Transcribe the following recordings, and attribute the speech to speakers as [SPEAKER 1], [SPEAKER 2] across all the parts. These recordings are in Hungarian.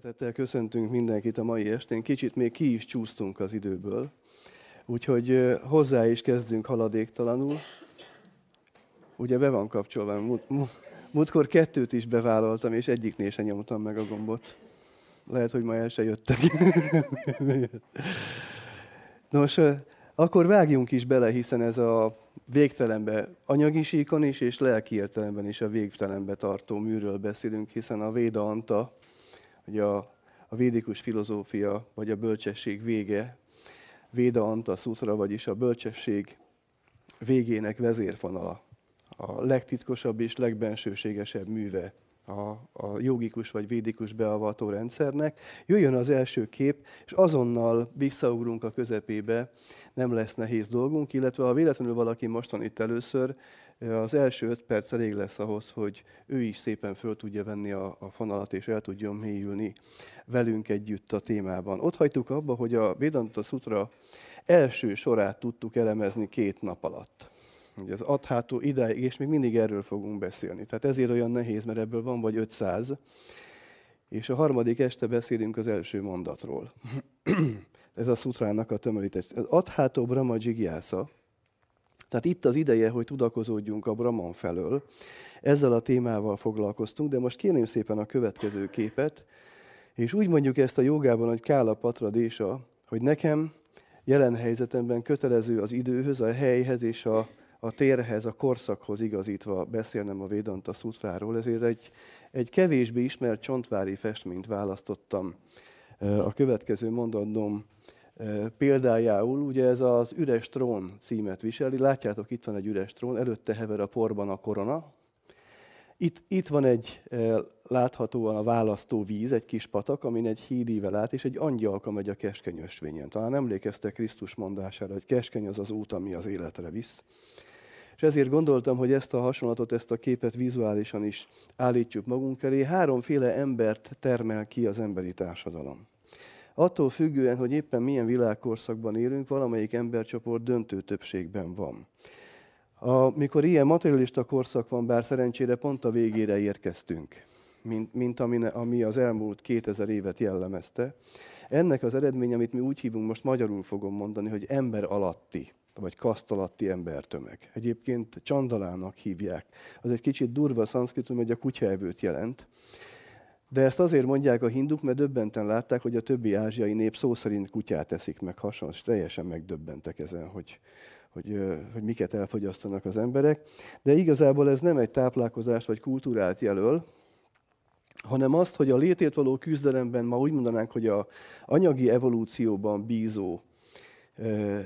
[SPEAKER 1] Szeretettel köszöntünk mindenkit a mai estén. Kicsit még ki is csúsztunk az időből, úgyhogy hozzá is kezdünk haladéktalanul. Ugye be van kapcsolva, múltkor kettőt is bevállaltam, és egyiknél se nyomtam meg a gombot. Lehet, hogy ma el se jöttek. Nos, akkor vágjunk is bele, hiszen ez a végtelenbe anyagi síkon is, és lelki értelemben is a végtelenbe tartó műről beszélünk, hiszen a Véda Anta hogy a, a védikus filozófia, vagy a bölcsesség vége, Véda Anta Sutra, vagyis a bölcsesség végének vezérfonala, a legtitkosabb és legbensőségesebb műve a, a jogikus vagy védikus beavató rendszernek. Jöjjön az első kép, és azonnal visszaugrunk a közepébe, nem lesz nehéz dolgunk, illetve ha véletlenül valaki mostan itt először, az első öt perc elég lesz ahhoz, hogy ő is szépen föl tudja venni a, a fonalat, és el tudjon mélyülni velünk együtt a témában. Ott hagytuk abba, hogy a Vedanta Sutra első sorát tudtuk elemezni két nap alatt. Ugye az adhátó ideig, és még mindig erről fogunk beszélni. Tehát ezért olyan nehéz, mert ebből van vagy 500, és a harmadik este beszélünk az első mondatról. Ez a szutrának a tömörítés. Az adhátó brahma Jigyasa, tehát itt az ideje, hogy tudakozódjunk a Brahman felől. Ezzel a témával foglalkoztunk, de most kérném szépen a következő képet, és úgy mondjuk ezt a jogában, hogy Kála Patradésa, hogy nekem jelen helyzetemben kötelező az időhöz, a helyhez és a, a térhez, a korszakhoz igazítva beszélnem a Védanta szutráról, ezért egy, egy kevésbé ismert csontvári festményt választottam a következő mondatom példájául, ugye ez az üres trón címet viseli. Látjátok, itt van egy üres trón, előtte hever a porban a korona. Itt, itt van egy láthatóan a választó víz, egy kis patak, amin egy hídível át, és egy angyalka megy a keskeny ösvényen. Talán emlékeztek Krisztus mondására, hogy keskeny az az út, ami az életre visz. És ezért gondoltam, hogy ezt a hasonlatot, ezt a képet vizuálisan is állítjuk magunk elé. Háromféle embert termel ki az emberi társadalom attól függően, hogy éppen milyen világkorszakban élünk, valamelyik embercsoport döntő többségben van. Amikor ilyen materialista korszak van, bár szerencsére pont a végére érkeztünk, mint, mint ami, ami az elmúlt 2000 évet jellemezte, ennek az eredmény, amit mi úgy hívunk, most magyarul fogom mondani, hogy ember alatti vagy kaszt alatti embertömeg. Egyébként csandalának hívják. Az egy kicsit durva a szanszkritum, hogy a kutyaevőt jelent. De ezt azért mondják a hinduk, mert döbbenten látták, hogy a többi ázsiai nép szó szerint kutyát eszik meg hason, és teljesen megdöbbentek ezen, hogy, hogy, hogy miket elfogyasztanak az emberek. De igazából ez nem egy táplálkozást vagy kultúrát jelöl, hanem azt, hogy a létét való küzdelemben ma úgy mondanánk, hogy a anyagi evolúcióban bízó ö,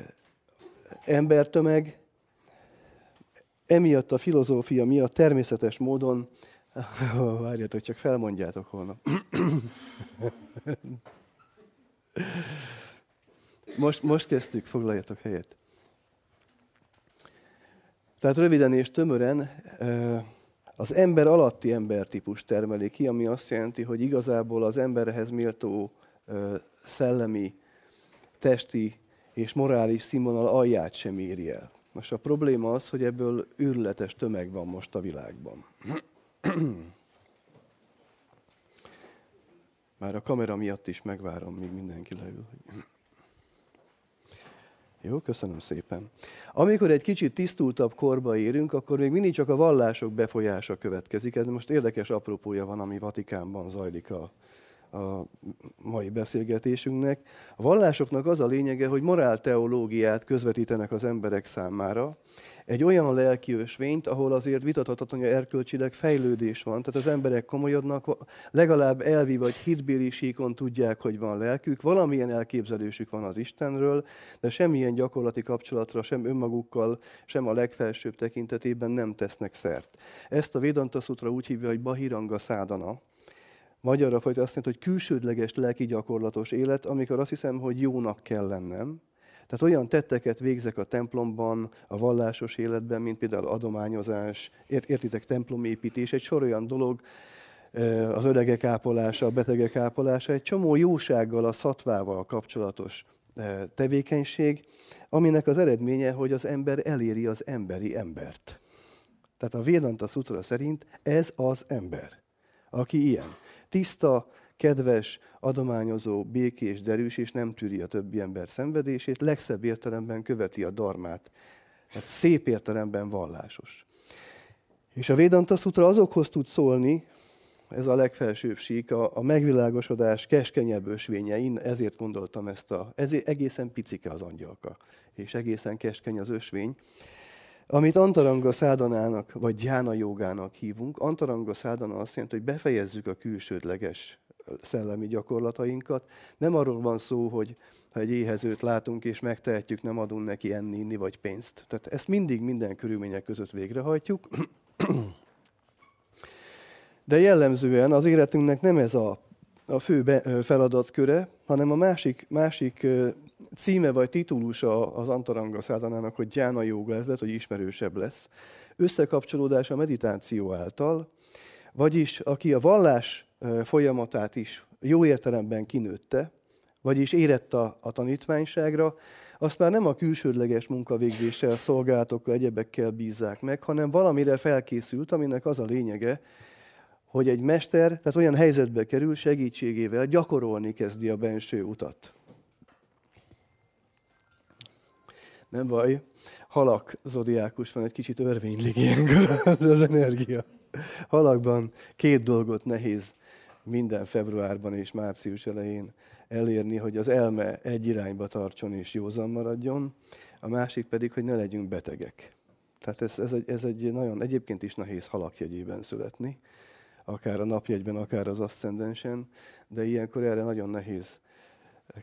[SPEAKER 1] embertömeg emiatt a filozófia miatt természetes módon Várjatok, csak felmondjátok holnap. Most, most kezdtük, foglaljatok helyet. Tehát röviden és tömören az ember alatti embertípus termeli ki, ami azt jelenti, hogy igazából az emberhez méltó szellemi, testi és morális színvonal alját sem éri el. Most a probléma az, hogy ebből űrletes tömeg van most a világban. Már a kamera miatt is megvárom, míg mindenki leül. Jó, köszönöm szépen. Amikor egy kicsit tisztultabb korba érünk, akkor még mindig csak a vallások befolyása következik. Ez most érdekes apropója van, ami Vatikánban zajlik a a mai beszélgetésünknek. A vallásoknak az a lényege, hogy morálteológiát közvetítenek az emberek számára, egy olyan lelki ösvényt, ahol azért vitathatatlan, hogy erkölcsileg fejlődés van. Tehát az emberek komolyodnak, legalább elvi vagy hitbéli síkon tudják, hogy van lelkük, valamilyen elképzelésük van az Istenről, de semmilyen gyakorlati kapcsolatra sem önmagukkal, sem a legfelsőbb tekintetében nem tesznek szert. Ezt a Vedanta Sutra úgy hívja, hogy Bahiranga szádana, Magyarra fajta azt jelenti, hogy külsődleges lelki gyakorlatos élet, amikor azt hiszem, hogy jónak kell lennem. Tehát olyan tetteket végzek a templomban, a vallásos életben, mint például adományozás, ért, értitek, templomépítés, egy sor olyan dolog, az öregek ápolása, a betegek ápolása, egy csomó jósággal, a szatvával kapcsolatos tevékenység, aminek az eredménye, hogy az ember eléri az emberi embert. Tehát a Védanta Sutra szerint ez az ember, aki ilyen tiszta, kedves, adományozó, békés, derűs, és nem tűri a többi ember szenvedését, legszebb értelemben követi a darmát. Tehát szép értelemben vallásos. És a Védanta Sutra azokhoz tud szólni, ez a legfelsőbb sík, a, a megvilágosodás keskenyebb ösvénye, én ezért gondoltam ezt a, ezért egészen picike az angyalka, és egészen keskeny az ösvény amit antaranga szádanának, vagy gyána jogának hívunk. Antaranga szádana azt jelenti, hogy befejezzük a külsődleges szellemi gyakorlatainkat. Nem arról van szó, hogy ha egy éhezőt látunk és megtehetjük, nem adunk neki enni, inni vagy pénzt. Tehát ezt mindig minden körülmények között végrehajtjuk. De jellemzően az életünknek nem ez a a fő feladatköre, hanem a másik, másik címe vagy titulusa az Antaranga szádanának, hogy gyána jóga, ez lehet, hogy ismerősebb lesz. Összekapcsolódás a meditáció által, vagyis aki a vallás folyamatát is jó értelemben kinőtte, vagyis érett a, a tanítványságra, azt már nem a külsődleges munkavégzéssel, szolgálatokkal, egyebekkel bízzák meg, hanem valamire felkészült, aminek az a lényege, hogy egy mester, tehát olyan helyzetbe kerül segítségével, gyakorolni kezdi a benső utat. Nem baj, halak zodiákus van, egy kicsit örvénylik ilyenkor az energia. Halakban két dolgot nehéz minden februárban és március elején elérni, hogy az elme egy irányba tartson és józan maradjon, a másik pedig, hogy ne legyünk betegek. Tehát ez, ez, egy, ez egy nagyon, egyébként is nehéz halakjegyében születni, akár a napjegyben, akár az aszcendensen, de ilyenkor erre nagyon nehéz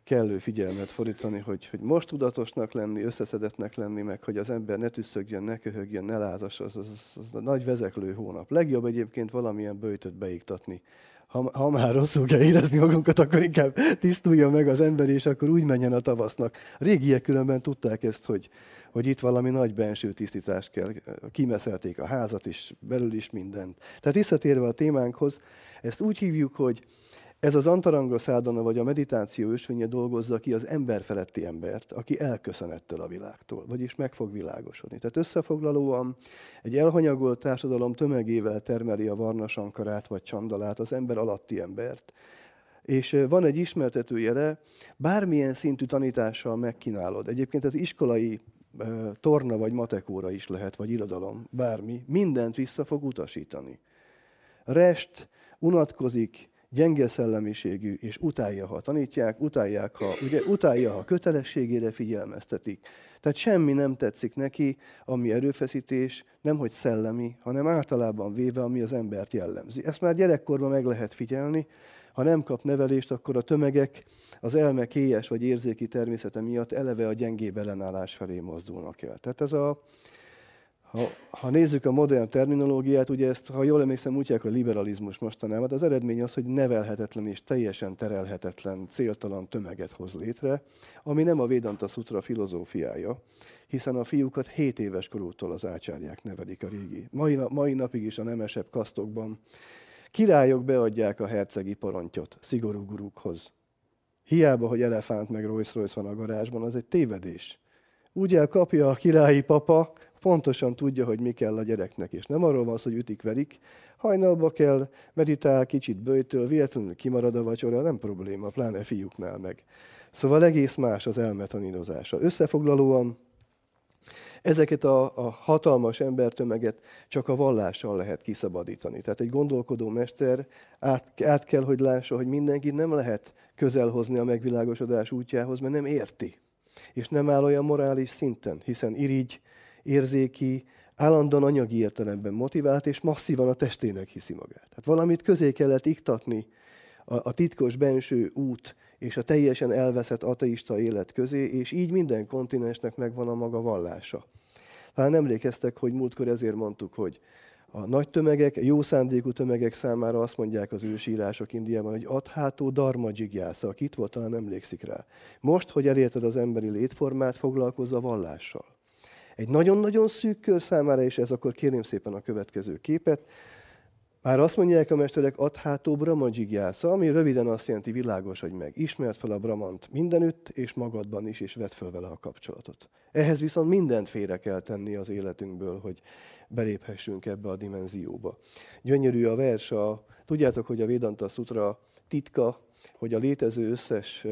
[SPEAKER 1] kellő figyelmet fordítani, hogy, hogy most tudatosnak lenni, összeszedettnek lenni, meg hogy az ember ne tüsszögjön, ne köhögjön, ne lázas, az, az, az, az a nagy vezeklő hónap. Legjobb egyébként valamilyen böjtöt beiktatni ha, ha már rosszul kell érezni magunkat, akkor inkább tisztulja meg az ember, és akkor úgy menjen a tavasznak. A régiek különben tudták ezt, hogy, hogy itt valami nagy benső tisztítást kell. Kimeszelték a házat is, belül is mindent. Tehát visszatérve a témánkhoz, ezt úgy hívjuk, hogy ez az antaranga szádana vagy a meditáció ösvénye dolgozza ki az ember feletti embert, aki elköszön ettől a világtól, vagyis meg fog világosodni. Tehát összefoglalóan egy elhanyagolt társadalom tömegével termeli a varnasankarát vagy csandalát, az ember alatti embert. És van egy ismertetőjele, bármilyen szintű tanítással megkínálod. Egyébként az iskolai torna vagy matekóra is lehet, vagy irodalom, bármi, mindent vissza fog utasítani. Rest unatkozik, gyenge szellemiségű, és utálja, ha tanítják, utálják, ha, ugye, utálja, ha kötelességére figyelmeztetik. Tehát semmi nem tetszik neki, ami erőfeszítés, nem hogy szellemi, hanem általában véve, ami az embert jellemzi. Ezt már gyerekkorban meg lehet figyelni, ha nem kap nevelést, akkor a tömegek az elme kélyes vagy érzéki természete miatt eleve a gyengébb ellenállás felé mozdulnak el. Tehát ez a, ha, ha nézzük a modern terminológiát, ugye ezt, ha jól emlékszem, úgy hívják, liberalizmus mostanában, az eredmény az, hogy nevelhetetlen és teljesen terelhetetlen, céltalan tömeget hoz létre, ami nem a Védanta Sutra filozófiája, hiszen a fiúkat 7 éves korútól az ácsárják nevelik a régi. Mai, mai napig is a nemesebb kasztokban királyok beadják a hercegi parontyot szigorú gurukhoz. Hiába, hogy elefánt meg Rolls Royce van a garázsban, az egy tévedés. Ugye, kapja a királyi papa, pontosan tudja, hogy mi kell a gyereknek, és nem arról van szó, hogy ütik-verik. Hajnalba kell, meditál, kicsit bőjtől, véletlenül kimarad a vacsora, nem probléma, pláne fiúknál meg. Szóval egész más az elmetaninozása. Összefoglalóan ezeket a, a hatalmas embertömeget csak a vallással lehet kiszabadítani. Tehát egy gondolkodó mester át, át kell, hogy lássa, hogy mindenki nem lehet közelhozni a megvilágosodás útjához, mert nem érti. És nem áll olyan morális szinten, hiszen irigy, érzéki, állandóan anyagi értelemben motivált, és masszívan a testének hiszi magát. Tehát valamit közé kellett iktatni a, a titkos benső út és a teljesen elveszett ateista élet közé, és így minden kontinensnek megvan a maga vallása. Talán emlékeztek, hogy múltkor ezért mondtuk, hogy a nagy tömegek, jó szándékú tömegek számára azt mondják az ősírások Indiában, hogy adhátó dharma dzsigyásza, aki itt volt, talán emlékszik rá. Most, hogy elérted az emberi létformát, foglalkozz a vallással. Egy nagyon-nagyon szűk kör számára és ez, akkor kérném szépen a következő képet. Már azt mondják a mesterek, Adhátó hátó bramadzsigyásza, ami röviden azt jelenti világos, hogy meg. Ismert fel a bramant mindenütt, és magadban is, és vedd fel vele a kapcsolatot. Ehhez viszont mindent félre kell tenni az életünkből, hogy beléphessünk ebbe a dimenzióba. Gyönyörű a vers, a, tudjátok, hogy a Vedanta Sutra titka, hogy a létező összes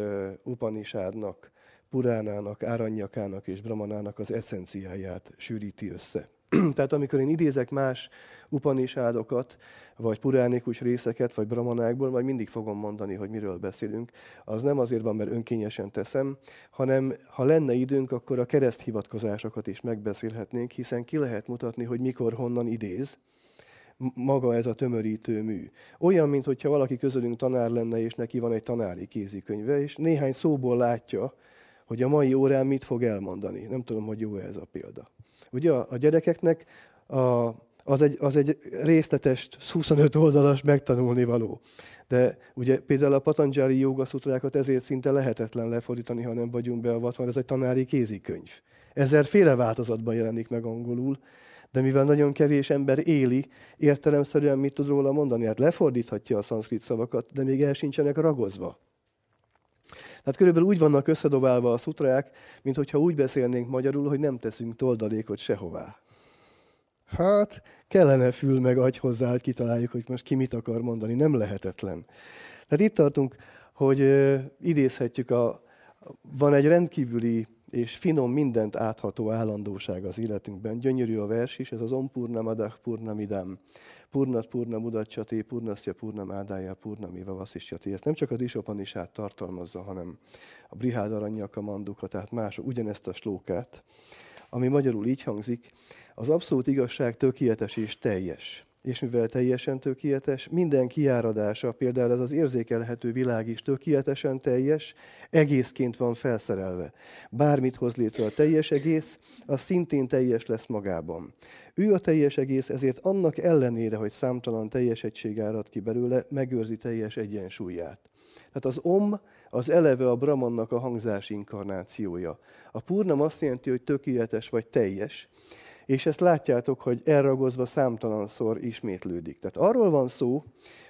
[SPEAKER 1] upanisádnak puránának, áranyakának és brahmanának az eszenciáját sűríti össze. Tehát amikor én idézek más upanisádokat, vagy puránikus részeket, vagy brahmanákból, majd mindig fogom mondani, hogy miről beszélünk. Az nem azért van, mert önkényesen teszem, hanem ha lenne időnk, akkor a kereszt hivatkozásokat is megbeszélhetnénk, hiszen ki lehet mutatni, hogy mikor honnan idéz maga ez a tömörítő mű. Olyan, mintha valaki közülünk tanár lenne, és neki van egy tanári kézikönyve, és néhány szóból látja, hogy a mai órán mit fog elmondani. Nem tudom, hogy jó ez a példa. Ugye a gyerekeknek a, az, egy, az egy részletes, 25 oldalas megtanulni való. De ugye például a Patanjali jogaszutrákat ezért szinte lehetetlen lefordítani, ha nem vagyunk beavatva, ez egy tanári kézikönyv. féle változatban jelenik meg angolul, de mivel nagyon kevés ember éli, értelemszerűen mit tud róla mondani? Hát lefordíthatja a szanszkrit szavakat, de még el sincsenek ragozva. Tehát körülbelül úgy vannak összedobálva a szutraják, mint hogyha úgy beszélnénk magyarul, hogy nem teszünk toldalékot sehová. Hát, kellene fül meg agy hozzá, hogy kitaláljuk, hogy most ki mit akar mondani. Nem lehetetlen. Tehát itt tartunk, hogy ö, idézhetjük a... Van egy rendkívüli és finom mindent átható állandóság az életünkben. Gyönyörű a vers is, ez az Om Purnam Adah Purnamidam. Purnat, Purna Mudacsati, Purnasya, Purna Mádája, Purna Miva Vasisjati. Ezt nem csak az Isopanisát tartalmazza, hanem a Brihád a Manduka, tehát más, ugyanezt a slókát, ami magyarul így hangzik, az abszolút igazság tökéletes és teljes és mivel teljesen tökéletes, minden kiáradása, például ez az érzékelhető világ is tökéletesen teljes, egészként van felszerelve. Bármit hoz létre a teljes egész, az szintén teljes lesz magában. Ő a teljes egész, ezért annak ellenére, hogy számtalan teljes egység árad ki belőle, megőrzi teljes egyensúlyát. Tehát az om az eleve a Brahmannak a hangzás inkarnációja. A purnam azt jelenti, hogy tökéletes vagy teljes. És ezt látjátok, hogy elragozva számtalanszor ismétlődik. Tehát arról van szó,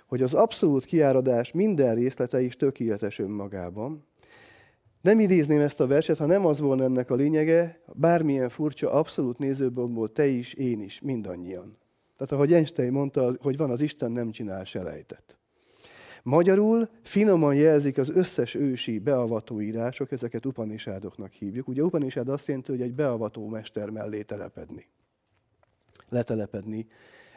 [SPEAKER 1] hogy az abszolút kiáradás minden részlete is tökéletes önmagában. Nem idézném ezt a verset, ha nem az volna ennek a lényege, bármilyen furcsa, abszolút nézőbombból te is, én is, mindannyian. Tehát ahogy Einstein mondta, hogy van az Isten nem csinál selejtet. Magyarul finoman jelzik az összes ősi beavatóírások, ezeket upanisádoknak hívjuk. Ugye upanisád azt jelenti, hogy egy beavató mester mellé telepedni. Letelepedni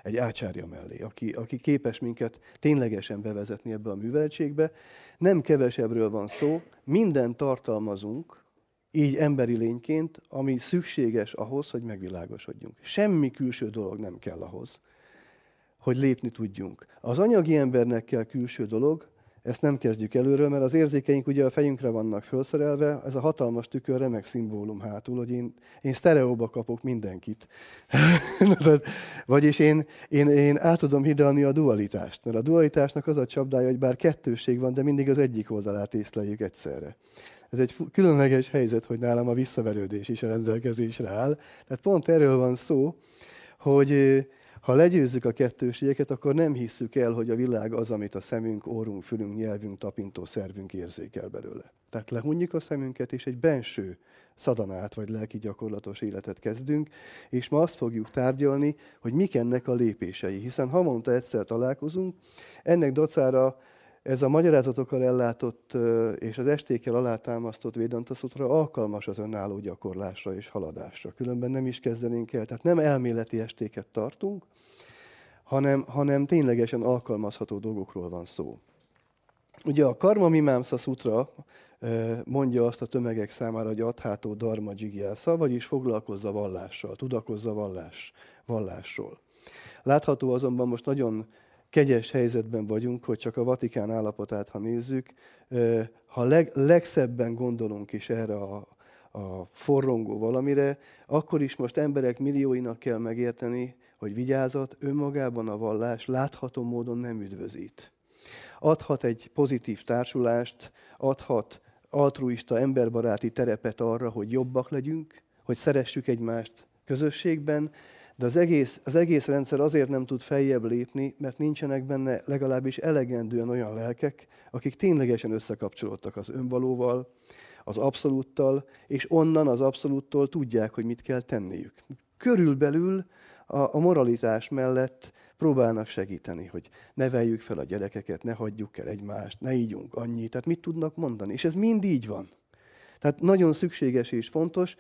[SPEAKER 1] egy ácsárja mellé, aki, aki képes minket ténylegesen bevezetni ebbe a műveltségbe. Nem kevesebbről van szó, minden tartalmazunk, így emberi lényként, ami szükséges ahhoz, hogy megvilágosodjunk. Semmi külső dolog nem kell ahhoz, hogy lépni tudjunk. Az anyagi embernek kell külső dolog, ezt nem kezdjük előről, mert az érzékeink ugye a fejünkre vannak felszerelve, ez a hatalmas tükör remek szimbólum hátul, hogy én, én sztereóba kapok mindenkit. Vagyis én, én, én át tudom hidalni a dualitást, mert a dualitásnak az a csapdája, hogy bár kettőség van, de mindig az egyik oldalát észleljük egyszerre. Ez egy különleges helyzet, hogy nálam a visszaverődés is a rendelkezésre áll. Tehát pont erről van szó, hogy ha legyőzzük a kettőségeket, akkor nem hisszük el, hogy a világ az, amit a szemünk, orrunk, fülünk, nyelvünk, tapintó szervünk érzékel belőle. Tehát lehunjuk a szemünket, és egy benső szadanát vagy lelki gyakorlatos életet kezdünk, és ma azt fogjuk tárgyalni, hogy mik ennek a lépései. Hiszen mondta egyszer találkozunk, ennek dacára ez a magyarázatokkal ellátott és az estékkel alátámasztott Védantaszútra alkalmas az önálló gyakorlásra és haladásra. Különben nem is kezdenénk el. Tehát nem elméleti estéket tartunk, hanem, hanem ténylegesen alkalmazható dolgokról van szó. Ugye a Karma Mimámsza Sutra mondja azt a tömegek számára, hogy adhátó dharma dzsigyásza, vagyis foglalkozza vallással, tudakozza vallás, vallásról. Látható azonban most nagyon kegyes helyzetben vagyunk, hogy csak a Vatikán állapotát, ha nézzük, ha leg, legszebben gondolunk is erre a, a forrongó valamire, akkor is most emberek millióinak kell megérteni, hogy vigyázat, önmagában a vallás látható módon nem üdvözít. Adhat egy pozitív társulást, adhat altruista, emberbaráti terepet arra, hogy jobbak legyünk, hogy szeressük egymást közösségben, de az egész, az egész rendszer azért nem tud feljebb lépni, mert nincsenek benne legalábbis elegendően olyan lelkek, akik ténylegesen összekapcsolódtak az önvalóval, az abszolúttal, és onnan az abszolúttól tudják, hogy mit kell tenniük. Körülbelül a, a moralitás mellett próbálnak segíteni, hogy neveljük fel a gyerekeket, ne hagyjuk el egymást, ne ígyunk annyit. Tehát mit tudnak mondani? És ez mind így van. Tehát nagyon szükséges és fontos,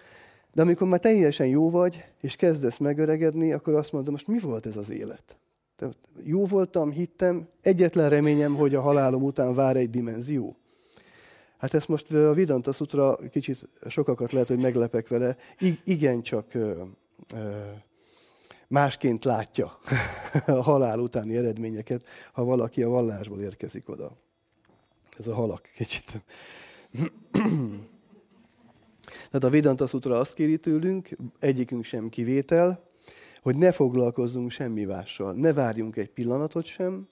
[SPEAKER 1] de amikor már teljesen jó vagy, és kezdesz megöregedni, akkor azt mondom, most mi volt ez az élet? Jó voltam, hittem, egyetlen reményem, hogy a halálom után vár egy dimenzió. Hát ezt most a Vidanta Sutra kicsit sokakat lehet, hogy meglepek vele. I- igen, csak másként látja a halál utáni eredményeket, ha valaki a vallásból érkezik oda. Ez a halak kicsit. Tehát a Vedanta Sutra azt kéri tőlünk, egyikünk sem kivétel, hogy ne foglalkozzunk semmi mással, ne várjunk egy pillanatot sem.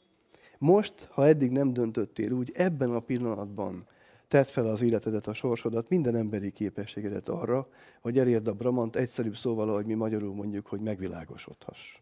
[SPEAKER 1] Most, ha eddig nem döntöttél úgy, ebben a pillanatban tedd fel az életedet, a sorsodat, minden emberi képességedet arra, hogy elérd a Bramant egyszerűbb szóval, ahogy mi magyarul mondjuk, hogy megvilágosodhass.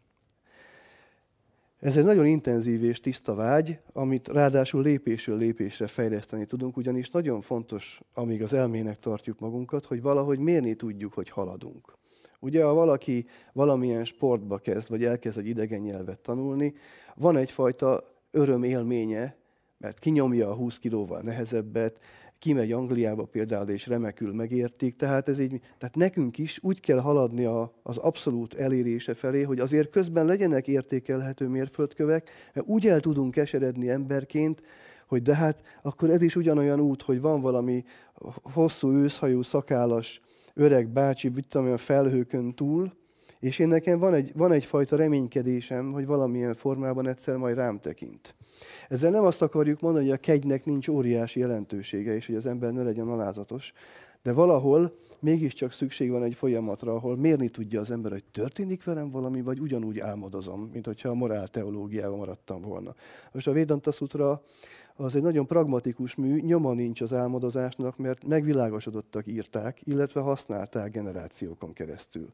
[SPEAKER 1] Ez egy nagyon intenzív és tiszta vágy, amit ráadásul lépésről lépésre fejleszteni tudunk, ugyanis nagyon fontos, amíg az elmének tartjuk magunkat, hogy valahogy mérni tudjuk, hogy haladunk. Ugye, ha valaki valamilyen sportba kezd, vagy elkezd egy idegen nyelvet tanulni, van egyfajta örömélménye, mert kinyomja a 20 kilóval nehezebbet, kimegy Angliába például, és remekül megértik. Tehát, ez így, tehát nekünk is úgy kell haladni a, az abszolút elérése felé, hogy azért közben legyenek értékelhető mérföldkövek, mert úgy el tudunk keseredni emberként, hogy de hát akkor ez is ugyanolyan út, hogy van valami hosszú őszhajú szakállas öreg bácsi, vittem tudom, olyan felhőkön túl, és én nekem van, egy, van egyfajta reménykedésem, hogy valamilyen formában egyszer majd rám tekint. Ezzel nem azt akarjuk mondani, hogy a kegynek nincs óriási jelentősége, és hogy az ember ne legyen alázatos, de valahol mégiscsak szükség van egy folyamatra, ahol mérni tudja az ember, hogy történik velem valami, vagy ugyanúgy álmodozom, mint hogyha a morál teológiában maradtam volna. Most a Védanta Sutra az egy nagyon pragmatikus mű, nyoma nincs az álmodozásnak, mert megvilágosodottak írták, illetve használták generációkon keresztül.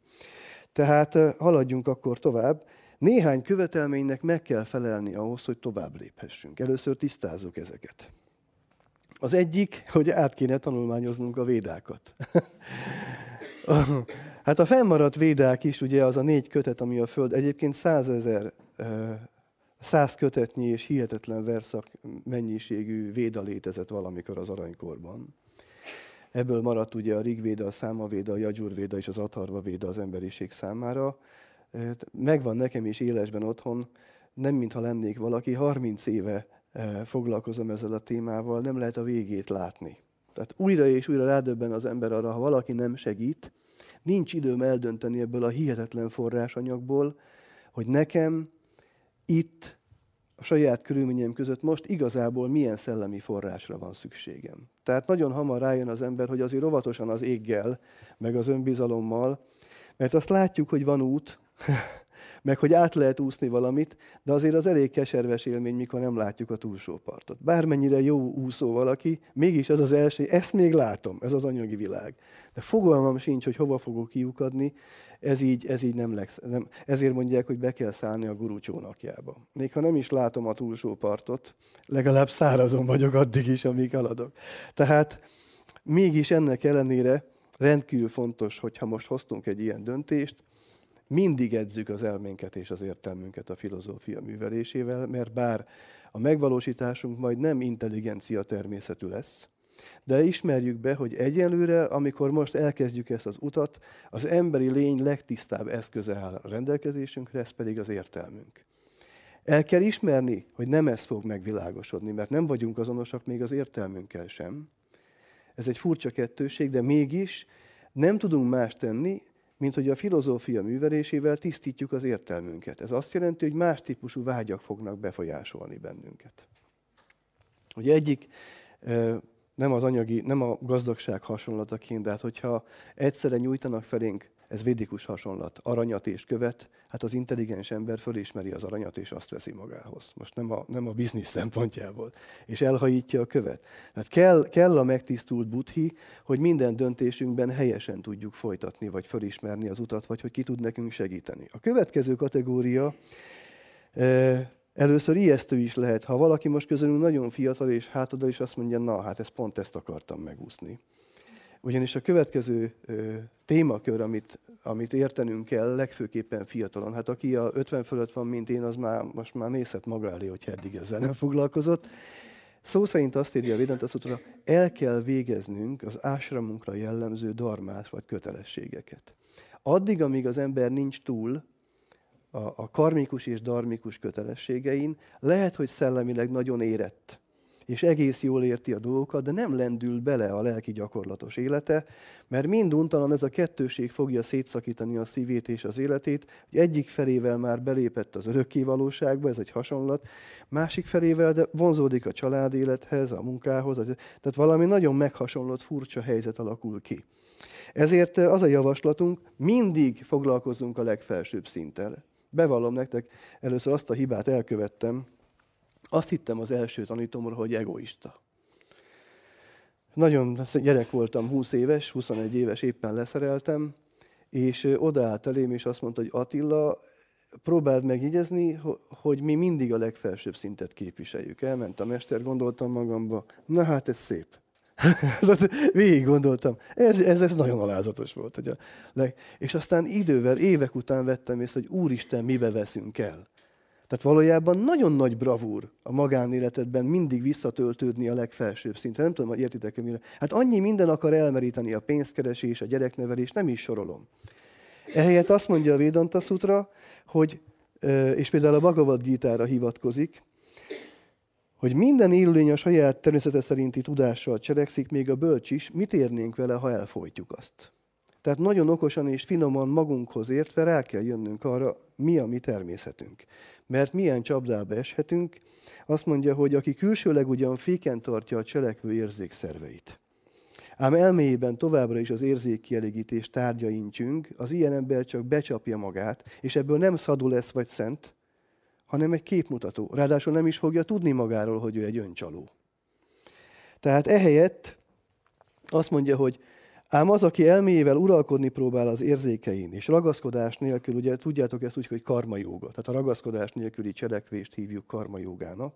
[SPEAKER 1] Tehát haladjunk akkor tovább. Néhány követelménynek meg kell felelni ahhoz, hogy tovább léphessünk. Először tisztázzuk ezeket. Az egyik, hogy át kéne tanulmányoznunk a védákat. hát a fennmaradt védák is, ugye az a négy kötet, ami a Föld, egyébként százezer, száz kötetnyi és hihetetlen verszak mennyiségű véda létezett valamikor az aranykorban. Ebből maradt ugye a Rigvéda, a Számavéda, a Jajurvéda és az Atarva az emberiség számára. Megvan nekem is élesben otthon, nem mintha lennék valaki, 30 éve foglalkozom ezzel a témával, nem lehet a végét látni. Tehát újra és újra rádöbben az ember arra, ha valaki nem segít, nincs időm eldönteni ebből a hihetetlen forrásanyagból, hogy nekem itt a saját körülményeim között most igazából milyen szellemi forrásra van szükségem. Tehát nagyon hamar rájön az ember, hogy azért óvatosan az éggel, meg az önbizalommal, mert azt látjuk, hogy van út, meg hogy át lehet úszni valamit, de azért az elég keserves élmény, mikor nem látjuk a túlsó partot. Bármennyire jó úszó valaki, mégis ez az első, ezt még látom, ez az anyagi világ. De fogalmam sincs, hogy hova fogok kiukadni, ez így, ez így nem, legsz, nem Ezért mondják, hogy be kell szállni a gurú csónakjába. Még ha nem is látom a túlsó partot, legalább szárazon vagyok addig is, amíg haladok. Tehát mégis ennek ellenére rendkívül fontos, hogyha most hoztunk egy ilyen döntést, mindig edzük az elménket és az értelmünket a filozófia művelésével, mert bár a megvalósításunk majd nem intelligencia természetű lesz, de ismerjük be, hogy egyelőre, amikor most elkezdjük ezt az utat, az emberi lény legtisztább eszköze áll a rendelkezésünkre, ez pedig az értelmünk. El kell ismerni, hogy nem ez fog megvilágosodni, mert nem vagyunk azonosak még az értelmünkkel sem. Ez egy furcsa kettőség, de mégis nem tudunk más tenni, mint hogy a filozófia művelésével tisztítjuk az értelmünket. Ez azt jelenti, hogy más típusú vágyak fognak befolyásolni bennünket. Ugye egyik nem az anyagi, nem a gazdagság hasonlataként, de hát hogyha egyszerre nyújtanak felénk, ez védikus hasonlat, aranyat és követ, hát az intelligens ember fölismeri az aranyat, és azt veszi magához. Most nem a, nem a biznisz szempontjából. És elhajítja a követ. Hát kell, kell a megtisztult buthi, hogy minden döntésünkben helyesen tudjuk folytatni, vagy fölismerni az utat, vagy hogy ki tud nekünk segíteni. A következő kategória e, Először ijesztő is lehet, ha valaki most közülünk nagyon fiatal és hátadal, és azt mondja, na hát ezt pont ezt akartam megúszni. Ugyanis a következő témakör, amit, amit értenünk kell, legfőképpen fiatalon. Hát aki a 50 fölött van, mint én, az már, most már nézhet maga elé, hogy eddig ezzel nem foglalkozott. Szó szerint azt írja a azt mondta, el kell végeznünk az ásramunkra jellemző darmát vagy kötelességeket. Addig, amíg az ember nincs túl a, a karmikus és darmikus kötelességein, lehet, hogy szellemileg nagyon érett, és egész jól érti a dolgokat, de nem lendül bele a lelki gyakorlatos élete, mert minduntalan ez a kettőség fogja szétszakítani a szívét és az életét, hogy egyik felével már belépett az örökké valóságba, ez egy hasonlat, másik felével de vonzódik a család élethez, a munkához, tehát valami nagyon meghasonlott furcsa helyzet alakul ki. Ezért az a javaslatunk, mindig foglalkozunk a legfelsőbb szinttel. Bevallom nektek, először azt a hibát elkövettem, azt hittem az első tanítomra, hogy egoista. Nagyon gyerek voltam, 20 éves, 21 éves, éppen leszereltem, és odaállt elém, és azt mondta, hogy Attila, próbáld megjegyezni, hogy mi mindig a legfelsőbb szintet képviseljük. Elment a mester, gondoltam magamba, na hát ez szép. Végig gondoltam. Ez, ez, ez nagyon alázatos volt. Hogy a leg... És aztán idővel, évek után vettem észre, hogy Úristen, mibe veszünk el. Tehát valójában nagyon nagy bravúr a magánéletedben mindig visszatöltődni a legfelsőbb szintre. Nem tudom, hogy értitek -e mire. Hát annyi minden akar elmeríteni a pénzkeresés, a gyereknevelés, nem is sorolom. Ehelyett azt mondja a Védanta Sutra, hogy, és például a Bhagavad Gita-ra hivatkozik, hogy minden élőlény a saját természete szerinti tudással cselekszik, még a bölcs is, mit érnénk vele, ha elfolytjuk azt. Tehát nagyon okosan és finoman magunkhoz értve rá kell jönnünk arra, mi a mi természetünk. Mert milyen csapdába eshetünk, azt mondja, hogy aki külsőleg ugyan féken tartja a cselekvő érzékszerveit, ám elméjében továbbra is az érzékkielégítés incsünk, az ilyen ember csak becsapja magát, és ebből nem szadó lesz vagy szent, hanem egy képmutató. Ráadásul nem is fogja tudni magáról, hogy ő egy öncsaló. Tehát ehelyett azt mondja, hogy Ám az, aki elméjével uralkodni próbál az érzékein, és ragaszkodás nélkül, ugye tudjátok ezt úgy, hogy karmajóga, tehát a ragaszkodás nélküli cselekvést hívjuk jogának,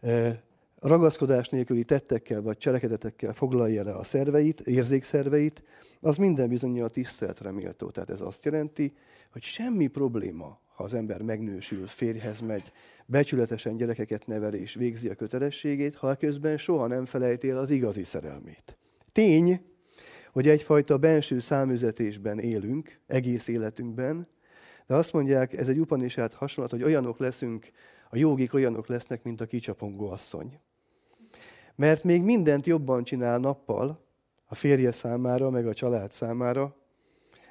[SPEAKER 1] e, ragaszkodás nélküli tettekkel vagy cselekedetekkel foglalja le a szerveit, érzékszerveit, az minden bizonyja a tiszteletre méltó. Tehát ez azt jelenti, hogy semmi probléma, ha az ember megnősül, férjhez megy, becsületesen gyerekeket nevel és végzi a kötelességét, ha közben soha nem felejti el az igazi szerelmét. Tény, hogy egyfajta benső számüzetésben élünk, egész életünkben, de azt mondják, ez egy upanisát hasonlat, hogy olyanok leszünk, a jogik olyanok lesznek, mint a kicsapongó asszony. Mert még mindent jobban csinál nappal, a férje számára, meg a család számára,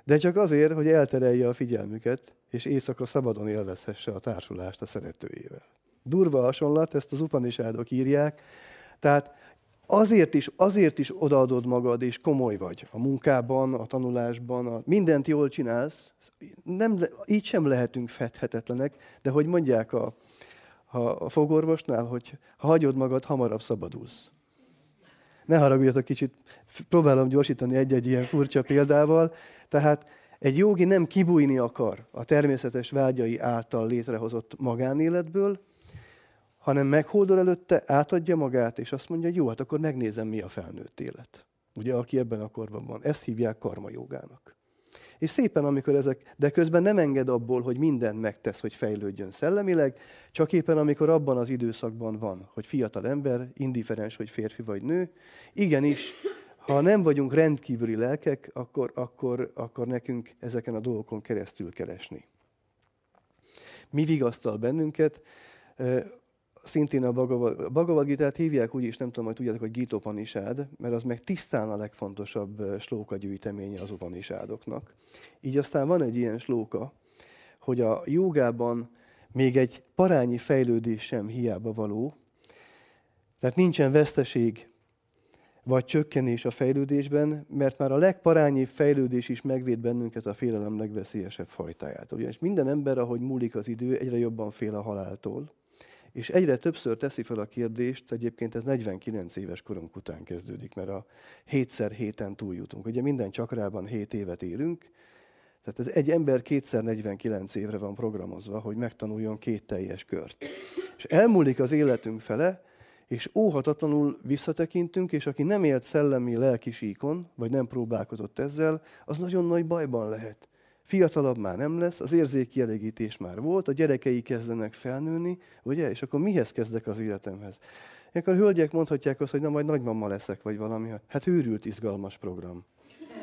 [SPEAKER 1] de csak azért, hogy elterelje a figyelmüket, és éjszaka szabadon élvezhesse a társulást a szeretőjével. Durva hasonlat, ezt az upanisádok írják, tehát azért is, azért is odaadod magad, és komoly vagy a munkában, a tanulásban, a, mindent jól csinálsz, nem, így sem lehetünk fethetetlenek, de hogy mondják a, a, a fogorvosnál, hogy ha hagyod magad, hamarabb szabadulsz. Ne haragudjatok kicsit, próbálom gyorsítani egy-egy ilyen furcsa példával. Tehát egy jogi nem kibújni akar a természetes vágyai által létrehozott magánéletből, hanem meghódol előtte, átadja magát, és azt mondja, hogy jó, hát akkor megnézem, mi a felnőtt élet. Ugye, aki ebben a korban van. Ezt hívják karmajogának. És szépen, amikor ezek, de közben nem enged abból, hogy mindent megtesz, hogy fejlődjön szellemileg, csak éppen amikor abban az időszakban van, hogy fiatal ember, indiferens, hogy férfi vagy nő, igenis, ha nem vagyunk rendkívüli lelkek, akkor, akkor, akkor nekünk ezeken a dolgokon keresztül keresni. Mi vigasztal bennünket? szintén a Bhagavad, Gita-t hívják úgy is, nem tudom, hogy tudjátok, hogy Gitopanisad, mert az meg tisztán a legfontosabb slóka gyűjteménye az Upanishadoknak. Így aztán van egy ilyen slóka, hogy a jogában még egy parányi fejlődés sem hiába való, tehát nincsen veszteség vagy csökkenés a fejlődésben, mert már a legparányi fejlődés is megvéd bennünket a félelem legveszélyesebb fajtájától. Ugyanis minden ember, ahogy múlik az idő, egyre jobban fél a haláltól. És egyre többször teszi fel a kérdést, egyébként ez 49 éves korunk után kezdődik, mert a 7 héten túljutunk. Ugye minden csakrában 7 évet élünk, tehát ez egy ember kétszer 49 évre van programozva, hogy megtanuljon két teljes kört. És elmúlik az életünk fele, és óhatatlanul visszatekintünk, és aki nem élt szellemi lelki síkon, vagy nem próbálkozott ezzel, az nagyon nagy bajban lehet fiatalabb már nem lesz, az érzékkielégítés már volt, a gyerekei kezdenek felnőni, ugye? És akkor mihez kezdek az életemhez? Ilyenkor a hölgyek mondhatják azt, hogy na majd nagymama leszek, vagy valami. Hát őrült izgalmas program.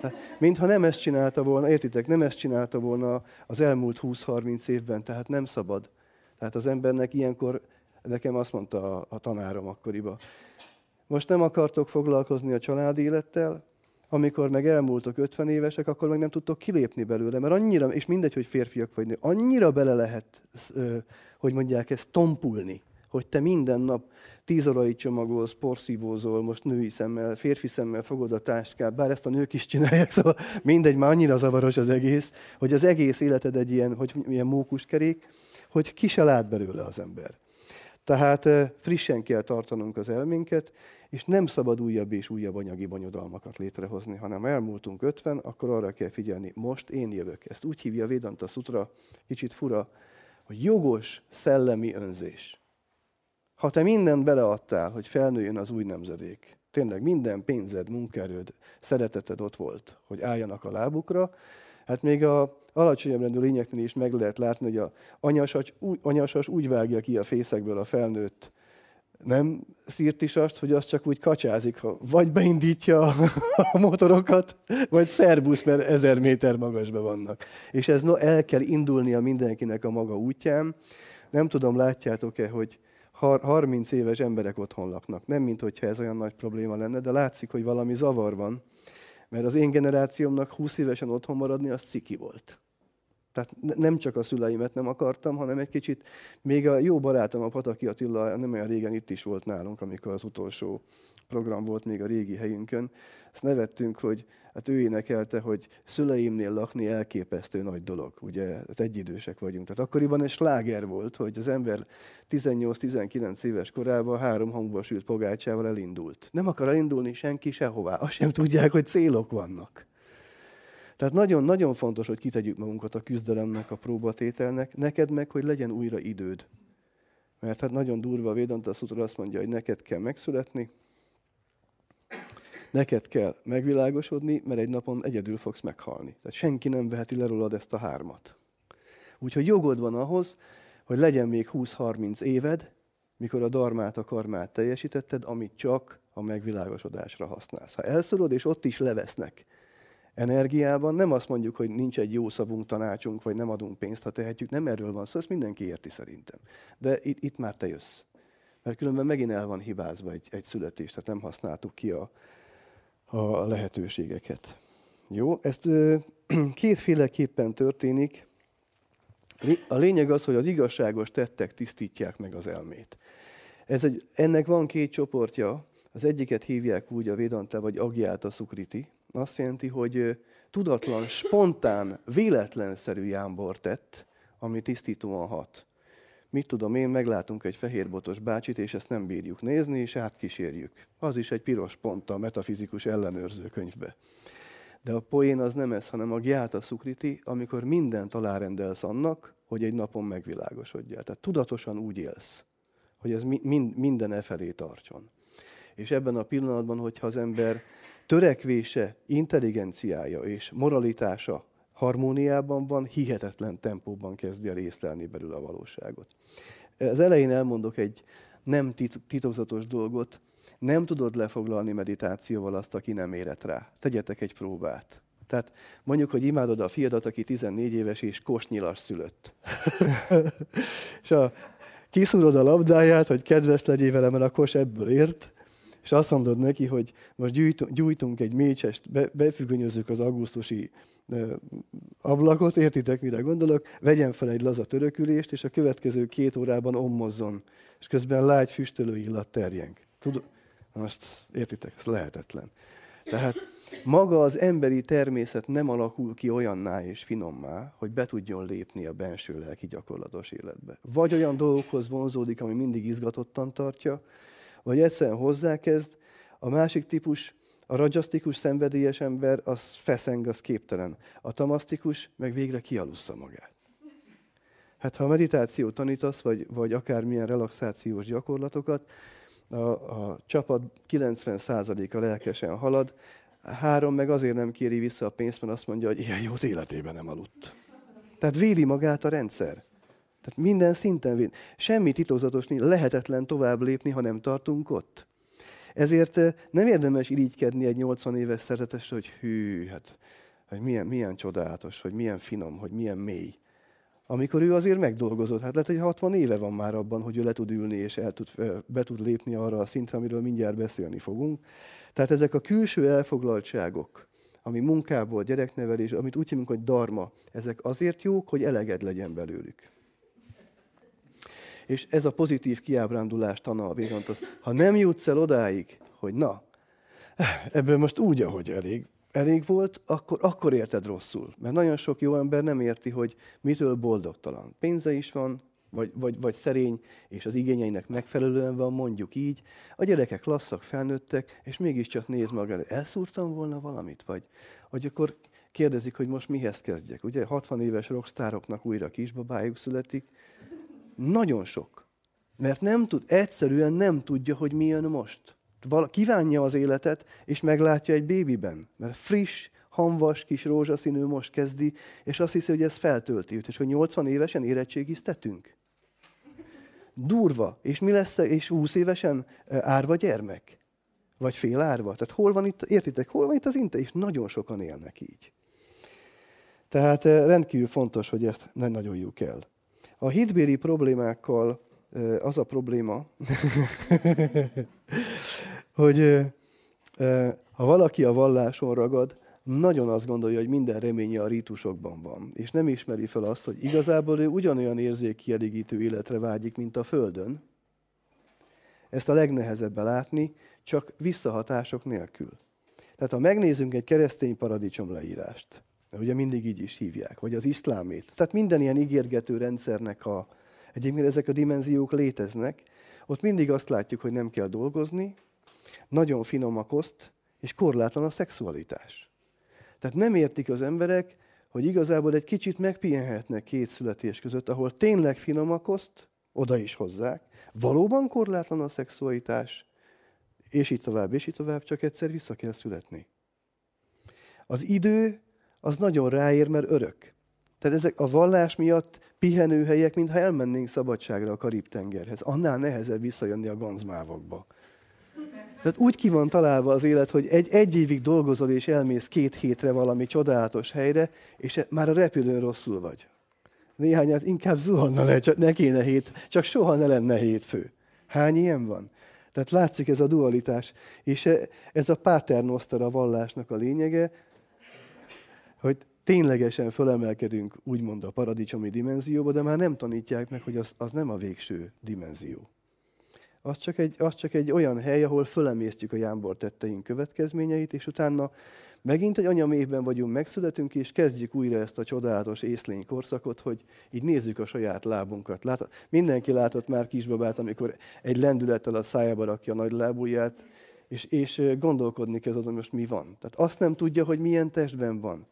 [SPEAKER 1] Hát, mintha nem ezt csinálta volna, értitek, nem ezt csinálta volna az elmúlt 20-30 évben, tehát nem szabad. Tehát az embernek ilyenkor, nekem azt mondta a, a tanárom akkoriba, most nem akartok foglalkozni a család élettel, amikor meg elmúltok 50 évesek, akkor meg nem tudtok kilépni belőle, mert annyira, és mindegy, hogy férfiak vagy nő, annyira bele lehet, hogy mondják ezt, tompulni, hogy te minden nap tíz órai csomagolsz, porszívózol, most női szemmel, férfi szemmel fogod a táskát, bár ezt a nők is csinálják, szóval mindegy, már annyira zavaros az egész, hogy az egész életed egy ilyen, hogy ilyen mókuskerék, hogy ki se lát belőle az ember. Tehát frissen kell tartanunk az elménket, és nem szabad újabb és újabb anyagi bonyodalmakat létrehozni, hanem elmúltunk 50, akkor arra kell figyelni, most én jövök. Ezt úgy hívja a Védanta Sutra, kicsit fura, hogy jogos szellemi önzés. Ha te mindent beleadtál, hogy felnőjön az új nemzedék, tényleg minden pénzed, munkerőd, szereteted ott volt, hogy álljanak a lábukra, hát még a alacsonyabb rendű lényeknél is meg lehet látni, hogy a anyasas úgy vágja ki a fészekből a felnőtt nem szírt is azt, hogy az csak úgy kacsázik, ha vagy beindítja a motorokat, vagy szerbusz, mert ezer méter magasban vannak. És ez no, el kell indulnia mindenkinek a maga útján. Nem tudom, látjátok-e, hogy 30 éves emberek otthon laknak. Nem, mint hogyha ez olyan nagy probléma lenne, de látszik, hogy valami zavar van. Mert az én generációmnak 20 évesen otthon maradni, az ciki volt. Tehát nem csak a szüleimet nem akartam, hanem egy kicsit, még a jó barátom, a Pataki Attila nem olyan régen itt is volt nálunk, amikor az utolsó program volt még a régi helyünkön. Azt nevettünk, hogy hát ő énekelte, hogy szüleimnél lakni elképesztő nagy dolog, ugye, hát egyidősek vagyunk. Tehát akkoriban egy sláger volt, hogy az ember 18-19 éves korában három hangba sült pogácsával elindult. Nem akar elindulni senki sehová, azt sem tudják, hogy célok vannak. Tehát nagyon-nagyon fontos, hogy kitegyük magunkat a küzdelemnek, a próbatételnek, neked meg, hogy legyen újra időd. Mert hát nagyon durva a Védanta Sutra azt mondja, hogy neked kell megszületni, neked kell megvilágosodni, mert egy napon egyedül fogsz meghalni. Tehát senki nem veheti le rólad ezt a hármat. Úgyhogy jogod van ahhoz, hogy legyen még 20-30 éved, mikor a darmát, a karmát teljesítetted, amit csak a megvilágosodásra használsz. Ha elszorod, és ott is levesznek, energiában. Nem azt mondjuk, hogy nincs egy jó szavunk, tanácsunk, vagy nem adunk pénzt, ha tehetjük. Nem erről van szó, ezt mindenki érti szerintem. De itt, itt már te jössz. Mert különben megint el van hibázva egy, egy születés, tehát nem használtuk ki a, a lehetőségeket. Jó, ezt ö, kétféleképpen történik. A lényeg az, hogy az igazságos tettek tisztítják meg az elmét. Ez egy, ennek van két csoportja, az egyiket hívják úgy a Védanta vagy Agiáta Szukriti, azt jelenti, hogy tudatlan, spontán, véletlenszerű jámbor tett, ami tisztítóan hat. Mit tudom én, meglátunk egy fehérbotos bácsit, és ezt nem bírjuk nézni, és átkísérjük. Az is egy piros pont a metafizikus ellenőrző könyvbe. De a poén az nem ez, hanem a gyáta szukriti, amikor mindent alárendelsz annak, hogy egy napon megvilágosodjál. Tehát tudatosan úgy élsz, hogy ez mind, minden e felé tartson. És ebben a pillanatban, hogyha az ember törekvése, intelligenciája és moralitása harmóniában van, hihetetlen tempóban kezdje részlelni belül a valóságot. Az elején elmondok egy nem tit- titokzatos dolgot, nem tudod lefoglalni meditációval azt, aki nem érett rá. Tegyetek egy próbát. Tehát mondjuk, hogy imádod a fiadat, aki 14 éves és kosnyilas szülött. és a, kiszúrod a labdáját, hogy kedves legyél vele, mert a kos ebből ért, és azt mondod neki, hogy most gyújtunk, gyújtunk egy mécsest, be, befüggönyözzük az augusztusi ablakot, értitek, mire gondolok, vegyen fel egy laza törökülést, és a következő két órában ommozzon, és közben lágy füstölő illat terjenk. Tudod, most értitek, ez lehetetlen. Tehát maga az emberi természet nem alakul ki olyanná és finommá, hogy be tudjon lépni a benső lelki gyakorlatos életbe. Vagy olyan dolgokhoz vonzódik, ami mindig izgatottan tartja, vagy egyszerűen hozzákezd, a másik típus, a rajasztikus szenvedélyes ember, az feszeng, az képtelen. A tamasztikus meg végre kialussza magát. Hát ha a meditációt tanítasz, vagy, vagy akármilyen relaxációs gyakorlatokat, a, a csapat 90%-a lelkesen halad, három meg azért nem kéri vissza a pénzt, mert azt mondja, hogy ilyen jót életében nem aludt. Tehát véli magát a rendszer. Tehát minden szinten véd. Semmi titokzatos nincs, lehetetlen tovább lépni, ha nem tartunk ott. Ezért nem érdemes irigykedni egy 80 éves szerzetesre, hogy hű, hát hogy milyen, milyen csodálatos, hogy milyen finom, hogy milyen mély. Amikor ő azért megdolgozott, hát lehet, hogy 60 éve van már abban, hogy ő le tud ülni és el tud, be tud lépni arra a szintre, amiről mindjárt beszélni fogunk. Tehát ezek a külső elfoglaltságok, ami munkából, gyereknevelés, amit úgy hívunk, hogy darma, ezek azért jók, hogy eleged legyen belőlük és ez a pozitív kiábrándulás tana a végantos. Ha nem jutsz el odáig, hogy na, ebből most úgy, ahogy elég, elég volt, akkor, akkor érted rosszul. Mert nagyon sok jó ember nem érti, hogy mitől boldogtalan. Pénze is van, vagy, vagy, vagy szerény, és az igényeinek megfelelően van, mondjuk így. A gyerekek lasszak, felnőttek, és mégiscsak néz maga elő. Elszúrtam volna valamit? Vagy, vagy akkor kérdezik, hogy most mihez kezdjek. Ugye 60 éves rockstároknak újra kisbabájuk születik, nagyon sok. Mert nem tud, egyszerűen nem tudja, hogy mi jön most. kívánja az életet, és meglátja egy bébiben. Mert friss, hamvas, kis rózsaszínű most kezdi, és azt hiszi, hogy ez feltölti őt, és hogy 80 évesen érettségiztetünk. Durva. És mi lesz, és 20 évesen árva gyermek? Vagy fél árva? Tehát hol van itt, értitek, hol van itt az inte? És nagyon sokan élnek így. Tehát rendkívül fontos, hogy ezt ne nagyon kell. A hitbéli problémákkal az a probléma, hogy ha valaki a valláson ragad, nagyon azt gondolja, hogy minden reménye a rítusokban van, és nem ismeri fel azt, hogy igazából ő ugyanolyan érzékkielégítő életre vágyik, mint a Földön. Ezt a legnehezebb látni, csak visszahatások nélkül. Tehát ha megnézzünk egy keresztény paradicsom leírást, mert ugye mindig így is hívják, vagy az iszlámét. Tehát minden ilyen ígérgető rendszernek a, egyébként ezek a dimenziók léteznek, ott mindig azt látjuk, hogy nem kell dolgozni, nagyon finom a koszt, és korlátlan a szexualitás. Tehát nem értik az emberek, hogy igazából egy kicsit megpihenhetnek két születés között, ahol tényleg finom a koszt, oda is hozzák, valóban korlátlan a szexualitás, és így tovább, és így tovább, csak egyszer vissza kell születni. Az idő az nagyon ráér, mert örök. Tehát ezek a vallás miatt pihenőhelyek, mintha elmennénk szabadságra a Karib-tengerhez. Annál nehezebb visszajönni a ganzmávokba. Tehát úgy ki van találva az élet, hogy egy, egy évig dolgozol és elmész két hétre valami csodálatos helyre, és e- már a repülőn rosszul vagy. Néhányát inkább zuhanna le, csak ne kéne hét, csak soha ne lenne hétfő. Hány ilyen van? Tehát látszik ez a dualitás, és e- ez a paternoster a vallásnak a lényege, hogy ténylegesen fölemelkedünk úgymond a paradicsomi dimenzióba, de már nem tanítják meg, hogy az, az nem a végső dimenzió. Az csak, egy, az csak egy olyan hely, ahol fölemésztjük a jámbor tetteink következményeit, és utána megint egy anyamévben vagyunk, megszületünk, és kezdjük újra ezt a csodálatos észlény korszakot, hogy így nézzük a saját lábunkat. Lát, mindenki látott már kisbabát, amikor egy lendülettel a szájába rakja a nagy lábujját, és, és gondolkodni kezd azon, most mi van. Tehát azt nem tudja, hogy milyen testben van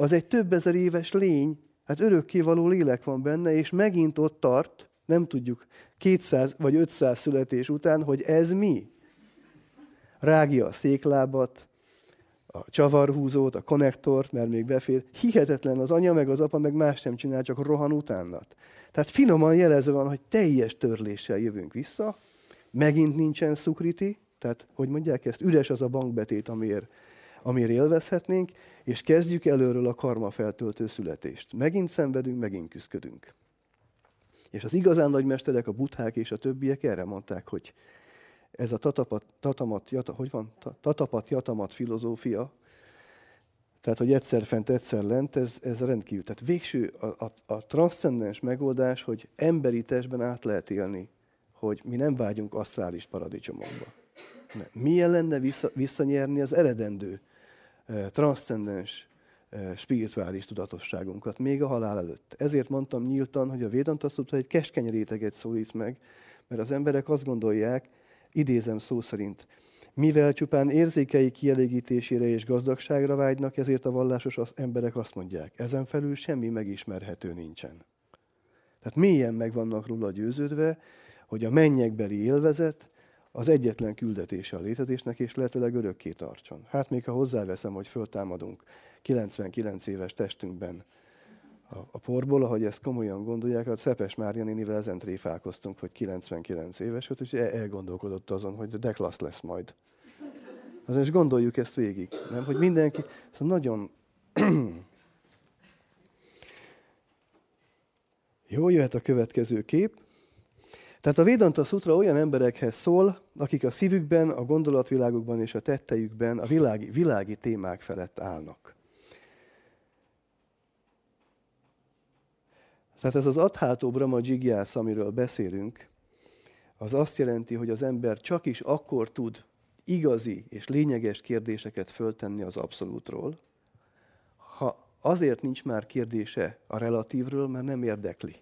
[SPEAKER 1] az egy több ezer éves lény, hát örökkévaló lélek van benne, és megint ott tart, nem tudjuk, 200 vagy 500 születés után, hogy ez mi. Rágja a széklábat, a csavarhúzót, a konnektort, mert még befér. Hihetetlen az anya, meg az apa, meg más nem csinál, csak rohan utánat. Tehát finoman jelezve van, hogy teljes törléssel jövünk vissza, megint nincsen szukriti, tehát, hogy mondják ezt, üres az a bankbetét, amiért amire élvezhetnénk, és kezdjük előről a karma feltöltő születést. Megint szenvedünk, megint küzdködünk. És az igazán nagy mesterek, a buthák és a többiek erre mondták, hogy ez a tatapat, tatamat, jata, hogy van? tatapat jatamat filozófia, tehát, hogy egyszer fent, egyszer lent, ez, ez rendkívül. Tehát végső a, a, a transzcendens megoldás, hogy emberi testben át lehet élni, hogy mi nem vágyunk asztrális paradicsomokba. Ne. Milyen lenne vissza, visszanyerni az eredendő transzcendens spirituális tudatosságunkat, még a halál előtt. Ezért mondtam nyíltan, hogy a Védanta Szutra egy keskeny réteget szólít meg, mert az emberek azt gondolják, idézem szó szerint, mivel csupán érzékei kielégítésére és gazdagságra vágynak, ezért a vallásos az emberek azt mondják, ezen felül semmi megismerhető nincsen. Tehát mélyen meg vannak róla győződve, hogy a mennyekbeli élvezet az egyetlen küldetése a létezésnek, és lehetőleg örökké tartson. Hát még ha hozzáveszem, hogy föltámadunk 99 éves testünkben a, a porból, ahogy ezt komolyan gondolják, a Szepes Mária nénivel ezen tréfálkoztunk, hogy 99 éves volt, és elgondolkodott azon, hogy de klassz lesz majd. Az és gondoljuk ezt végig, nem? Hogy mindenki, szóval nagyon Jó, jöhet a következő kép. Tehát a Védanta Sutra olyan emberekhez szól, akik a szívükben, a gondolatvilágukban és a tettejükben a világi, világi témák felett állnak. Tehát ez az adhátó brahma Jigyász, amiről beszélünk, az azt jelenti, hogy az ember csak is akkor tud igazi és lényeges kérdéseket föltenni az abszolútról, ha azért nincs már kérdése a relatívről, mert nem érdekli.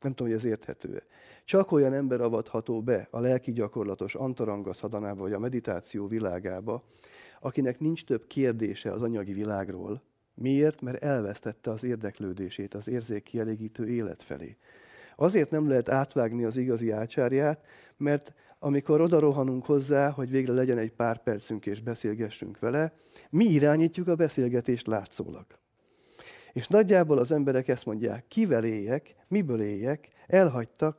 [SPEAKER 1] Nem tudom, hogy ez érthető Csak olyan ember avatható be a lelki gyakorlatos antaranga szadanába, vagy a meditáció világába, akinek nincs több kérdése az anyagi világról. Miért? Mert elvesztette az érdeklődését az érzékkielégítő élet felé. Azért nem lehet átvágni az igazi ácsárját, mert amikor oda rohanunk hozzá, hogy végre legyen egy pár percünk és beszélgessünk vele, mi irányítjuk a beszélgetést látszólag. És nagyjából az emberek ezt mondják, kivel éljek, miből éljek, elhagytak,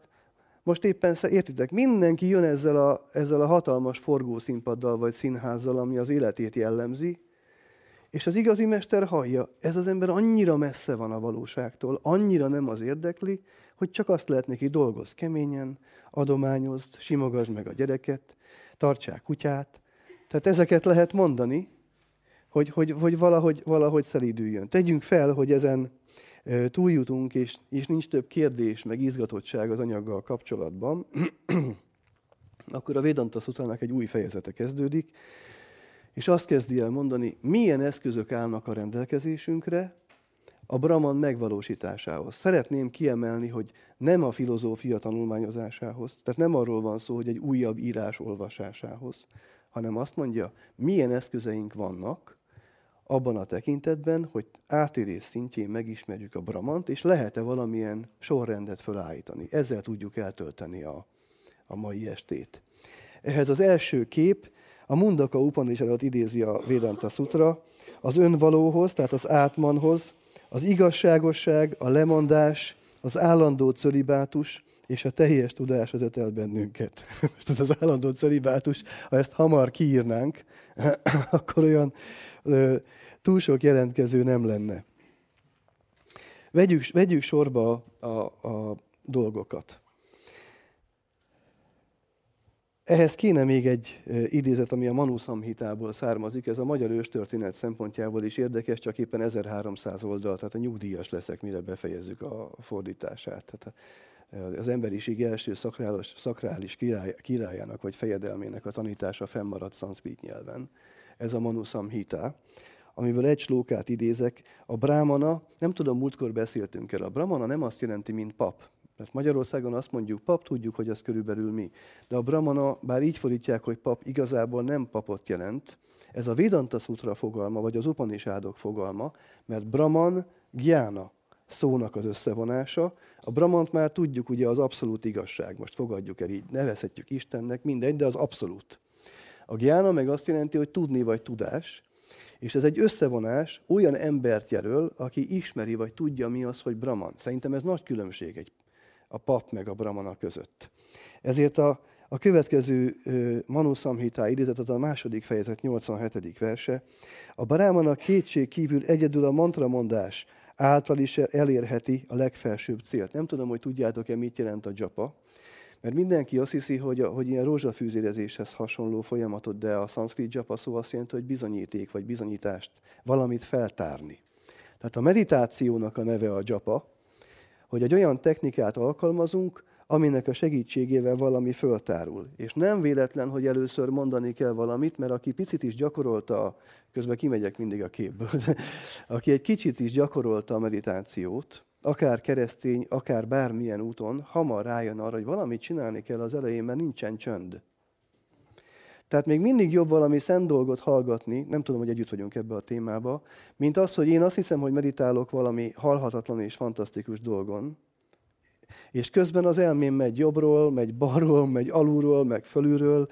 [SPEAKER 1] most éppen értitek, mindenki jön ezzel a, ezzel a hatalmas forgószínpaddal vagy színházzal, ami az életét jellemzi, és az igazi mester hallja, ez az ember annyira messze van a valóságtól, annyira nem az érdekli, hogy csak azt lehet neki, dolgoz keményen, adományozd, simogasd meg a gyereket, tartsák kutyát. Tehát ezeket lehet mondani, hogy, hogy, hogy valahogy, valahogy szelidüljön. Tegyünk fel, hogy ezen túljutunk, és, és nincs több kérdés, meg izgatottság az anyaggal kapcsolatban, akkor a Védanta Szutának egy új fejezete kezdődik, és azt kezdi el mondani, milyen eszközök állnak a rendelkezésünkre a Brahman megvalósításához. Szeretném kiemelni, hogy nem a filozófia tanulmányozásához, tehát nem arról van szó, hogy egy újabb írás olvasásához, hanem azt mondja, milyen eszközeink vannak abban a tekintetben, hogy átérés szintjén megismerjük a Bramant, és lehet-e valamilyen sorrendet felállítani. Ezzel tudjuk eltölteni a, a mai estét. Ehhez az első kép, a Mundaka Upanishadat idézi a Vedanta Sutra, az önvalóhoz, tehát az átmanhoz, az igazságosság, a lemondás, az állandó cölibátus, és a teljes tudás vezet el bennünket. Most az, az állandó celibátus, ha ezt hamar kiírnánk, akkor olyan ö, túl sok jelentkező nem lenne. Vegyük, vegyük sorba a, a dolgokat. Ehhez kéne még egy idézet, ami a Manu Samhitából származik. Ez a magyar őstörténet szempontjából is érdekes, csak éppen 1300 oldal, tehát a nyugdíjas leszek, mire befejezzük a fordítását. Tehát az emberiség első szakrális, szakrális király, királyának vagy fejedelmének a tanítása fennmaradt szanszkrit nyelven. Ez a Manusam Hita, amiből egy slókát idézek. A brámana, nem tudom, múltkor beszéltünk el, a brámana nem azt jelenti, mint pap. Mert Magyarországon azt mondjuk pap, tudjuk, hogy az körülbelül mi. De a brámana, bár így fordítják, hogy pap, igazából nem papot jelent. Ez a Vedanta Sutra fogalma, vagy az Upanishadok fogalma, mert Brahman gyána, szónak az összevonása. A Bramant már tudjuk, ugye az abszolút igazság, most fogadjuk el így, nevezhetjük Istennek, mindegy, de az abszolút. A gyána meg azt jelenti, hogy tudni vagy tudás, és ez egy összevonás olyan embert jelöl, aki ismeri vagy tudja, mi az, hogy Brahman. Szerintem ez nagy különbség egy, a pap meg a Bramana között. Ezért a, a következő Manu Samhita idézetet a második fejezet 87. verse. A Brahmana kétség kívül egyedül a mantra mondás által is elérheti a legfelsőbb célt. Nem tudom, hogy tudjátok-e, mit jelent a japa, mert mindenki azt hiszi, hogy, a, hogy ilyen rózsafűzérezéshez hasonló folyamatot, de a szanszkrit japa szó azt jelenti, hogy bizonyíték vagy bizonyítást, valamit feltárni. Tehát a meditációnak a neve a japa, hogy egy olyan technikát alkalmazunk, aminek a segítségével valami föltárul. És nem véletlen, hogy először mondani kell valamit, mert aki picit is gyakorolta, közben kimegyek mindig a képből, aki egy kicsit is gyakorolta a meditációt, akár keresztény, akár bármilyen úton, hamar rájön arra, hogy valamit csinálni kell az elején, mert nincsen csönd. Tehát még mindig jobb valami szent dolgot hallgatni, nem tudom, hogy együtt vagyunk ebbe a témába, mint az, hogy én azt hiszem, hogy meditálok valami halhatatlan és fantasztikus dolgon, és közben az elmém megy jobbról, megy balról, megy alulról, meg fölülről,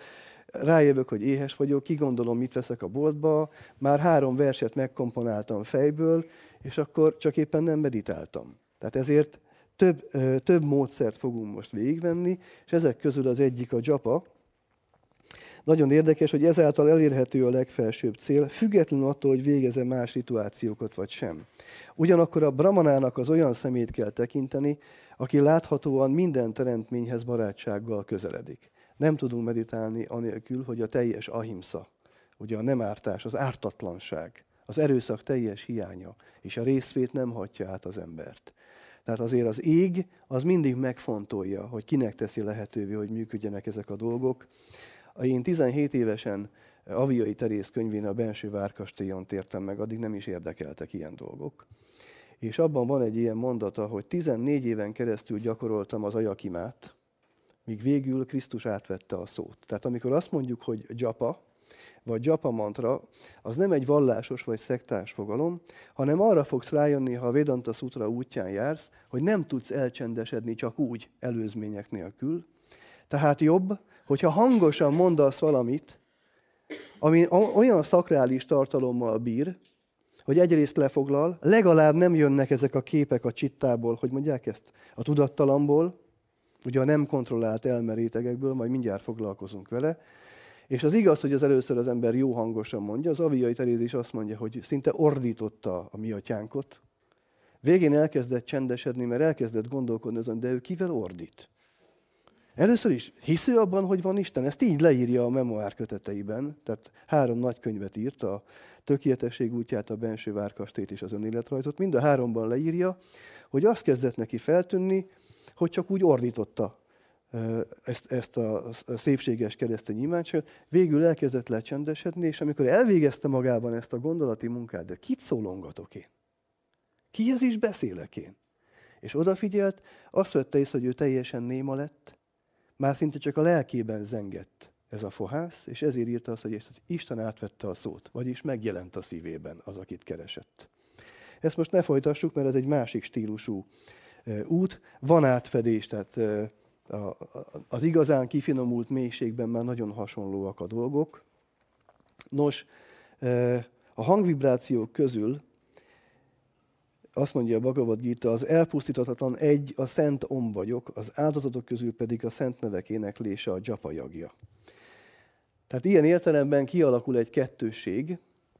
[SPEAKER 1] rájövök, hogy éhes vagyok, kigondolom, mit veszek a boltba, már három verset megkomponáltam fejből, és akkor csak éppen nem meditáltam. Tehát ezért több, több módszert fogunk most végigvenni, és ezek közül az egyik a japa. Nagyon érdekes, hogy ezáltal elérhető a legfelsőbb cél, független attól, hogy végeze más rituációkat vagy sem. Ugyanakkor a brahmanának az olyan szemét kell tekinteni, aki láthatóan minden teremtményhez barátsággal közeledik. Nem tudunk meditálni anélkül, hogy a teljes ahimsa, ugye a nem ártás, az ártatlanság, az erőszak teljes hiánya, és a részvét nem hagyja át az embert. Tehát azért az ég az mindig megfontolja, hogy kinek teszi lehetővé, hogy működjenek ezek a dolgok. Én 17 évesen Aviai Terész könyvén a belső várkastélyon tértem meg, addig nem is érdekeltek ilyen dolgok és abban van egy ilyen mondata, hogy 14 éven keresztül gyakoroltam az ajakimát, míg végül Krisztus átvette a szót. Tehát amikor azt mondjuk, hogy gyapa, vagy gyapa mantra, az nem egy vallásos vagy szektás fogalom, hanem arra fogsz rájönni, ha a Vedanta Sutra útján jársz, hogy nem tudsz elcsendesedni csak úgy előzmények nélkül. Tehát jobb, hogyha hangosan mondasz valamit, ami olyan szakrális tartalommal bír, vagy egyrészt lefoglal, legalább nem jönnek ezek a képek a csittából, hogy mondják ezt, a tudattalamból, ugye a nem kontrollált elmerétegekből, majd mindjárt foglalkozunk vele, és az igaz, hogy az először az ember jó hangosan mondja, az aviai terézés azt mondja, hogy szinte ordította a mi atyánkot. Végén elkezdett csendesedni, mert elkezdett gondolkodni azon, de ő kivel ordít? Először is hisző abban, hogy van Isten, ezt így leírja a memoár köteteiben, tehát három nagy könyvet írt, a Tökéletesség útját, a Benső Várkastét és az önéletrajzot, mind a háromban leírja, hogy azt kezdett neki feltűnni, hogy csak úgy ordította ezt, ezt a szépséges keresztény imádságot, végül elkezdett lecsendesedni, és amikor elvégezte magában ezt a gondolati munkát, de kit szólongatok én? Kihez is beszélek én? És odafigyelt, azt vette észre, hogy ő teljesen néma lett, már szinte csak a lelkében zengett ez a fohász, és ezért írta azt, hogy Isten átvette a szót, vagyis megjelent a szívében az, akit keresett. Ezt most ne folytassuk, mert ez egy másik stílusú út. Van átfedés, tehát az igazán kifinomult mélységben már nagyon hasonlóak a dolgok. Nos, a hangvibrációk közül azt mondja a Bhagavad Gita, az elpusztíthatatlan egy, a szent om vagyok, az áldozatok közül pedig a szent nevek éneklése a japa Tehát ilyen értelemben kialakul egy kettőség,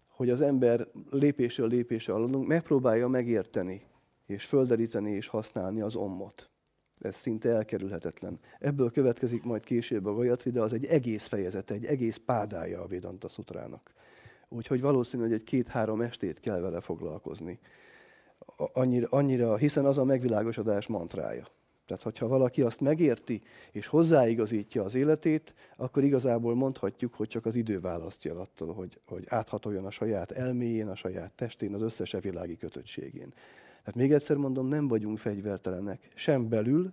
[SPEAKER 1] hogy az ember lépésről lépésre haladunk, megpróbálja megérteni, és földeríteni és használni az ommot. Ez szinte elkerülhetetlen. Ebből következik majd később a Gajatri, de az egy egész fejezete, egy egész pádája a Vedanta szutrának. Úgyhogy valószínű, hogy egy két-három estét kell vele foglalkozni annyira, annyira, hiszen az a megvilágosodás mantrája. Tehát, hogyha valaki azt megérti és hozzáigazítja az életét, akkor igazából mondhatjuk, hogy csak az idő választja el attól, hogy, hogy áthatoljon a saját elméjén, a saját testén, az összes e világi kötöttségén. Tehát még egyszer mondom, nem vagyunk fegyvertelenek, sem belül,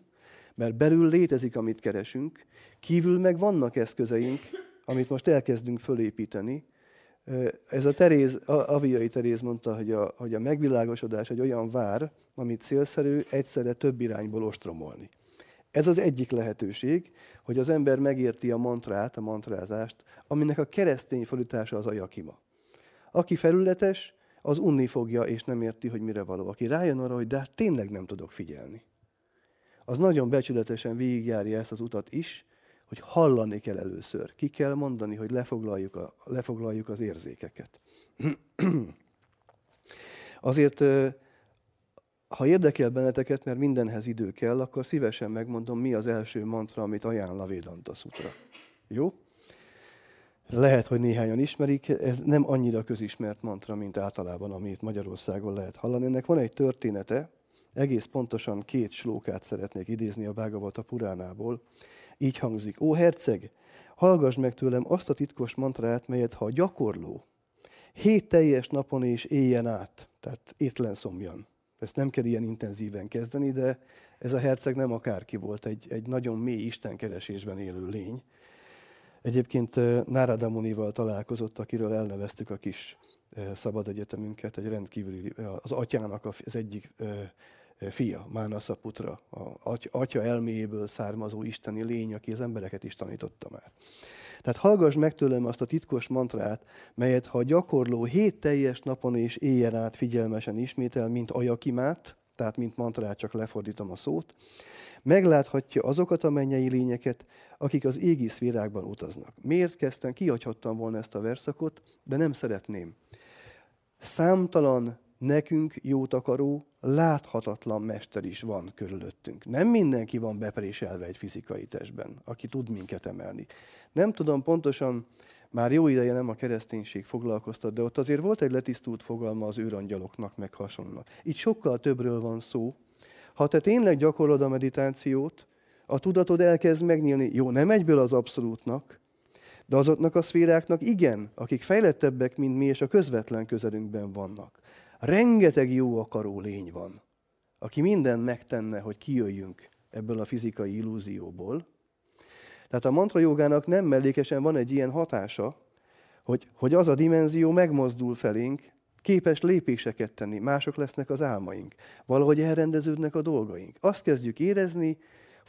[SPEAKER 1] mert belül létezik, amit keresünk, kívül meg vannak eszközeink, amit most elkezdünk fölépíteni, ez a Teréz, Aviai Teréz mondta, hogy a, hogy a megvilágosodás egy olyan vár, amit célszerű egyszerre több irányból ostromolni. Ez az egyik lehetőség, hogy az ember megérti a mantrát, a mantrázást, aminek a keresztény fordítása az ajakima. Aki felületes, az unni fogja, és nem érti, hogy mire való. Aki rájön arra, hogy de hát tényleg nem tudok figyelni, az nagyon becsületesen végigjárja ezt az utat is, hogy hallani kell először. Ki kell mondani, hogy lefoglaljuk, a, lefoglaljuk az érzékeket. Azért, ha érdekel benneteket, mert mindenhez idő kell, akkor szívesen megmondom, mi az első mantra, amit ajánl a Védanta Sutra. Jó? Lehet, hogy néhányan ismerik, ez nem annyira közismert mantra, mint általában, amit Magyarországon lehet hallani. Ennek van egy története, egész pontosan két slókát szeretnék idézni a Bhagavata Puránából. Így hangzik, ó herceg, hallgass meg tőlem azt a titkos mantrát, melyet ha a gyakorló hét teljes napon és éjjen át, tehát étlen szomjan. Ezt nem kell ilyen intenzíven kezdeni, de ez a herceg nem akárki volt, egy, egy nagyon mély istenkeresésben élő lény. Egyébként Nárada Munival találkozott, akiről elneveztük a kis szabad egyetemünket, egy rendkívüli, az atyának az egyik fia, Mánaszaputra, a atya elméjéből származó isteni lény, aki az embereket is tanította már. Tehát hallgass meg tőlem azt a titkos mantrát, melyet ha a gyakorló hét teljes napon és éjjel át figyelmesen ismétel, mint ajakimát, tehát mint mantrát csak lefordítom a szót, megláthatja azokat a mennyei lényeket, akik az égisz világban utaznak. Miért kezdtem, kihagyhattam volna ezt a verszakot, de nem szeretném. Számtalan nekünk jót akaró, láthatatlan mester is van körülöttünk. Nem mindenki van bepréselve egy fizikai testben, aki tud minket emelni. Nem tudom pontosan, már jó ideje nem a kereszténység foglalkoztat, de ott azért volt egy letisztult fogalma az őrangyaloknak, meg hasonlónak. Itt sokkal többről van szó. Ha te tényleg gyakorlod a meditációt, a tudatod elkezd megnyílni. Jó, nem egyből az abszolútnak, de azoknak a szféráknak igen, akik fejlettebbek, mint mi, és a közvetlen közelünkben vannak. Rengeteg jó akaró lény van, aki mindent megtenne, hogy kijöjjünk ebből a fizikai illúzióból. Tehát a mantra jogának nem mellékesen van egy ilyen hatása, hogy, hogy az a dimenzió megmozdul felénk, képes lépéseket tenni, mások lesznek az álmaink, valahogy elrendeződnek a dolgaink. Azt kezdjük érezni,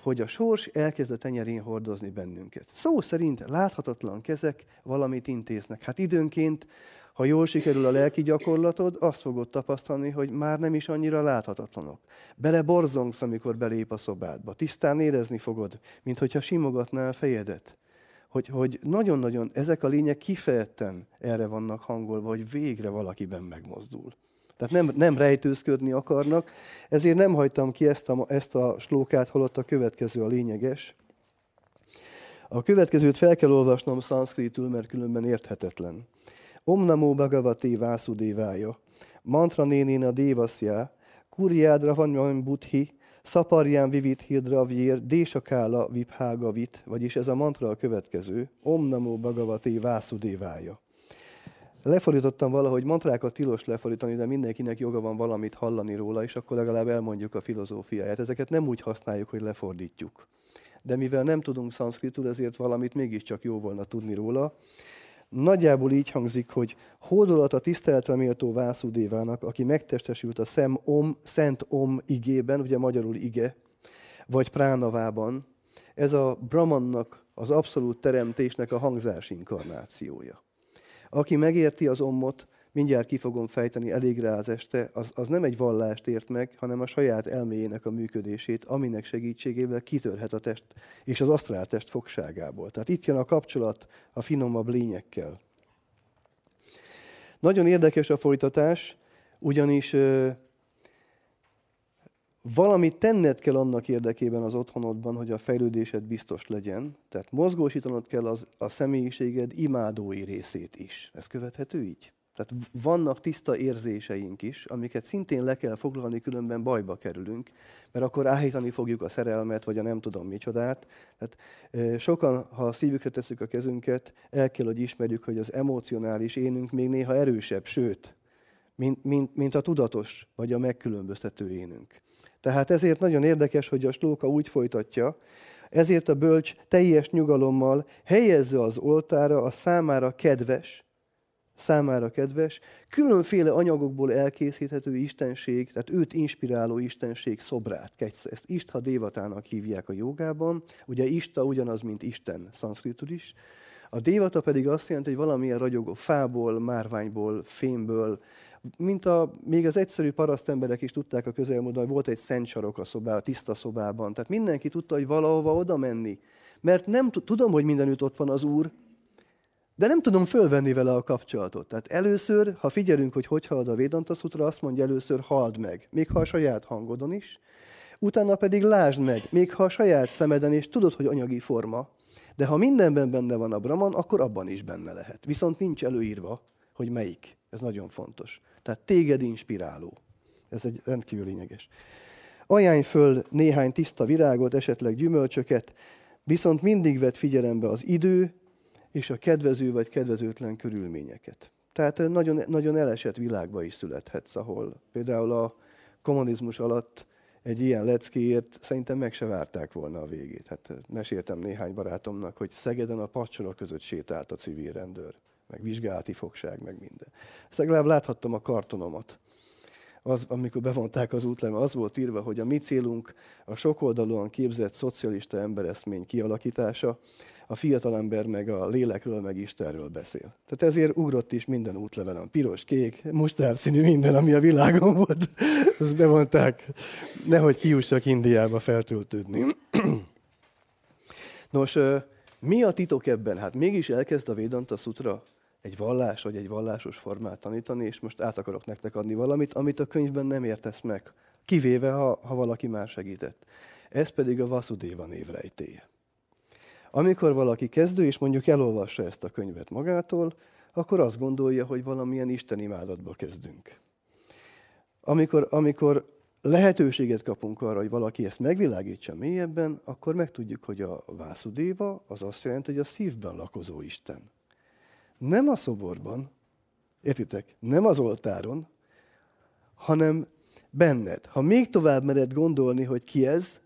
[SPEAKER 1] hogy a sors elkezd a tenyerén hordozni bennünket. Szó szerint láthatatlan kezek valamit intéznek. Hát időnként ha jól sikerül a lelki gyakorlatod, azt fogod tapasztalni, hogy már nem is annyira láthatatlanok. Beleborzongsz, amikor belép a szobádba. Tisztán érezni fogod, mintha simogatná a fejedet. Hogy, hogy nagyon-nagyon ezek a lények kifejezetten erre vannak hangolva, hogy végre valakiben megmozdul. Tehát nem, nem rejtőzködni akarnak, ezért nem hagytam ki ezt a, ezt a slókát, holott a következő a lényeges. A következőt fel kell olvasnom szanszkritül, mert különben érthetetlen. Omnamo Bhagavati Vasudevaya, Mantra Nénina Kuriádra van Vanyam Budhi, Szaparján Vivit Hidravjér, Désakála Vibhágavit, vagyis ez a mantra a következő, Omnamo Bhagavati Vasudevaya. Lefordítottam valahogy, mantrákat tilos lefordítani, de mindenkinek joga van valamit hallani róla, és akkor legalább elmondjuk a filozófiáját. Ezeket nem úgy használjuk, hogy lefordítjuk. De mivel nem tudunk szanszkritul, ezért valamit mégiscsak jó volna tudni róla. Nagyjából így hangzik, hogy hódolat a tiszteletre méltó Vászudévának, aki megtestesült a szem om, Szent Om igében, ugye magyarul ige, vagy pránavában. Ez a Brahmannak, az abszolút teremtésnek a hangzás inkarnációja. Aki megérti az ommot, mindjárt ki fogom fejteni elég rá az este, az, az nem egy vallást ért meg, hanem a saját elméjének a működését, aminek segítségével kitörhet a test és az test fogságából. Tehát itt jön a kapcsolat a finomabb lényekkel. Nagyon érdekes a folytatás, ugyanis ö, valamit tenned kell annak érdekében az otthonodban, hogy a fejlődésed biztos legyen. Tehát mozgósítanod kell az, a személyiséged imádói részét is. Ez követhető így? Tehát vannak tiszta érzéseink is, amiket szintén le kell foglalni, különben bajba kerülünk, mert akkor áhítani fogjuk a szerelmet, vagy a nem tudom micsodát. Tehát sokan, ha a szívükre tesszük a kezünket, el kell, hogy ismerjük, hogy az emocionális énünk még néha erősebb, sőt, mint, mint, mint a tudatos, vagy a megkülönböztető énünk. Tehát ezért nagyon érdekes, hogy a slóka úgy folytatja, ezért a bölcs teljes nyugalommal helyezze az oltára a számára kedves, számára kedves, különféle anyagokból elkészíthető istenség, tehát őt inspiráló istenség szobrát, ezt Istha Dévatának hívják a jogában, ugye Ista ugyanaz, mint Isten szanszkritul is, a dévata pedig azt jelenti, hogy valamilyen ragyogó fából, márványból, fémből, mint a, még az egyszerű paraszt emberek is tudták a közelmódban, hogy volt egy szent sarok a szobában, a tiszta szobában. Tehát mindenki tudta, hogy valahova oda menni. Mert nem tudom, hogy mindenütt ott van az Úr, de nem tudom fölvenni vele a kapcsolatot. Tehát először, ha figyelünk, hogy hogy halad a Védanta Sutra, azt mondja először hald meg, még ha a saját hangodon is, utána pedig lásd meg, még ha a saját szemeden is tudod, hogy anyagi forma, de ha mindenben benne van a Brahman, akkor abban is benne lehet. Viszont nincs előírva, hogy melyik. Ez nagyon fontos. Tehát téged inspiráló. Ez egy rendkívül lényeges. Ajánlj föl néhány tiszta virágot, esetleg gyümölcsöket, viszont mindig vett figyelembe az idő, és a kedvező vagy kedvezőtlen körülményeket. Tehát nagyon, nagyon elesett világba is születhetsz, ahol például a kommunizmus alatt egy ilyen leckéért szerintem meg se várták volna a végét. Hát meséltem néhány barátomnak, hogy Szegeden a pacsorok között sétált a civil rendőr, meg vizsgálati fogság, meg minden. Ezt legalább láthattam a kartonomat. Az, amikor bevonták az útlemet, az volt írva, hogy a mi célunk a sokoldalúan képzett szocialista embereszmény kialakítása, a fiatalember meg a lélekről, meg Istenről beszél. Tehát ezért ugrott is minden útlevelem. Piros, kék, mustárszínű minden, ami a világon volt. Ezt bevonták, nehogy kiussak Indiába feltöltődni. Nos, mi a titok ebben? Hát mégis elkezd a Védanta Sutra egy vallás vagy egy vallásos formát tanítani, és most át akarok nektek adni valamit, amit a könyvben nem értesz meg, kivéve, ha, ha valaki már segített. Ez pedig a Vasudéva névrejtéje. Amikor valaki kezdő, és mondjuk elolvassa ezt a könyvet magától, akkor azt gondolja, hogy valamilyen imádatba kezdünk. Amikor, amikor lehetőséget kapunk arra, hogy valaki ezt megvilágítsa mélyebben, akkor megtudjuk, hogy a vászudéva az azt jelenti, hogy a szívben lakozó Isten. Nem a szoborban, értitek, nem az oltáron, hanem benned. Ha még tovább mered gondolni, hogy ki ez,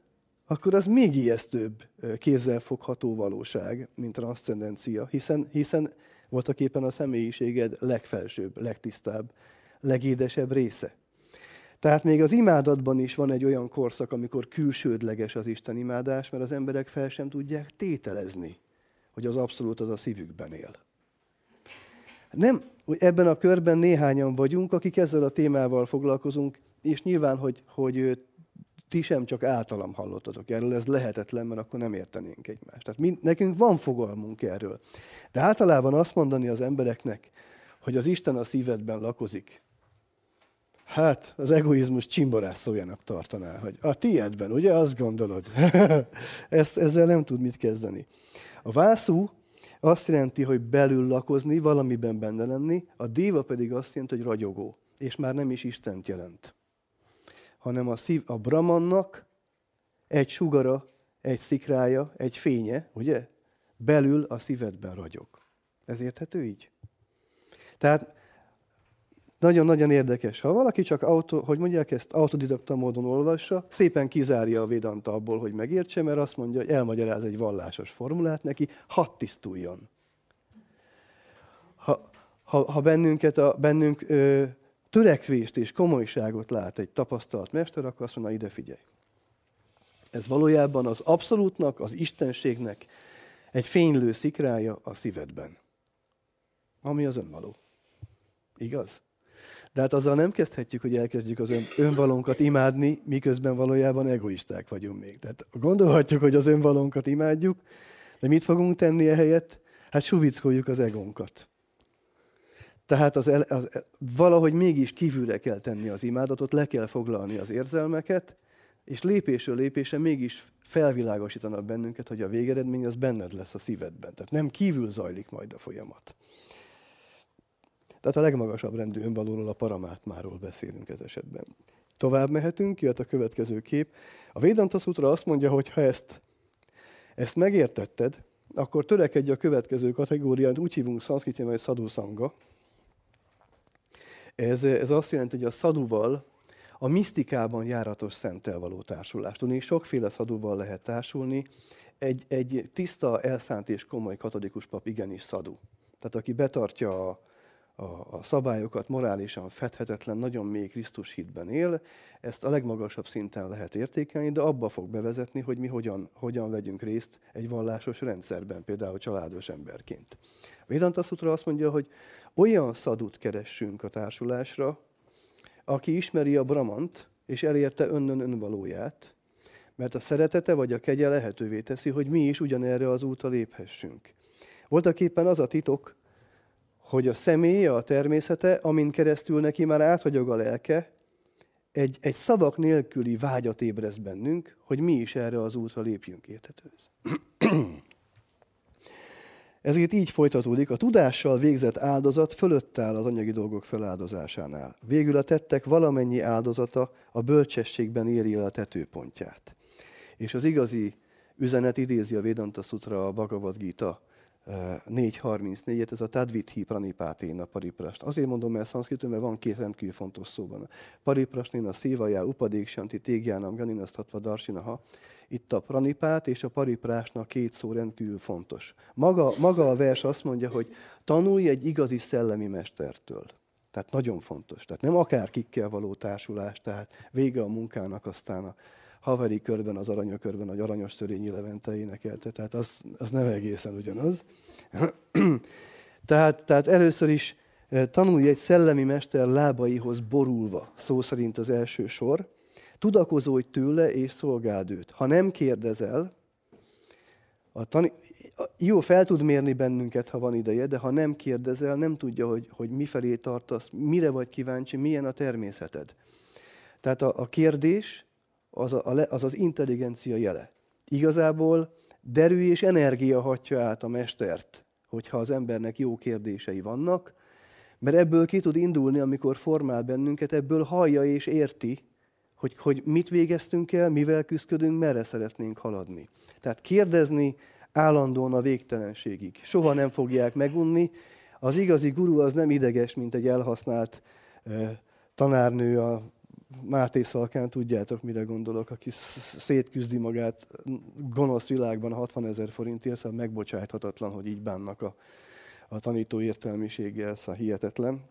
[SPEAKER 1] akkor az még ijesztőbb kézzelfogható valóság, mint transzcendencia, hiszen, hiszen voltak éppen a személyiséged legfelsőbb, legtisztább, legédesebb része. Tehát még az imádatban is van egy olyan korszak, amikor külsődleges az Isten imádás, mert az emberek fel sem tudják tételezni, hogy az abszolút az a szívükben él. Nem, hogy ebben a körben néhányan vagyunk, akik ezzel a témával foglalkozunk, és nyilván, hogy, hogy ti sem csak általam hallottatok erről, ez lehetetlen, mert akkor nem értenénk egymást. Tehát mi, nekünk van fogalmunk erről. De általában azt mondani az embereknek, hogy az Isten a szívedben lakozik, hát az egoizmus csimborászójának tartaná, hogy a tiédben, ugye azt gondolod? Ezt, ezzel nem tud mit kezdeni. A vászú azt jelenti, hogy belül lakozni, valamiben benne lenni, a déva pedig azt jelenti, hogy ragyogó, és már nem is Istent jelent hanem a, szív, a Brahmannak egy sugara, egy szikrája, egy fénye, ugye? Belül a szívedben ragyog. Ez érthető így? Tehát nagyon-nagyon érdekes. Ha valaki csak, auto, hogy mondják ezt, autodidakta módon olvassa, szépen kizárja a védanta abból, hogy megértse, mert azt mondja, hogy elmagyaráz egy vallásos formulát neki, hadd tisztuljon. Ha, ha, ha bennünket a, bennünk ö, törekvést és komolyságot lát egy tapasztalt mester, akkor azt mondja, ide figyelj. Ez valójában az abszolútnak, az istenségnek egy fénylő szikrája a szívedben. Ami az önvaló. Igaz? De hát azzal nem kezdhetjük, hogy elkezdjük az ön, önvalónkat imádni, miközben valójában egoisták vagyunk még. Tehát gondolhatjuk, hogy az önvalónkat imádjuk, de mit fogunk tenni ehelyett? Hát suvickoljuk az egónkat. Tehát az, el, az, valahogy mégis kívülre kell tenni az imádatot, le kell foglalni az érzelmeket, és lépésről lépésre mégis felvilágosítanak bennünket, hogy a végeredmény az benned lesz a szívedben. Tehát nem kívül zajlik majd a folyamat. Tehát a legmagasabb rendű önvalóról, a paramátmáról beszélünk ez esetben. Tovább mehetünk, jöhet a következő kép. A Védanta Sutra azt mondja, hogy ha ezt, ezt megértetted, akkor törekedj a következő kategóriát, úgy hívunk szanszkritjában, hogy szadusanga, ez, ez azt jelenti, hogy a szaduval, a misztikában járatos szenttel való társulást. Tudni, sokféle szaduval lehet társulni. Egy, egy tiszta, elszánt és komoly katolikus pap igenis szadu. Tehát aki betartja a, a, a szabályokat, morálisan fedhetetlen, nagyon mély Krisztus hitben él, ezt a legmagasabb szinten lehet értékelni, de abba fog bevezetni, hogy mi hogyan, hogyan vegyünk részt egy vallásos rendszerben, például családos emberként. A Vedanta Sutra azt mondja, hogy olyan szadut keressünk a társulásra, aki ismeri a Bramant, és elérte önnön önvalóját, mert a szeretete vagy a kegye lehetővé teszi, hogy mi is ugyanerre az úta léphessünk. Voltak éppen az a titok, hogy a személye, a természete, amin keresztül neki már áthagyog a lelke, egy, egy szavak nélküli vágyat ébreszt bennünk, hogy mi is erre az útra lépjünk, érthető Ezért így folytatódik, a tudással végzett áldozat fölött áll az anyagi dolgok feláldozásánál. Végül a tettek valamennyi áldozata a bölcsességben éri el a tetőpontját. És az igazi üzenet idézi a Vedanta Sutra, a Bhagavad Gita 4.34-et, ez a Tadvit hi pranipáténa pariprast. Azért mondom el szanszkritul, mert van két rendkívül fontos szóban. Pariprasnén a szívajá, upadéksanti, tégjánam, ganinasztatva, darsinaha. Itt a pranipát és a pariprásnak két szó rendkívül fontos. Maga, maga a vers azt mondja, hogy tanulj egy igazi szellemi mestertől. Tehát nagyon fontos. Tehát nem akárkikkel való társulás, tehát vége a munkának, aztán a haveri körben, az körben a aranyos törényi Levente énekelte. Tehát az, az nem egészen ugyanaz. tehát, tehát először is eh, tanulj egy szellemi mester lábaihoz borulva, szó szerint az első sor, tudakozódj tőle és szolgáld őt. Ha nem kérdezel, a tan- jó, fel tud mérni bennünket, ha van ideje, de ha nem kérdezel, nem tudja, hogy, hogy mifelé tartasz, mire vagy kíváncsi, milyen a természeted. Tehát a, a kérdés az a, az, az intelligencia jele. Igazából derű és energia hatja át a mestert, hogyha az embernek jó kérdései vannak, mert ebből ki tud indulni, amikor formál bennünket, ebből hallja és érti, hogy, hogy mit végeztünk el, mivel küzdködünk, merre szeretnénk haladni. Tehát kérdezni állandóan a végtelenségig. Soha nem fogják megunni. Az igazi guru az nem ideges, mint egy elhasznált ö, tanárnő a Máté Szalkán, tudjátok, mire gondolok, aki szétküzdi magát gonosz világban 60 ezer forintért, szóval megbocsáthatatlan, hogy így bánnak a, a tanító értelmiséggel, szóval hihetetlen.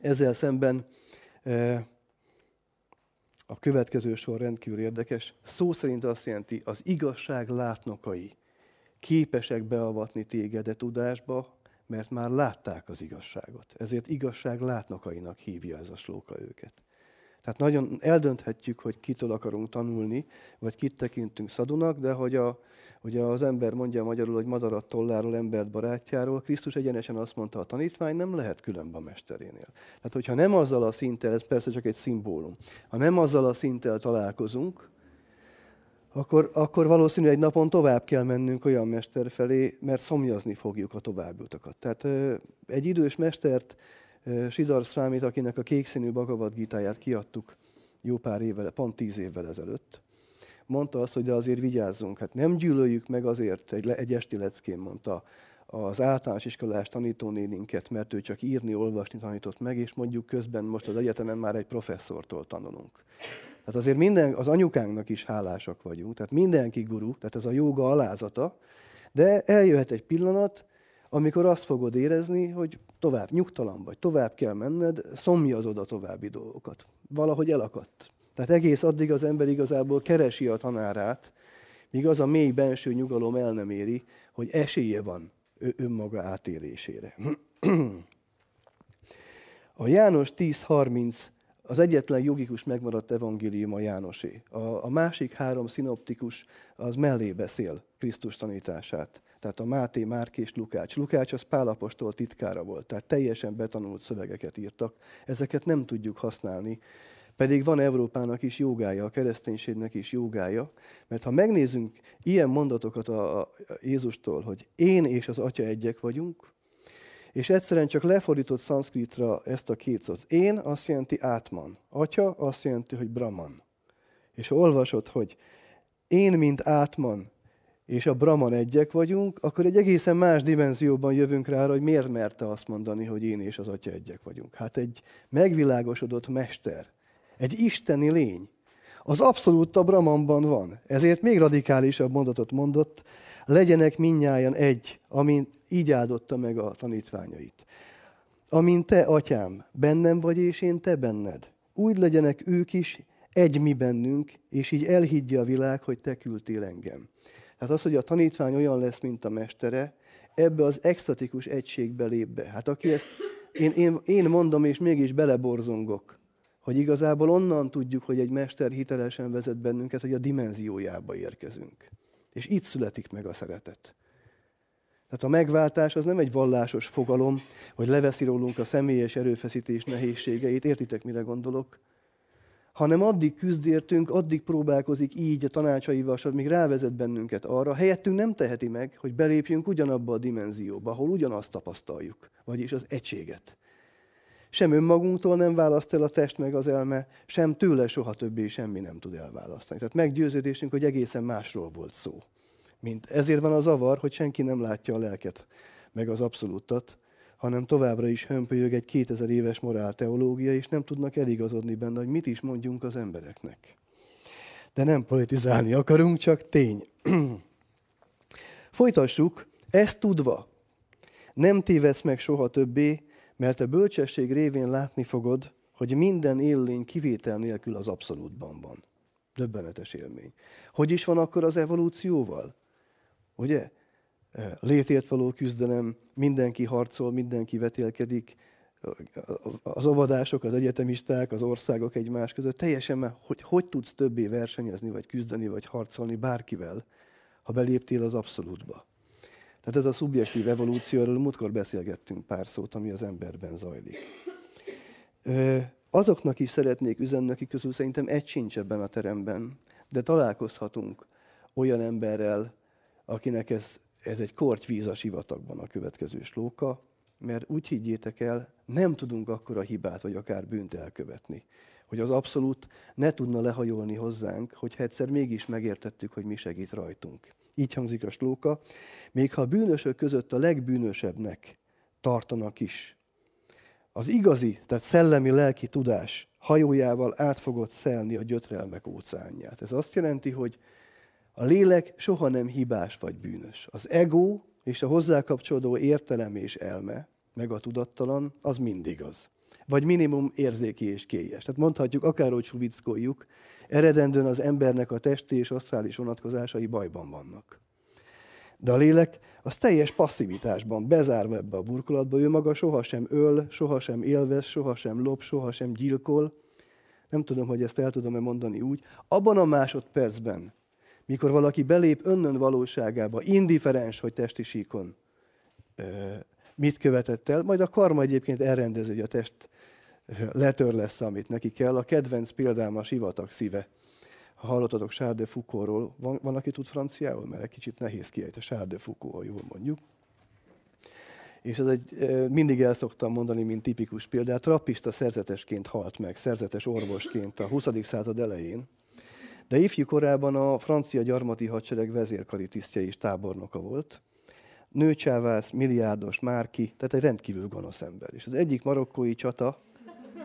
[SPEAKER 1] Ezzel szemben e, a következő sor rendkívül érdekes. Szó szerint azt jelenti, az igazság látnokai képesek beavatni téged tudásba, mert már látták az igazságot. Ezért igazság látnokainak hívja ez a slóka őket. Tehát nagyon eldönthetjük, hogy kitől akarunk tanulni, vagy kit tekintünk szadunak, de hogy a, hogy az ember mondja magyarul, hogy madarat tolláról, embert barátjáról, Krisztus egyenesen azt mondta a tanítvány, nem lehet különb a mesterénél. Tehát hogyha nem azzal a szinttel, ez persze csak egy szimbólum, ha nem azzal a szinttel találkozunk, akkor, akkor valószínű egy napon tovább kell mennünk olyan mester felé, mert szomjazni fogjuk a továbbiutakat. Tehát egy idős mestert Sidar Szvámit, akinek a kékszínű Bhagavad gitáját kiadtuk jó pár évvel, pont tíz évvel ezelőtt, mondta azt, hogy de azért vigyázzunk, hát nem gyűlöljük meg azért, egy, egy esti leckén mondta az általános iskolás tanítónéninket, mert ő csak írni, olvasni tanított meg, és mondjuk közben most az egyetemen már egy professzortól tanulunk. Tehát azért minden, az anyukánknak is hálásak vagyunk, tehát mindenki guru, tehát ez a joga alázata, de eljöhet egy pillanat, amikor azt fogod érezni, hogy tovább nyugtalan vagy, tovább kell menned, szomjazod a további dolgokat. Valahogy elakadt. Tehát egész addig az ember igazából keresi a tanárát, míg az a mély benső nyugalom el nem éri, hogy esélye van önmaga átérésére. A János 10.30 az egyetlen jogikus megmaradt evangélium a Jánosé. A, a másik három szinoptikus az mellé beszél Krisztus tanítását. Tehát a Máté, Márk és Lukács. Lukács az Pálapostól titkára volt, tehát teljesen betanult szövegeket írtak. Ezeket nem tudjuk használni, pedig van Európának is jogája, a kereszténységnek is jogája, mert ha megnézzünk ilyen mondatokat a, a Jézustól, hogy én és az Atya egyek vagyunk, és egyszerűen csak lefordított szanszkritra ezt a két szót. Én azt jelenti átman, atya azt jelenti, hogy Brahman. És ha olvasod, hogy én, mint átman, és a Brahman egyek vagyunk, akkor egy egészen más dimenzióban jövünk rá, hogy miért merte azt mondani, hogy én és az Atya egyek vagyunk. Hát egy megvilágosodott mester, egy isteni lény, az abszolút a Brahmanban van. Ezért még radikálisabb mondatot mondott, legyenek minnyáján egy, amint így áldotta meg a tanítványait. Amint te, atyám, bennem vagy, és én te benned. Úgy legyenek ők is egy mi bennünk, és így elhiggye a világ, hogy te küldtél engem. Tehát az, hogy a tanítvány olyan lesz, mint a mestere, ebbe az extatikus egységbe lép be. Hát aki ezt, én, én, én mondom, és mégis beleborzongok, hogy igazából onnan tudjuk, hogy egy mester hitelesen vezet bennünket, hogy a dimenziójába érkezünk. És itt születik meg a szeretet. Tehát a megváltás az nem egy vallásos fogalom, hogy leveszi rólunk a személyes erőfeszítés nehézségeit, értitek, mire gondolok, hanem addig küzd értünk, addig próbálkozik így a tanácsaival, amíg rávezet bennünket arra, helyettünk nem teheti meg, hogy belépjünk ugyanabba a dimenzióba, ahol ugyanazt tapasztaljuk, vagyis az egységet. Sem önmagunktól nem választ el a test meg az elme, sem tőle soha többé semmi nem tud elválasztani. Tehát meggyőződésünk, hogy egészen másról volt szó. Mint ezért van a zavar, hogy senki nem látja a lelket, meg az abszolútat, hanem továbbra is hömpölyög egy 2000 éves morál teológia, és nem tudnak eligazodni benne, hogy mit is mondjunk az embereknek. De nem politizálni akarunk, csak tény. Folytassuk, ezt tudva, nem tévesz meg soha többé, mert a bölcsesség révén látni fogod, hogy minden élőlény kivétel nélkül az abszolútban van. Döbbenetes élmény. Hogy is van akkor az evolúcióval? Ugye? létért való küzdelem, mindenki harcol, mindenki vetélkedik, az avadások, az egyetemisták, az országok egymás között, teljesen már, hogy, hogy tudsz többé versenyezni, vagy küzdeni, vagy harcolni bárkivel, ha beléptél az abszolútba. Tehát ez a szubjektív evolúcióról múltkor beszélgettünk pár szót, ami az emberben zajlik. Azoknak is szeretnék üzenni, akik közül szerintem egy sincs ebben a teremben, de találkozhatunk olyan emberrel, akinek ez ez egy kortyvíz a sivatagban a következő slóka, mert úgy higgyétek el, nem tudunk akkor a hibát vagy akár bűnt elkövetni, hogy az abszolút ne tudna lehajolni hozzánk, hogy egyszer mégis megértettük, hogy mi segít rajtunk. Így hangzik a slóka, még ha a bűnösök között a legbűnösebbnek tartanak is. Az igazi, tehát szellemi lelki tudás hajójával át fogod szelni a gyötrelmek óceánját. Ez azt jelenti, hogy a lélek soha nem hibás vagy bűnös. Az ego és a hozzá kapcsolódó értelem és elme, meg a tudattalan, az mindig az. Vagy minimum érzéki és kélyes. Tehát mondhatjuk, akárhogy suvickoljuk, eredendően az embernek a testi és asztrális vonatkozásai bajban vannak. De a lélek az teljes passzivitásban, bezárva ebbe a burkolatba, ő maga sohasem öl, sohasem élvez, sohasem lop, sohasem gyilkol. Nem tudom, hogy ezt el tudom-e mondani úgy. Abban a másodpercben, mikor valaki belép önnön valóságába, indiferens, hogy testi síkon mit követett el, majd a karma egyébként elrendezi, hogy a test letör lesz, amit neki kell. A kedvenc példám a sivatag szíve. Ha hallottatok Charles de Foucault-ról, van, van, aki tud franciául, mert egy kicsit nehéz a Charles de Foucault, ha jól mondjuk. És ez egy, mindig el szoktam mondani, mint tipikus példát, trappista szerzetesként halt meg, szerzetes orvosként a 20. század elején, de ifjú korában a francia gyarmati hadsereg vezérkari tisztje és tábornoka volt. Nőcsávász, milliárdos, Márki, tehát egy rendkívül gonosz ember. És az egyik marokkói csata,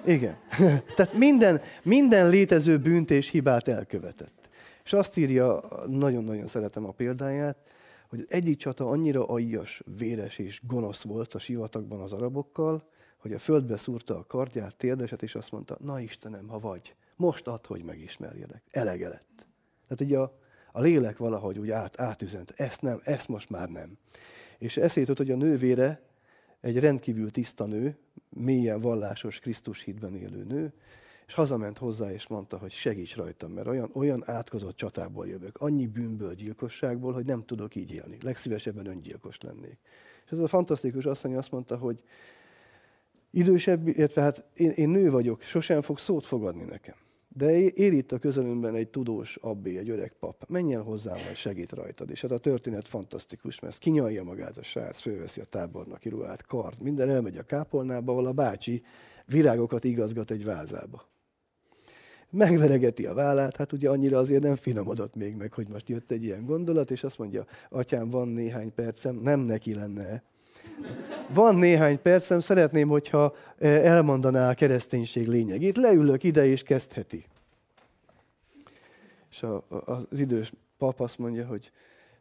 [SPEAKER 1] igen, tehát minden, minden létező bűnt és hibát elkövetett. És azt írja, nagyon-nagyon szeretem a példáját, hogy az egyik csata annyira aljas, véres és gonosz volt a sivatagban az arabokkal, hogy a földbe szúrta a kardját, térdeset, és azt mondta, na Istenem, ha vagy, most ad, hogy megismerjelek. Elege lett. Tehát ugye a, a lélek valahogy úgy át, átüzent. Ezt nem, ezt most már nem. És eszét jutott, hogy a nővére egy rendkívül tiszta nő, mélyen vallásos Krisztus hídben élő nő, és hazament hozzá, és mondta, hogy segíts rajtam, mert olyan, olyan átkozott csatából jövök, annyi bűnből, gyilkosságból, hogy nem tudok így élni. Legszívesebben öngyilkos lennék. És ez a fantasztikus asszony azt mondta, hogy idősebb, illetve hát én, én nő vagyok, sosem fog szót fogadni nekem. De ér itt a közelünkben egy tudós abbé, egy öreg pap. Menj el hozzám, majd segít rajtad. És hát a történet fantasztikus, mert kinyalja magát a srác, fölveszi a tábornak ruhát, kard, minden elmegy a kápolnába, ahol a bácsi virágokat igazgat egy vázába. Megveregeti a vállát, hát ugye annyira azért nem finomodott még meg, hogy most jött egy ilyen gondolat, és azt mondja, atyám, van néhány percem, nem neki lenne van néhány percem, szeretném, hogyha e, elmondaná a kereszténység lényegét. Leülök ide, és kezdheti. És a, az idős pap azt mondja, hogy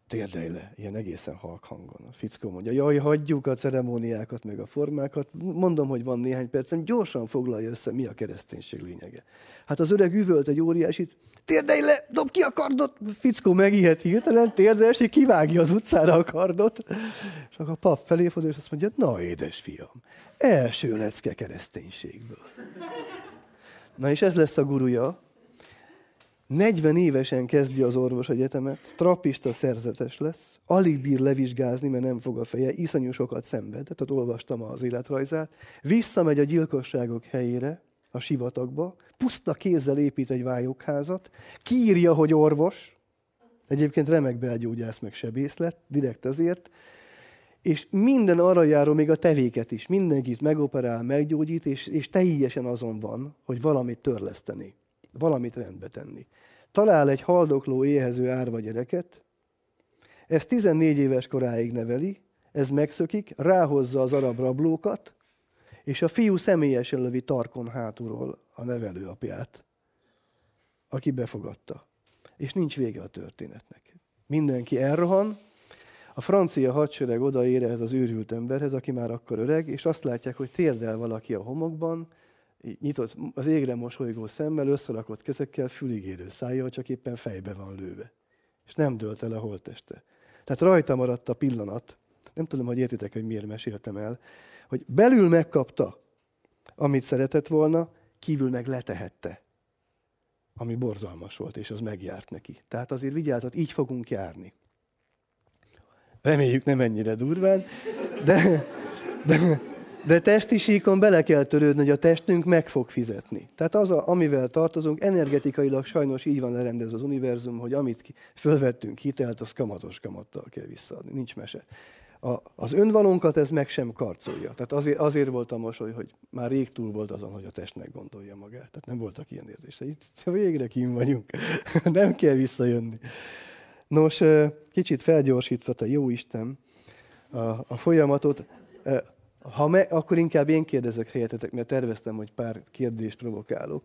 [SPEAKER 1] térdej le, ilyen egészen halk hangon. A fickó mondja, jaj, hagyjuk a ceremóniákat, meg a formákat. Mondom, hogy van néhány percem, gyorsan foglalja össze, mi a kereszténység lényege. Hát az öreg üvölt egy óriásit, térdej le, dob ki a kardot! A fickó megijedt hirtelen, térdej és kivágja az utcára a kardot. És akkor a pap felé fordul, és azt mondja, na édes fiam, első lecke kereszténységből. Na és ez lesz a gurúja? 40 évesen kezdi az orvos egyetemet, trapista szerzetes lesz, alig bír levizsgázni, mert nem fog a feje, iszonyú sokat szenved, tehát olvastam az életrajzát, visszamegy a gyilkosságok helyére, a sivatagba, puszta kézzel épít egy vályokházat, kiírja, hogy orvos, egyébként remek belgyógyász meg sebész lett, direkt azért. és minden arra járó, még a tevéket is, mindenkit megoperál, meggyógyít, és, és teljesen azon van, hogy valamit törleszteni valamit rendbe tenni. Talál egy haldokló, éhező árva gyereket, ez 14 éves koráig neveli, ez megszökik, ráhozza az arab rablókat, és a fiú személyesen lövi tarkon hátulról a nevelőapját, aki befogadta. És nincs vége a történetnek. Mindenki elrohan, a francia hadsereg odaér ehhez az őrült emberhez, aki már akkor öreg, és azt látják, hogy térdel valaki a homokban, így nyitott, az égre mosolygó szemmel, összerakott kezekkel, füligérő szája, csak éppen fejbe van lőve. És nem dőlt el a holteste. Tehát rajta maradt a pillanat, nem tudom, hogy értitek, hogy miért meséltem el, hogy belül megkapta, amit szeretett volna, kívül meg letehette, ami borzalmas volt, és az megjárt neki. Tehát azért vigyázat, így fogunk járni. Reméljük nem ennyire durván, de, de, de testi síkon bele kell törődni, hogy a testünk meg fog fizetni. Tehát az, a, amivel tartozunk, energetikailag sajnos így van lerendezve az univerzum, hogy amit fölvettünk hitelt, az kamatos kamattal kell visszaadni. Nincs mese. A, az önvalónkat ez meg sem karcolja. Tehát azért, azért volt a mosoly, hogy már rég túl volt azon, hogy a testnek gondolja magát. Tehát nem voltak ilyen érzései. Végre kim vagyunk. nem kell visszajönni. Nos, kicsit felgyorsítva, te jó Isten, a, a folyamatot. Ha me, akkor inkább én kérdezek helyetetek, mert terveztem, hogy pár kérdést provokálok.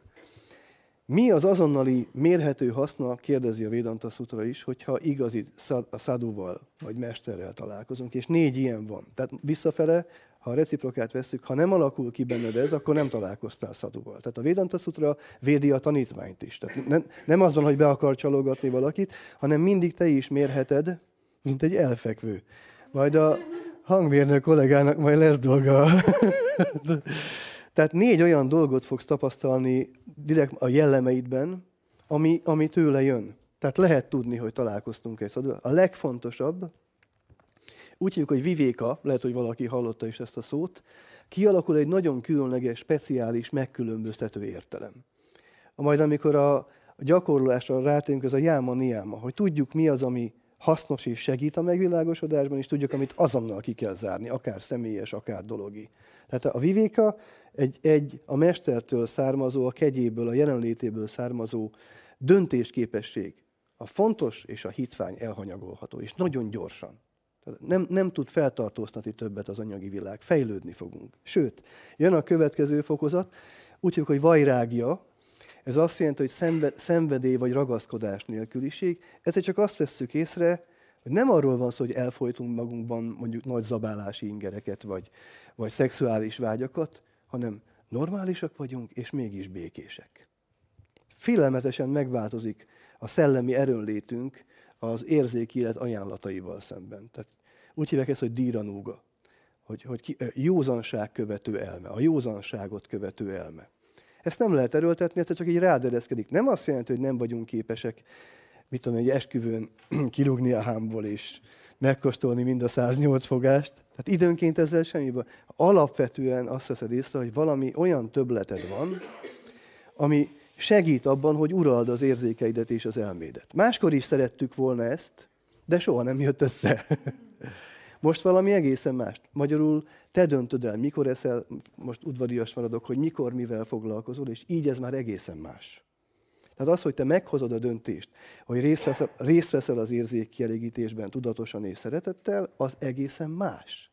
[SPEAKER 1] Mi az azonnali mérhető haszna, kérdezi a Védanta Sutra is, hogyha igazi a szadúval vagy mesterrel találkozunk, és négy ilyen van. Tehát visszafele, ha a reciprokát veszük, ha nem alakul ki benned ez, akkor nem találkoztál szadúval. Tehát a Védanta Sutra védi a tanítványt is. Tehát nem, nem azon, hogy be akar csalogatni valakit, hanem mindig te is mérheted, mint egy elfekvő. Majd a, hangmérnök kollégának majd lesz dolga. Tehát négy olyan dolgot fogsz tapasztalni direkt a jellemeidben, ami, ami tőle jön. Tehát lehet tudni, hogy találkoztunk egy szóval A legfontosabb, úgy hívjuk, hogy vivéka, lehet, hogy valaki hallotta is ezt a szót, kialakul egy nagyon különleges, speciális, megkülönböztető értelem. Majd amikor a gyakorlásra rátérünk, ez a jáma niáma, hogy tudjuk mi az, ami hasznos és segít a megvilágosodásban, és tudjuk, amit azonnal ki kell zárni, akár személyes, akár dologi. Tehát a vivéka egy, egy a mestertől származó, a kegyéből, a jelenlétéből származó döntésképesség. A fontos és a hitvány elhanyagolható, és nagyon gyorsan. Nem, nem tud feltartóztatni többet az anyagi világ, fejlődni fogunk. Sőt, jön a következő fokozat, úgy hívjuk, hogy vajrágja, ez azt jelenti, hogy szenvedély vagy ragaszkodás nélküliség. Ezért csak azt vesszük észre, hogy nem arról van szó, hogy elfolytunk magunkban mondjuk nagy zabálási ingereket, vagy, vagy szexuális vágyakat, hanem normálisak vagyunk, és mégis békések. Félelmetesen megváltozik a szellemi erőnlétünk az érzéki élet ajánlataival szemben. Tehát úgy hívják ezt, hogy díranúga, hogy, hogy ki, józanság követő elme, a józanságot követő elme. Ezt nem lehet erőltetni, ez csak így rádereszkedik. Nem azt jelenti, hogy nem vagyunk képesek, mit tudom, egy esküvőn kirúgni a hámból és megkóstolni mind a 108 fogást. Tehát időnként ezzel baj. Alapvetően azt veszed észre, hogy valami olyan töbleted van, ami segít abban, hogy urald az érzékeidet és az elmédet. Máskor is szerettük volna ezt, de soha nem jött össze. Most valami egészen mást. Magyarul te döntöd el, mikor eszel, most udvarias maradok, hogy mikor, mivel foglalkozol, és így ez már egészen más. Tehát az, hogy te meghozod a döntést, hogy részt veszel, részt veszel az érzék tudatosan és szeretettel, az egészen más.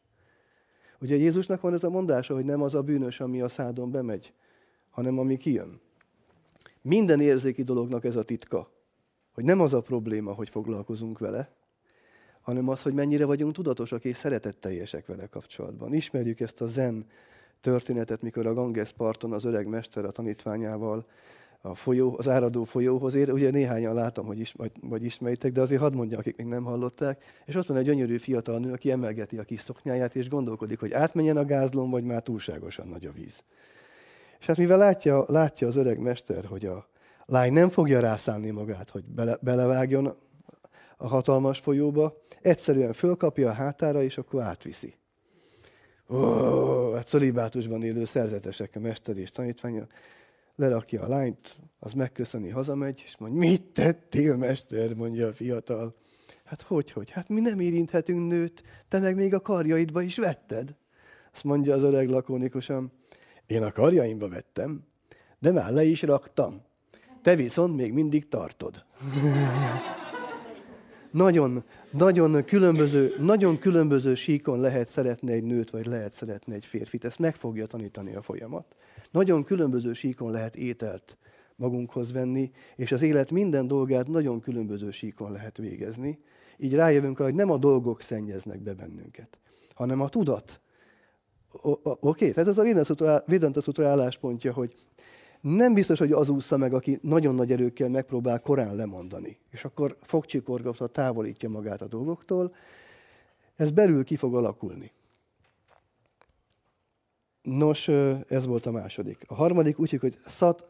[SPEAKER 1] Ugye Jézusnak van ez a mondása, hogy nem az a bűnös, ami a szádon bemegy, hanem ami kijön. Minden érzéki dolognak ez a titka, hogy nem az a probléma, hogy foglalkozunk vele, hanem az, hogy mennyire vagyunk tudatosak és szeretetteljesek vele kapcsolatban. Ismerjük ezt a zen történetet, mikor a Ganges parton az öreg mester a tanítványával a folyó, az áradó folyóhoz ér. Ugye néhányan látom, hogy is, vagy, vagy ismeritek, de azért hadd mondja, akik még nem hallották. És ott van egy gyönyörű fiatal nő, aki emelgeti a kis szoknyáját, és gondolkodik, hogy átmenjen a gázlón, vagy már túlságosan nagy a víz. És hát mivel látja, látja az öreg mester, hogy a lány nem fogja rászállni magát, hogy bele, belevágjon, a hatalmas folyóba, egyszerűen fölkapja a hátára, és akkor átviszi. Ó, a hát celibátusban élő szerzetesek, a mester és tanítványa, lerakja a lányt, az megköszöni, hazamegy, és mondja, mit tettél, mester, mondja a fiatal. Hát hogy, hogy? Hát mi nem érinthetünk nőt, te meg még a karjaidba is vetted. Azt mondja az öreg lakónikusan, én a karjaimba vettem, de már le is raktam. Te viszont még mindig tartod. nagyon, nagyon különböző, nagyon különböző síkon lehet szeretni egy nőt, vagy lehet szeretni egy férfit. Ezt meg fogja tanítani a folyamat. Nagyon különböző síkon lehet ételt magunkhoz venni, és az élet minden dolgát nagyon különböző síkon lehet végezni. Így rájövünk arra, hogy nem a dolgok szennyeznek be bennünket, hanem a tudat. Oké, okay, tehát ez a Védantaszutra álláspontja, hogy nem biztos, hogy az úszta meg, aki nagyon nagy erőkkel megpróbál korán lemondani. És akkor fogcsikorgatva távolítja magát a dolgoktól. Ez belül ki fog alakulni. Nos, ez volt a második. A harmadik úgy hogy szat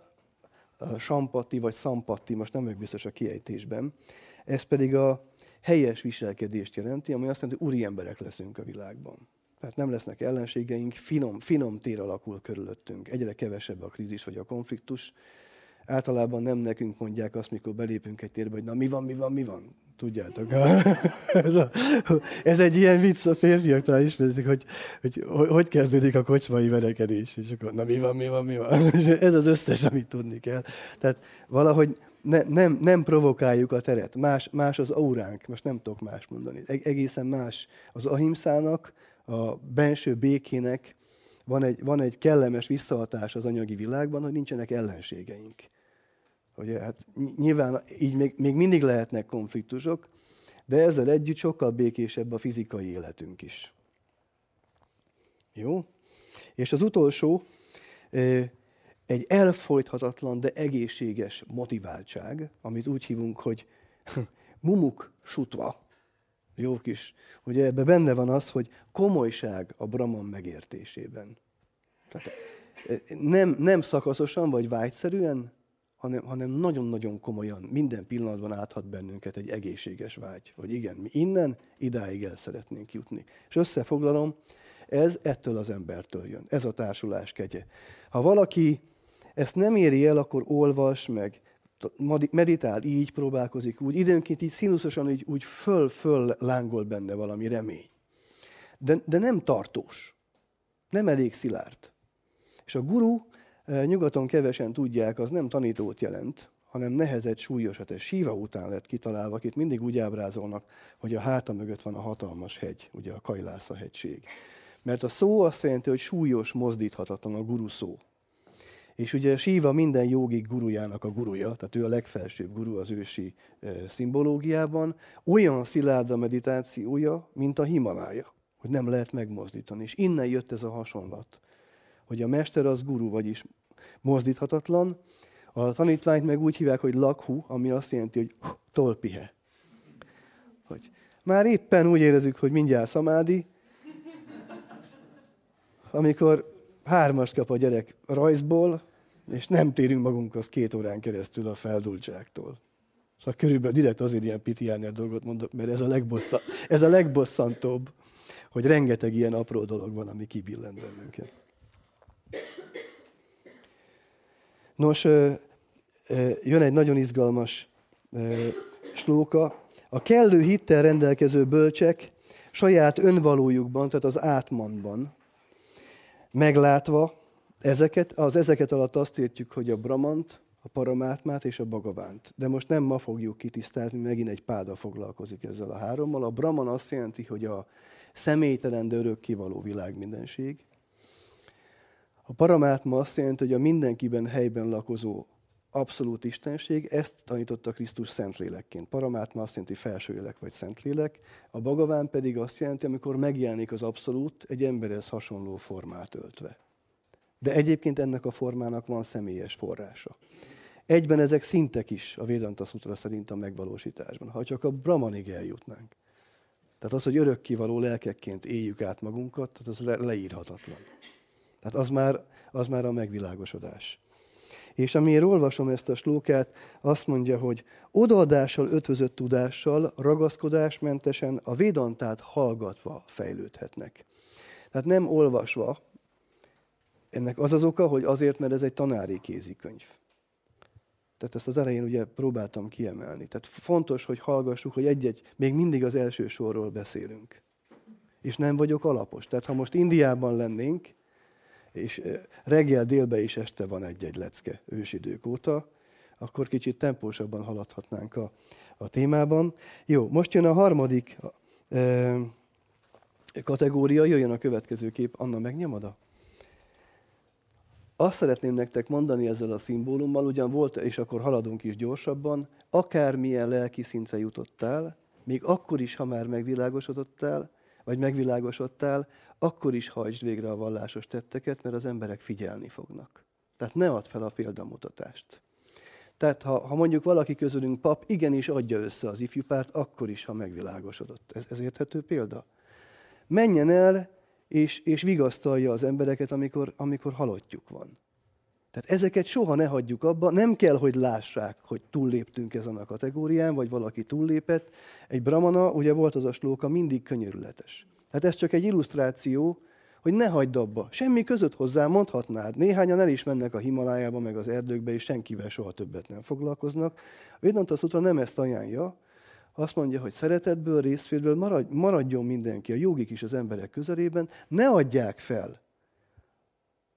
[SPEAKER 1] sampatti vagy szampatti, most nem vagyok biztos a kiejtésben. Ez pedig a helyes viselkedést jelenti, ami azt jelenti, hogy úri emberek leszünk a világban mert nem lesznek ellenségeink, finom, finom tér alakul körülöttünk, egyre kevesebb a krízis vagy a konfliktus. Általában nem nekünk mondják azt, mikor belépünk egy térbe, hogy na mi van, mi van, mi van. Tudjátok, ez, a, ez egy ilyen vicc a talán ismerik, hogy, hogy hogy kezdődik a kocsmai verekedés, és akkor na mi van, mi van, mi van. És ez az összes, amit tudni kell. Tehát valahogy ne, nem, nem provokáljuk a teret, más, más az auránk, most nem tudok más mondani. E-, egészen más az ahimszának, a benső békének van egy, van egy kellemes visszahatás az anyagi világban, hogy nincsenek ellenségeink. Ugye, hát nyilván így még, még mindig lehetnek konfliktusok, de ezzel együtt sokkal békésebb a fizikai életünk is. Jó? És az utolsó, egy elfolythatatlan, de egészséges motiváltság, amit úgy hívunk, hogy mumuk sutva jó kis, hogy ebbe benne van az, hogy komolyság a Brahman megértésében. Tehát e, nem, nem szakaszosan vagy vágyszerűen, hanem, hanem nagyon-nagyon komolyan, minden pillanatban áthat bennünket egy egészséges vágy, hogy igen, mi innen idáig el szeretnénk jutni. És összefoglalom, ez ettől az embertől jön, ez a társulás kegye. Ha valaki ezt nem éri el, akkor olvas, meg meditál, így próbálkozik, úgy időnként így színuszosan így, úgy föl-föl lángol benne valami remény. De, de nem tartós, nem elég szilárd. És a guru, e, nyugaton kevesen tudják, az nem tanítót jelent, hanem nehezett, súlyosat. Hát ez síva után lett kitalálva, akit mindig úgy ábrázolnak, hogy a háta mögött van a hatalmas hegy, ugye a Kajlásza hegység. Mert a szó azt jelenti, hogy súlyos, mozdíthatatlan a guru szó. És ugye Síva minden jogi gurujának a guruja, tehát ő a legfelsőbb guru az ősi e, szimbológiában, olyan szilárd a meditációja, mint a Himalája, hogy nem lehet megmozdítani. És innen jött ez a hasonlat, hogy a mester az guru, vagyis mozdíthatatlan, a tanítványt meg úgy hívják, hogy lakhu, ami azt jelenti, hogy tolpihe. Hogy már éppen úgy érezzük, hogy mindjárt szamádi, amikor hármast kap a gyerek rajzból, és nem térünk magunkhoz két órán keresztül a feldultságtól. Szóval körülbelül direkt azért ilyen pitiánél dolgot mondok, mert ez a, legbossza, ez a legbosszantóbb, hogy rengeteg ilyen apró dolog van, ami kibillent bennünket. Nos, jön egy nagyon izgalmas slóka. A kellő hittel rendelkező bölcsek saját önvalójukban, tehát az átmanban, Meglátva ezeket, az ezeket alatt azt értjük, hogy a Bramant, a Paramátmát és a Bagavánt. De most nem ma fogjuk kitisztázni, megint egy páda foglalkozik ezzel a hárommal. A Braman azt jelenti, hogy a személytelen, de örökkivaló világ mindenség. A Paramátma azt jelenti, hogy a mindenkiben helyben lakozó abszolút istenség, ezt tanította Krisztus Szentlélekként. Paramátma azt jelenti felsőlélek vagy Szentlélek, a Bagaván pedig azt jelenti, amikor megjelenik az abszolút egy emberhez hasonló formát öltve. De egyébként ennek a formának van személyes forrása. Egyben ezek szintek is a Védanta Sutra szerint a megvalósításban, ha csak a Brahmanig eljutnánk. Tehát az, hogy örökkivaló lelkekként éljük át magunkat, tehát az le- leírhatatlan. Tehát az már, az már a megvilágosodás. És amiért olvasom ezt a slókát, azt mondja, hogy odaadással ötvözött tudással, ragaszkodásmentesen a védantát hallgatva fejlődhetnek. Tehát nem olvasva, ennek az az oka, hogy azért, mert ez egy tanári kézikönyv. Tehát ezt az elején ugye próbáltam kiemelni. Tehát fontos, hogy hallgassuk, hogy egy-egy, még mindig az első sorról beszélünk. És nem vagyok alapos. Tehát ha most Indiában lennénk, és reggel, délbe és este van egy-egy lecke ősidők óta, akkor kicsit tempósabban haladhatnánk a, a témában. Jó, most jön a harmadik ö, kategória, jöjjön a következő kép, Anna a? Azt szeretném nektek mondani ezzel a szimbólummal, ugyan volt, és akkor haladunk is gyorsabban, akármilyen lelki szintre jutottál, még akkor is, ha már megvilágosodottál, vagy megvilágosodtál, akkor is hajtsd végre a vallásos tetteket, mert az emberek figyelni fognak. Tehát ne add fel a példamutatást. Tehát ha, ha mondjuk valaki közülünk pap, igenis adja össze az párt, akkor is, ha megvilágosodott. Ez, ez érthető példa? Menjen el, és, és vigasztalja az embereket, amikor, amikor halottjuk van. Tehát ezeket soha ne hagyjuk abba, nem kell, hogy lássák, hogy túlléptünk ezen a kategórián, vagy valaki túllépett. Egy bramana, ugye volt az a slóka, mindig könyörületes. Hát ez csak egy illusztráció, hogy ne hagyd abba. Semmi között hozzá mondhatnád. Néhányan el is mennek a Himalájába, meg az erdőkbe, és senkivel soha többet nem foglalkoznak. A az Sutra nem ezt ajánlja, azt mondja, hogy szeretetből, részfélből maradj, maradjon mindenki, a jogik is az emberek közelében, ne adják fel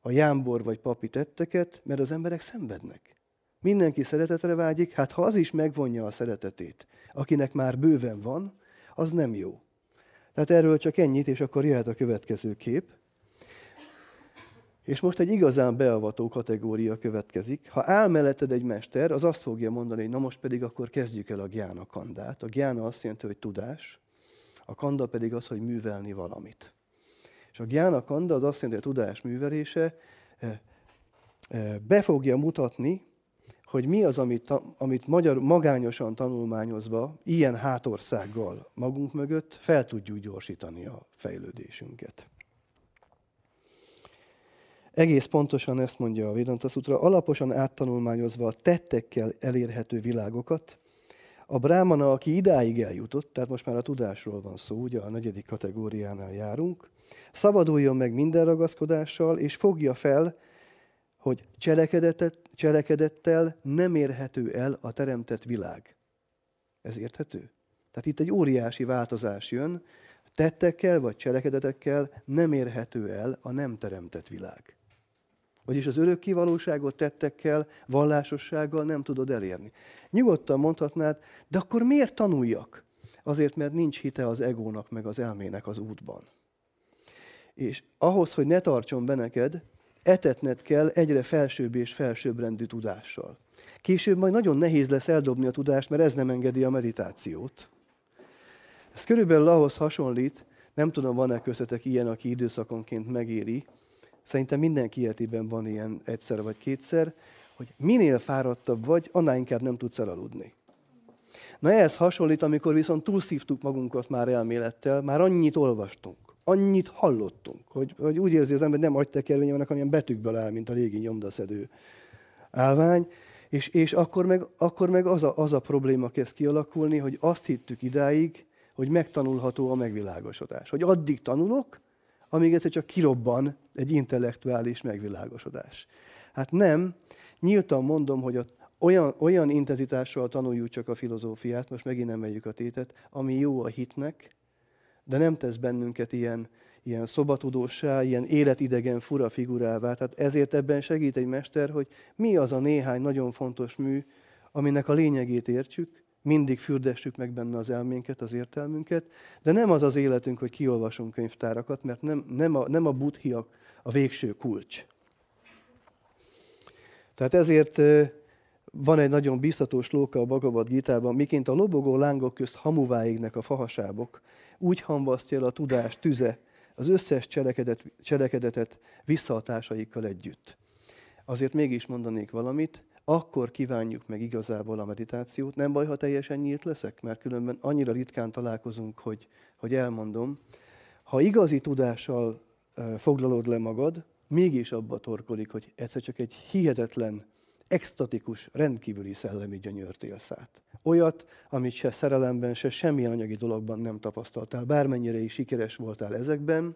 [SPEAKER 1] a jámbor vagy papi tetteket, mert az emberek szenvednek. Mindenki szeretetre vágyik, hát ha az is megvonja a szeretetét, akinek már bőven van, az nem jó. Tehát erről csak ennyit, és akkor jöhet a következő kép. És most egy igazán beavató kategória következik. Ha áll melletted egy mester, az azt fogja mondani, hogy na most pedig akkor kezdjük el a gyána kandát. A gyána azt jelenti, hogy tudás, a kanda pedig az, hogy művelni valamit. És a gyána kanda az azt jelenti, hogy a tudás művelése eh, eh, be fogja mutatni, hogy mi az, amit, amit magyar, magányosan tanulmányozva, ilyen hátországgal magunk mögött fel tudjuk gyorsítani a fejlődésünket. Egész pontosan ezt mondja a Vedanta Sutra, alaposan áttanulmányozva a tettekkel elérhető világokat, a brámana, aki idáig eljutott, tehát most már a tudásról van szó, ugye a negyedik kategóriánál járunk, szabaduljon meg minden ragaszkodással, és fogja fel hogy cselekedettel nem érhető el a teremtett világ. Ez érthető? Tehát itt egy óriási változás jön, tettekkel vagy cselekedetekkel nem érhető el a nem teremtett világ. Vagyis az örök kivalóságot tettekkel, vallásossággal nem tudod elérni. Nyugodtan mondhatnád, de akkor miért tanuljak? Azért, mert nincs hite az egónak meg az elmének az útban. És ahhoz, hogy ne tartson be neked, etetned kell egyre felsőbb és felsőbb rendű tudással. Később majd nagyon nehéz lesz eldobni a tudást, mert ez nem engedi a meditációt. Ez körülbelül ahhoz hasonlít, nem tudom, van-e köztetek ilyen, aki időszakonként megéri, szerintem mindenki életében van ilyen egyszer vagy kétszer, hogy minél fáradtabb vagy, annál inkább nem tudsz elaludni. Na ehhez hasonlít, amikor viszont túlszívtuk magunkat már elmélettel, már annyit olvastunk, annyit hallottunk, hogy, hogy úgy érzi az ember, nem agytekervénye vannak, hanem betűkből áll, mint a régi nyomdaszedő állvány. És, és akkor meg, akkor meg az, a, az a probléma kezd kialakulni, hogy azt hittük idáig, hogy megtanulható a megvilágosodás. Hogy addig tanulok, amíg egyszer csak kirobban egy intellektuális megvilágosodás. Hát nem, nyíltan mondom, hogy a, olyan, olyan intenzitással tanuljuk csak a filozófiát, most megint emeljük a tétet, ami jó a hitnek, de nem tesz bennünket ilyen, ilyen szobatudósá, ilyen életidegen fura figurává. Tehát ezért ebben segít egy mester, hogy mi az a néhány nagyon fontos mű, aminek a lényegét értsük, mindig fürdessük meg benne az elménket, az értelmünket, de nem az az életünk, hogy kiolvasunk könyvtárakat, mert nem, nem, a, nem a buddhiak a végső kulcs. Tehát ezért van egy nagyon biztatós slóka a Bhagavad Gitában, miként a lobogó lángok közt hamuvá égnek a fahasábok, úgy hamvasztja el a tudás tüze az összes cselekedet, cselekedetet visszahatásaikkal együtt. Azért mégis mondanék valamit, akkor kívánjuk meg igazából a meditációt. Nem baj, ha teljesen nyílt leszek, mert különben annyira ritkán találkozunk, hogy, hogy elmondom. Ha igazi tudással foglalod le magad, mégis abba torkolik, hogy egyszer csak egy hihetetlen extatikus, rendkívüli szellemi gyönyört élsz át. Olyat, amit se szerelemben, se semmilyen anyagi dologban nem tapasztaltál, bármennyire is sikeres voltál ezekben,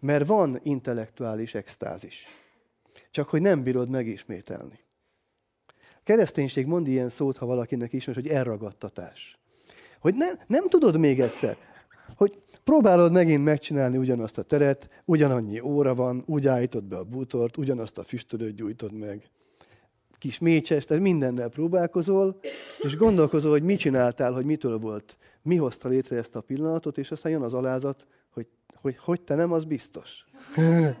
[SPEAKER 1] mert van intellektuális extázis. Csak hogy nem bírod megismételni. A kereszténység mond ilyen szót, ha valakinek ismer, hogy elragadtatás. Hogy ne, nem tudod még egyszer, hogy próbálod megint megcsinálni ugyanazt a teret, ugyanannyi óra van, úgy állítod be a bútort, ugyanazt a füstölőt gyújtod meg kis mécses, tehát mindennel próbálkozol, és gondolkozol, hogy mit csináltál, hogy mitől volt, mi hozta létre ezt a pillanatot, és aztán jön az alázat, hogy hogy, hogy te nem, az biztos.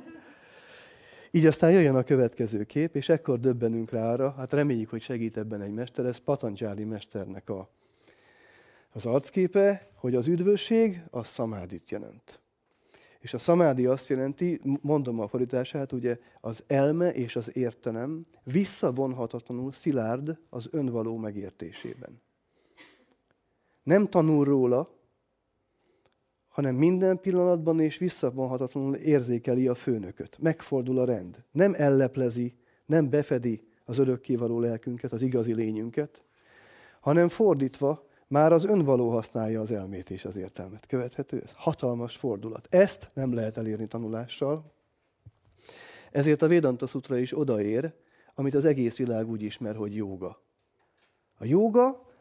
[SPEAKER 1] Így aztán jöjjön a következő kép, és ekkor döbbenünk rá arra, hát reméljük, hogy segít ebben egy mester, ez Patanjali mesternek a, az arcképe, hogy az üdvösség, az szamádit jelent. És a szamádi azt jelenti, mondom a fordítását, ugye az elme és az értelem visszavonhatatlanul szilárd az önvaló megértésében. Nem tanul róla, hanem minden pillanatban és visszavonhatatlanul érzékeli a főnököt. Megfordul a rend. Nem elleplezi, nem befedi az örökkévaló lelkünket, az igazi lényünket, hanem fordítva már az önvaló használja az elmét és az értelmet. Követhető ez? Hatalmas fordulat. Ezt nem lehet elérni tanulással. Ezért a Vedanta Sutra is odaér, amit az egész világ úgy ismer, hogy jóga. A jóga,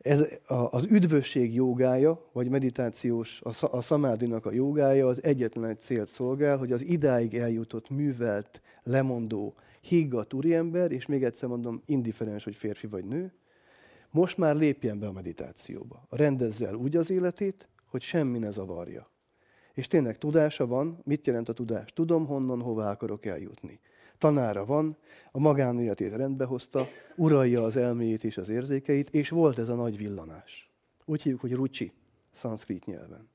[SPEAKER 1] ez az üdvösség jogája, vagy meditációs, a szamádinak a jogája az egyetlen egy célt szolgál, hogy az idáig eljutott, művelt, lemondó, higgadt úriember, és még egyszer mondom, indiferens, hogy férfi vagy nő, most már lépjen be a meditációba. Rendezze el úgy az életét, hogy semmi ne zavarja. És tényleg tudása van, mit jelent a tudás? Tudom honnan, hová akarok eljutni. Tanára van, a magánéletét rendbe hozta, uralja az elméjét és az érzékeit, és volt ez a nagy villanás. Úgy hívjuk, hogy rucsi, szanszkrit nyelven.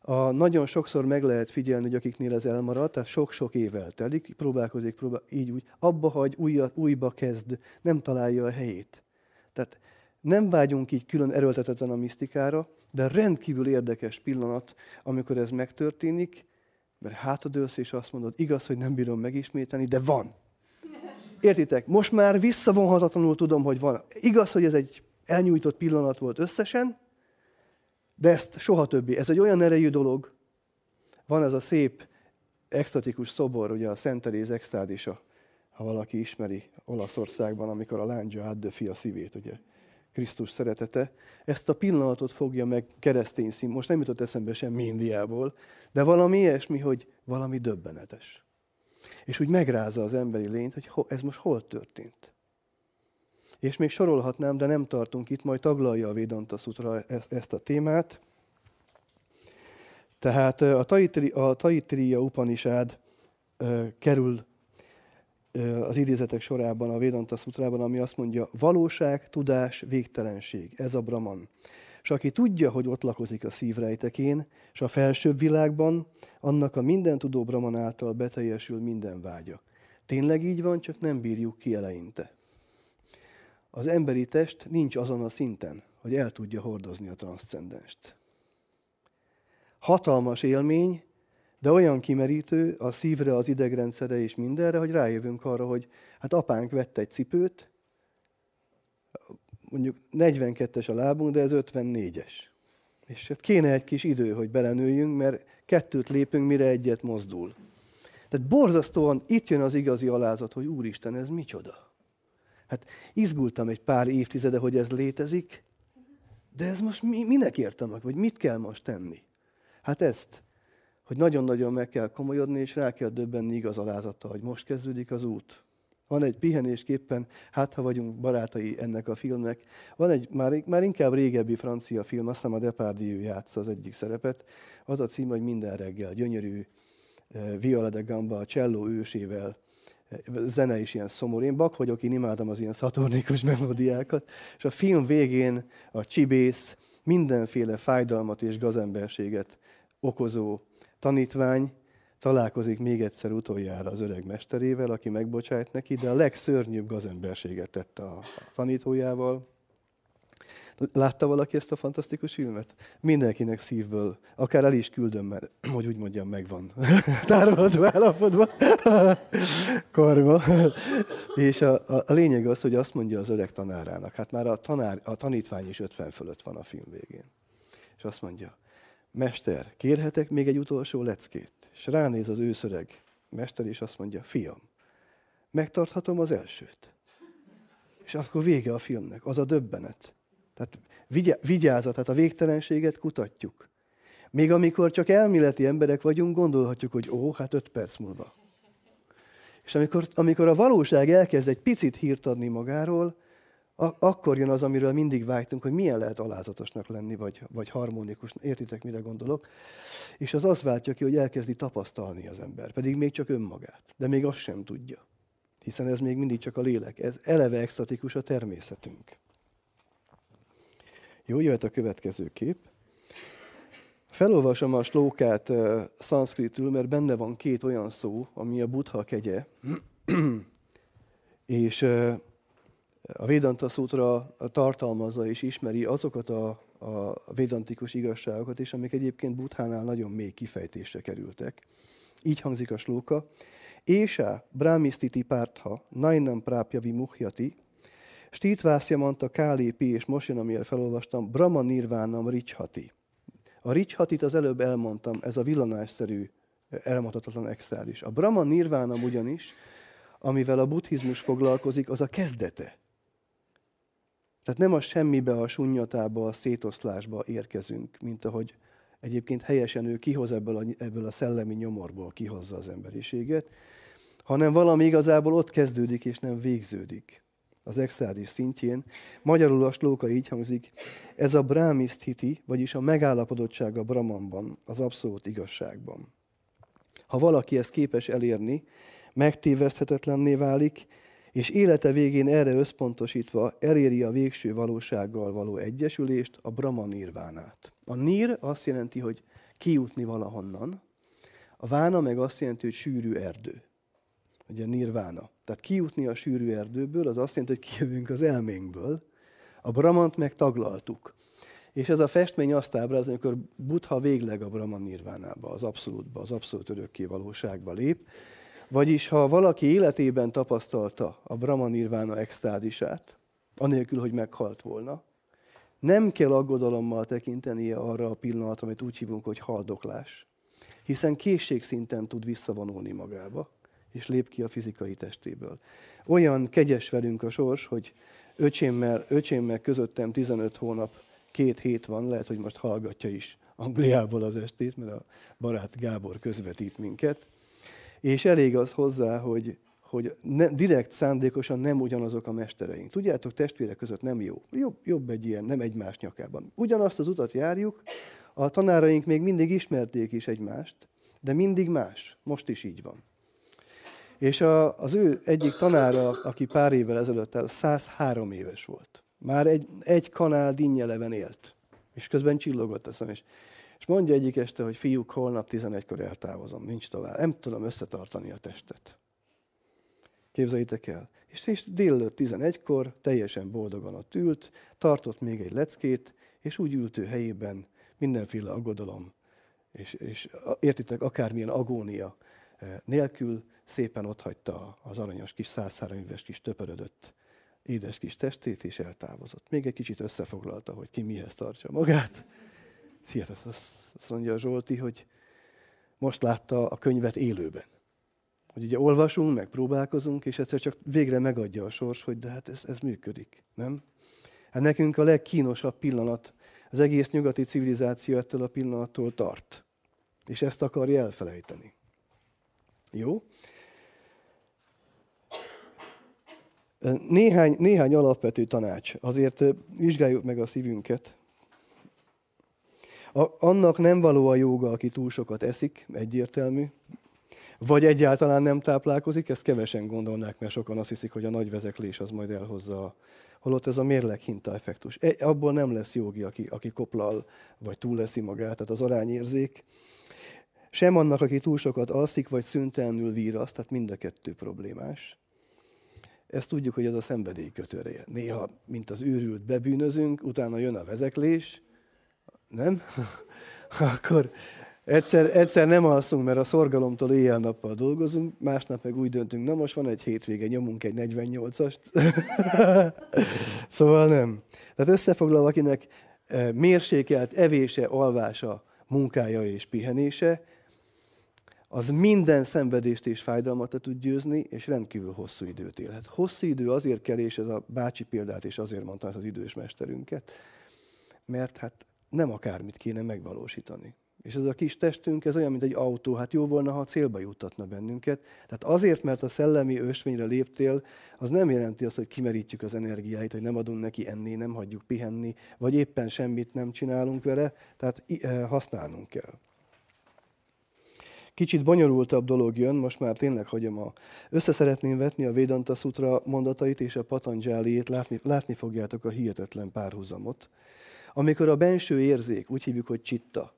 [SPEAKER 1] A, nagyon sokszor meg lehet figyelni, hogy akiknél ez elmaradt, tehát sok-sok évvel telik, próbálkozik, próbál, így úgy, abba hagy, újat, újba kezd, nem találja a helyét. Tehát nem vágyunk így külön erőltetetlen a misztikára, de rendkívül érdekes pillanat, amikor ez megtörténik, mert hátadőlsz és azt mondod, igaz, hogy nem bírom megismételni, de van. Értitek? Most már visszavonhatatlanul tudom, hogy van. Igaz, hogy ez egy elnyújtott pillanat volt összesen, de ezt soha többi. Ez egy olyan erejű dolog. Van ez a szép extatikus szobor, ugye a Szent Teréz extádisa, ha valaki ismeri Olaszországban, amikor a lángja átdöfi a szívét, ugye. Krisztus szeretete, ezt a pillanatot fogja meg keresztény szín. Most nem jutott eszembe sem Indiából, de valami ilyesmi, hogy valami döbbenetes. És úgy megrázza az emberi lényt, hogy ez most hol történt. És még sorolhatnám, de nem tartunk itt, majd taglalja a Védanta Sutra ezt a témát. Tehát a Taitriya Upanishad kerül az idézetek sorában, a Védanta szutrában, ami azt mondja, valóság, tudás, végtelenség, ez a Brahman. És aki tudja, hogy ott lakozik a szívrejtekén, és a felsőbb világban, annak a minden tudó Brahman által beteljesül minden vágya. Tényleg így van, csak nem bírjuk ki eleinte. Az emberi test nincs azon a szinten, hogy el tudja hordozni a transzcendenst. Hatalmas élmény, de olyan kimerítő a szívre, az idegrendszere és mindenre, hogy rájövünk arra, hogy hát apánk vett egy cipőt, mondjuk 42-es a lábunk, de ez 54-es. És hát kéne egy kis idő, hogy belenőjünk, mert kettőt lépünk, mire egyet mozdul. Tehát borzasztóan itt jön az igazi alázat, hogy Úristen, ez micsoda. Hát izgultam egy pár évtizede, hogy ez létezik, de ez most mi, minek értem meg, vagy mit kell most tenni? Hát ezt hogy nagyon-nagyon meg kell komolyodni, és rá kell döbbenni igaz alázata, hogy most kezdődik az út. Van egy pihenésképpen, hát ha vagyunk barátai ennek a filmnek, van egy már, már inkább régebbi francia film, azt hiszem a Depardieu játsz az egyik szerepet, az a cím, hogy minden reggel, gyönyörű eh, Viola de Gamba, a cselló ősével, eh, zene is ilyen szomorú. Én bak vagyok, én imádom az ilyen szatornikus melódiákat, és a film végén a csibész mindenféle fájdalmat és gazemberséget okozó tanítvány találkozik még egyszer utoljára az öreg mesterével, aki megbocsájt neki, de a legszörnyűbb gazemberséget tett a tanítójával. Látta valaki ezt a fantasztikus filmet? Mindenkinek szívből, akár el is küldöm, mert, hogy úgy mondjam, megvan. Tárolható állapotban. Karma. És a, a, a, lényeg az, hogy azt mondja az öreg tanárának, hát már a, tanár, a tanítvány is 50 fölött van a film végén. És azt mondja, Mester, kérhetek még egy utolsó leckét? És ránéz az őszöreg mester, is azt mondja, fiam, megtarthatom az elsőt. És akkor vége a filmnek, az a döbbenet. Tehát vigyázat, tehát a végtelenséget kutatjuk. Még amikor csak elméleti emberek vagyunk, gondolhatjuk, hogy ó, hát öt perc múlva. És amikor, amikor a valóság elkezd egy picit hírt adni magáról, akkor jön az, amiről mindig vágytunk, hogy milyen lehet alázatosnak lenni, vagy, vagy harmonikus. Értitek, mire gondolok? És az azt váltja ki, hogy elkezdi tapasztalni az ember, pedig még csak önmagát, de még azt sem tudja. Hiszen ez még mindig csak a lélek, ez eleve extatikus a természetünk. Jó, jöhet a következő kép. Felolvasom a slókát uh, szanszkritül, mert benne van két olyan szó, ami a buddha kegye, és uh, a Védanta Szótra tartalmazza és ismeri azokat a, a védantikus igazságokat is, amik egyébként Buthánál nagyon mély kifejtésre kerültek. Így hangzik a slóka. Ésá brámisztiti pártha, nainam prápja vimuhjati, stítvászja mondta kálépi, és most jön, amiért felolvastam, brahma nirvánam richhati. A richhatit az előbb elmondtam, ez a villanásszerű, elmondhatatlan extrádis. A brahma nirvánam ugyanis, amivel a buddhizmus foglalkozik, az a kezdete. Tehát nem a semmibe, a sunnyatába, a szétoszlásba érkezünk, mint ahogy egyébként helyesen ő kihoz ebből a, ebből a szellemi nyomorból, kihozza az emberiséget, hanem valami igazából ott kezdődik és nem végződik az extrádis szintjén. Magyarul a slóka így hangzik, ez a brámiszt hiti, vagyis a megállapodottság a bramamban, az abszolút igazságban. Ha valaki ezt képes elérni, megtéveszthetetlenné válik, és élete végén erre összpontosítva eléri a végső valósággal való egyesülést, a Brahma nirvánát. A nír azt jelenti, hogy kijutni valahonnan, a vána meg azt jelenti, hogy sűrű erdő. Ugye nirvána. Tehát kijutni a sűrű erdőből, az azt jelenti, hogy kijövünk az elménkből. A Brahmant meg taglaltuk. És ez a festmény azt ábrázolja, amikor Buddha végleg a Brahman nirvánába, az abszolútba, az abszolút örökké valóságba lép, vagyis, ha valaki életében tapasztalta a Brahma Nirvana extázisát, anélkül, hogy meghalt volna, nem kell aggodalommal tekintenie arra a pillanatra, amit úgy hívunk, hogy haldoklás, hiszen készségszinten tud visszavonulni magába, és lép ki a fizikai testéből. Olyan kegyes velünk a sors, hogy öcsémmel, öcsémmel közöttem 15 hónap, két hét van, lehet, hogy most hallgatja is Angliából az estét, mert a barát Gábor közvetít minket, és elég az hozzá, hogy, hogy ne, direkt szándékosan nem ugyanazok a mestereink. Tudjátok, testvérek között nem jó. Jobb, jobb egy ilyen, nem egymás nyakában. Ugyanazt az utat járjuk, a tanáraink még mindig ismerték is egymást, de mindig más. Most is így van. És a, az ő egyik tanára, aki pár évvel ezelőtt el, 103 éves volt. Már egy, egy kanál dinnyeleven élt. És közben csillogott a szem, és és mondja egyik este, hogy fiúk, holnap 11-kor eltávozom, nincs tovább. Nem tudom összetartani a testet. Képzeljétek el. És, és délelőtt 11-kor teljesen boldogan ott ült, tartott még egy leckét, és úgy ült ő helyében mindenféle aggodalom, és, és értitek, akármilyen agónia eh, nélkül szépen hagyta az aranyos kis százszáranyves kis töpörödött édes kis testét, és eltávozott. Még egy kicsit összefoglalta, hogy ki mihez tartsa magát. Sziasztok, azt mondja Zsolti, hogy most látta a könyvet élőben. Hogy ugye olvasunk, meg próbálkozunk, és egyszer csak végre megadja a sors, hogy de hát ez, ez működik, nem? Hát nekünk a legkínosabb pillanat, az egész nyugati civilizáció ettől a pillanattól tart. És ezt akarja elfelejteni. Jó? Néhány, néhány alapvető tanács. Azért vizsgáljuk meg a szívünket, a, annak nem való a jóga, aki túl sokat eszik, egyértelmű, vagy egyáltalán nem táplálkozik, ezt kevesen gondolnák, mert sokan azt hiszik, hogy a nagy vezeklés az majd elhozza a holott ez a mérleg hinta effektus. E, abból nem lesz jogi, aki, aki koplal, vagy túl leszi magát, tehát az arányérzék. Sem annak, aki túl sokat alszik, vagy szüntelenül víraz, tehát mind a kettő problémás. Ezt tudjuk, hogy ez a szenvedély kötőre. Néha, mint az őrült, bebűnözünk, utána jön a vezeklés, nem? Akkor egyszer, egyszer nem alszunk, mert a szorgalomtól éjjel-nappal dolgozunk, másnap meg úgy döntünk, na most van egy hétvége, nyomunk egy 48-ast. szóval nem. Tehát összefoglalva, akinek e, mérsékelt evése, alvása, munkája és pihenése, az minden szenvedést és fájdalmat tud győzni, és rendkívül hosszú időt élhet. Hosszú idő azért kell, és ez a bácsi példát és azért mondta az idős mesterünket, mert hát nem akármit kéne megvalósítani. És ez a kis testünk, ez olyan, mint egy autó, hát jó volna, ha a célba juttatna bennünket. Tehát azért, mert a szellemi ösvényre léptél, az nem jelenti azt, hogy kimerítjük az energiáit, hogy nem adunk neki enni, nem hagyjuk pihenni, vagy éppen semmit nem csinálunk vele, tehát eh, használnunk kell. Kicsit bonyolultabb dolog jön, most már tényleg hagyom a... Összeszeretném vetni a Vedanta Sutra mondatait és a Patanjaliét, látni, látni fogjátok a hihetetlen párhuzamot. Amikor a benső érzék, úgy hívjuk, hogy csitta,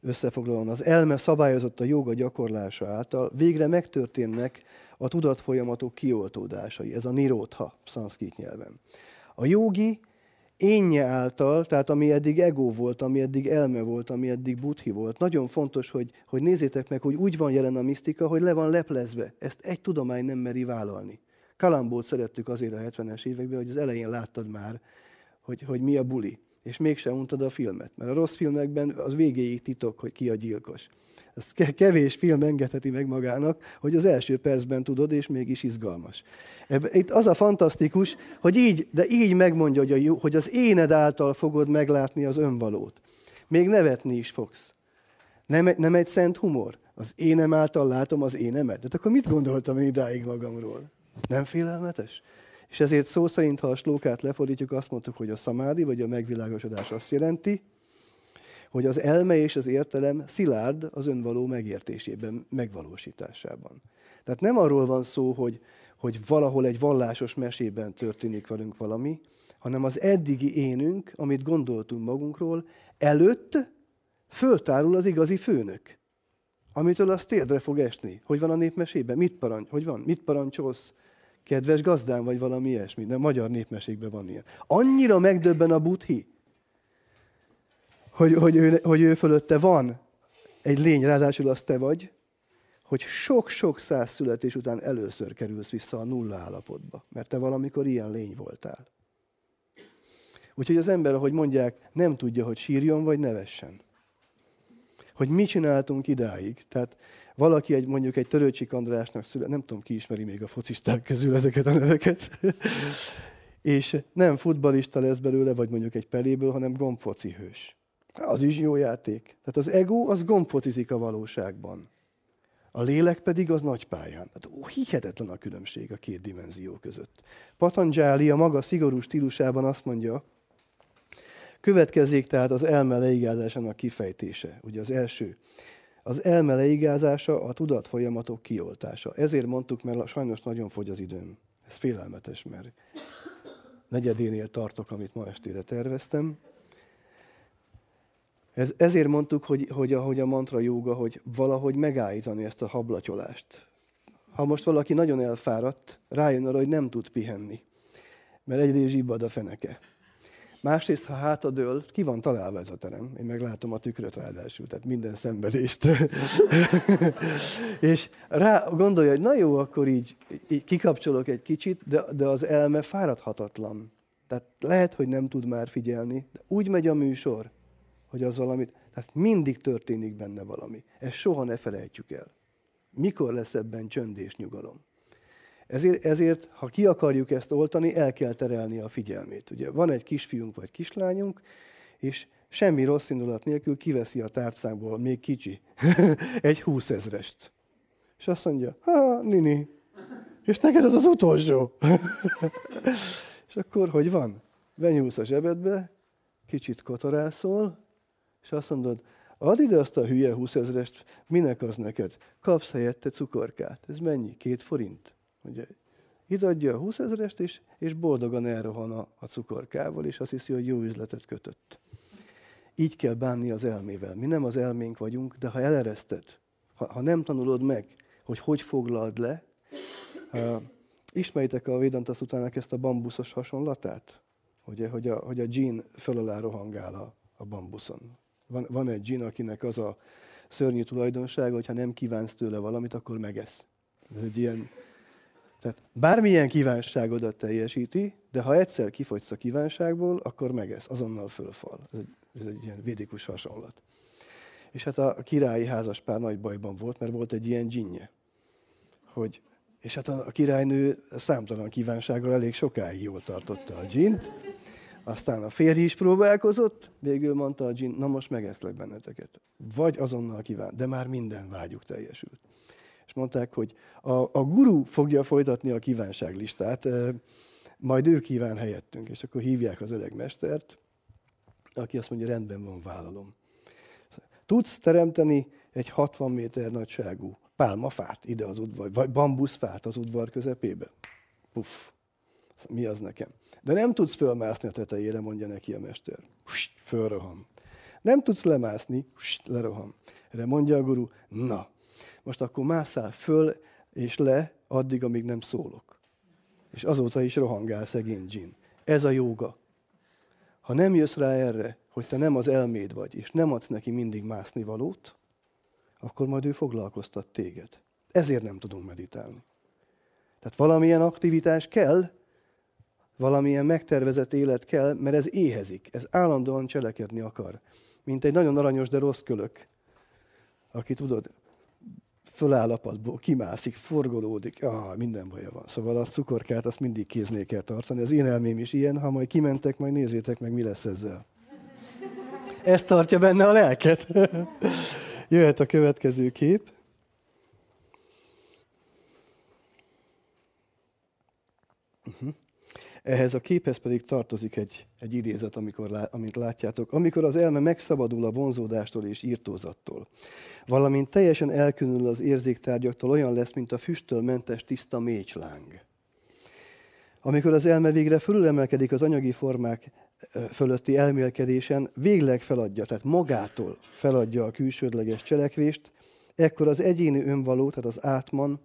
[SPEAKER 1] összefoglalóan az elme szabályozott a joga gyakorlása által, végre megtörténnek a tudatfolyamatok kioltódásai, ez a nirótha szanszkrit nyelven. A jogi énje által, tehát ami eddig ego volt, ami eddig elme volt, ami eddig buddhi volt, nagyon fontos, hogy, hogy nézzétek meg, hogy úgy van jelen a misztika, hogy le van leplezve. Ezt egy tudomány nem meri vállalni. Kalambót szerettük azért a 70-es években, hogy az elején láttad már, hogy, hogy mi a buli és mégse untad a filmet. Mert a rossz filmekben az végéig titok, hogy ki a gyilkos. Ez kevés film engedheti meg magának, hogy az első percben tudod, és mégis izgalmas. Itt az a fantasztikus, hogy így, de így megmondja, hogy, a jó, hogy az éned által fogod meglátni az önvalót. Még nevetni is fogsz. Nem, nem egy szent humor. Az énem által látom az énemet. De akkor mit gondoltam én idáig magamról? Nem félelmetes? És ezért szó szerint, ha a slókát lefordítjuk, azt mondtuk, hogy a szamádi, vagy a megvilágosodás azt jelenti, hogy az elme és az értelem szilárd az önvaló megértésében, megvalósításában. Tehát nem arról van szó, hogy, hogy valahol egy vallásos mesében történik velünk valami, hanem az eddigi énünk, amit gondoltunk magunkról, előtt föltárul az igazi főnök, amitől az térdre fog esni. Hogy van a népmesében? Mit parancs, hogy van? Mit parancsolsz? kedves gazdám, vagy valami ilyesmi. De magyar népmesékben van ilyen. Annyira megdöbben a buthi, hogy, hogy, ő, hogy ő fölötte van egy lény, ráadásul az te vagy, hogy sok-sok száz születés után először kerülsz vissza a nulla állapotba, mert te valamikor ilyen lény voltál. Úgyhogy az ember, ahogy mondják, nem tudja, hogy sírjon vagy nevessen. Hogy mi csináltunk idáig. Tehát valaki egy, mondjuk egy Törőcsik Andrásnak szület, nem tudom, ki ismeri még a focisták közül ezeket a neveket, és nem futbalista lesz belőle, vagy mondjuk egy peléből, hanem gombfoci hős. Az is jó játék. Tehát az ego, az gombfocizik a valóságban. A lélek pedig az nagy pályán. Hát, ó, hihetetlen a különbség a két dimenzió között. Patanjali a maga szigorú stílusában azt mondja, következik tehát az elme leigázásának kifejtése, ugye az első. Az elme leigázása, a tudatfolyamatok kioltása. Ezért mondtuk, mert sajnos nagyon fogy az időm. Ez félelmetes, mert negyedénél tartok, amit ma estére terveztem. Ez, ezért mondtuk, hogy, hogy ahogy a mantra jóga, hogy valahogy megállítani ezt a hablatyolást. Ha most valaki nagyon elfáradt, rájön arra, hogy nem tud pihenni, mert egyrészt zsibbad a feneke. Másrészt, ha hátadől, ki van találva ez a terem. Én meglátom a tükröt ráadásul, tehát minden szenvedést. és rá gondolja, hogy na jó, akkor így, így kikapcsolok egy kicsit, de, de az elme fáradhatatlan. Tehát lehet, hogy nem tud már figyelni, de úgy megy a műsor, hogy az valamit, tehát mindig történik benne valami. Ezt soha ne felejtjük el. Mikor lesz ebben csönd és nyugalom? Ezért, ezért, ha ki akarjuk ezt oltani, el kell terelni a figyelmét. Ugye van egy kisfiunk vagy kislányunk, és semmi rossz indulat nélkül kiveszi a tárcánkból, még kicsi, egy húszezrest. És azt mondja, ha, nini, és neked az az utolsó. és akkor hogy van? Benyúlsz a zsebedbe, kicsit kotorászol, és azt mondod, add ide azt a hülye húszezrest, minek az neked? Kapsz helyette cukorkát. Ez mennyi? Két forint? Ugye idadja a 20 ezerest is, és boldogan elrohan a, a cukorkával, és azt hiszi, hogy jó üzletet kötött. Így kell bánni az elmével. Mi nem az elménk vagyunk, de ha elereszted, ha, ha nem tanulod meg, hogy hogy foglald le, uh, ismeritek a Védantasz utának ezt a bambuszos hasonlatát? Ugye, hogy a, hogy a dzsín föl alá rohangál a, a bambuszon. Van, van egy dzsin, akinek az a szörnyű tulajdonsága, hogy ha nem kívánsz tőle valamit, akkor megesz. Ez egy ilyen tehát bármilyen kívánságodat teljesíti, de ha egyszer kifogysz a kívánságból, akkor megesz, azonnal fölfal. Ez egy, ez egy ilyen védikus hasonlat. És hát a királyi házaspár nagy bajban volt, mert volt egy ilyen dzsinje, hogy és hát a királynő számtalan kívánsággal elég sokáig jól tartotta a dzsint. Aztán a férj is próbálkozott, végül mondta a dzsint, na most megeszlek benneteket. Vagy azonnal kíván, de már minden vágyuk teljesült és mondták, hogy a, a guru fogja folytatni a kívánságlistát, majd ő kíván helyettünk, és akkor hívják az öreg mestert, aki azt mondja, rendben van, vállalom. Tudsz teremteni egy 60 méter nagyságú pálmafát ide az udvar, vagy bambuszfát az udvar közepébe? Puff, szóval mi az nekem? De nem tudsz fölmászni a tetejére, mondja neki a mester. Hust, fölroham. Nem tudsz lemászni, leroham. Erre mondja a guru, na, most akkor mászál föl és le, addig, amíg nem szólok. És azóta is rohangál szegény Jim. Ez a jóga. Ha nem jössz rá erre, hogy te nem az elméd vagy, és nem adsz neki mindig mászni valót, akkor majd ő foglalkoztat téged. Ezért nem tudunk meditálni. Tehát valamilyen aktivitás kell, valamilyen megtervezett élet kell, mert ez éhezik, ez állandóan cselekedni akar. Mint egy nagyon aranyos, de rossz kölök, aki tudod, fölállapotból kimászik, forgolódik, ah, minden baja van. Szóval a cukorkát azt mindig kéznél kell tartani. Az én elmém is ilyen, ha majd kimentek, majd nézzétek meg, mi lesz ezzel. Ez tartja benne a lelket. Jöhet a következő kép. Uh-huh. Ehhez a képhez pedig tartozik egy, egy idézet, amikor, amit látjátok. Amikor az elme megszabadul a vonzódástól és írtózattól, valamint teljesen elkülönül az érzéktárgyaktól, olyan lesz, mint a füsttől mentes tiszta mécsláng. Amikor az elme végre fölülemelkedik az anyagi formák fölötti elmélkedésen, végleg feladja, tehát magától feladja a külsődleges cselekvést, ekkor az egyéni önvaló, tehát az átman,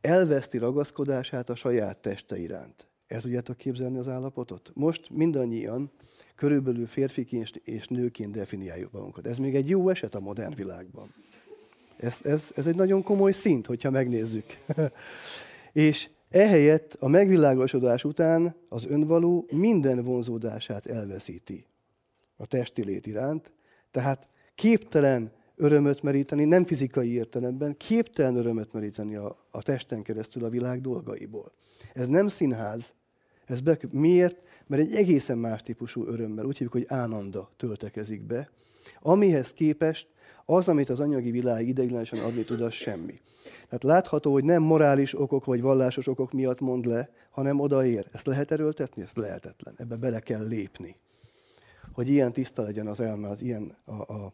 [SPEAKER 1] elveszti ragaszkodását a saját teste iránt. El tudjátok képzelni az állapotot? Most mindannyian körülbelül férfiként és nőként definiáljuk magunkat. Ez még egy jó eset a modern világban. Ez, ez, ez egy nagyon komoly szint, hogyha megnézzük. és ehelyett a megvilágosodás után az önvaló minden vonzódását elveszíti a testi lét iránt, tehát képtelen örömöt meríteni, nem fizikai értelemben, képtelen örömöt meríteni a, a testen keresztül a világ dolgaiból. Ez nem színház, ez be, miért? Mert egy egészen más típusú örömmel, úgy hívjuk, hogy ánanda töltekezik be, amihez képest az, amit az anyagi világ ideiglenesen adni tud, az semmi. Tehát látható, hogy nem morális okok vagy vallásos okok miatt mond le, hanem odaér. Ezt lehet erőltetni? Ezt lehetetlen. Ebbe bele kell lépni. Hogy ilyen tiszta legyen az elme, az ilyen a, a...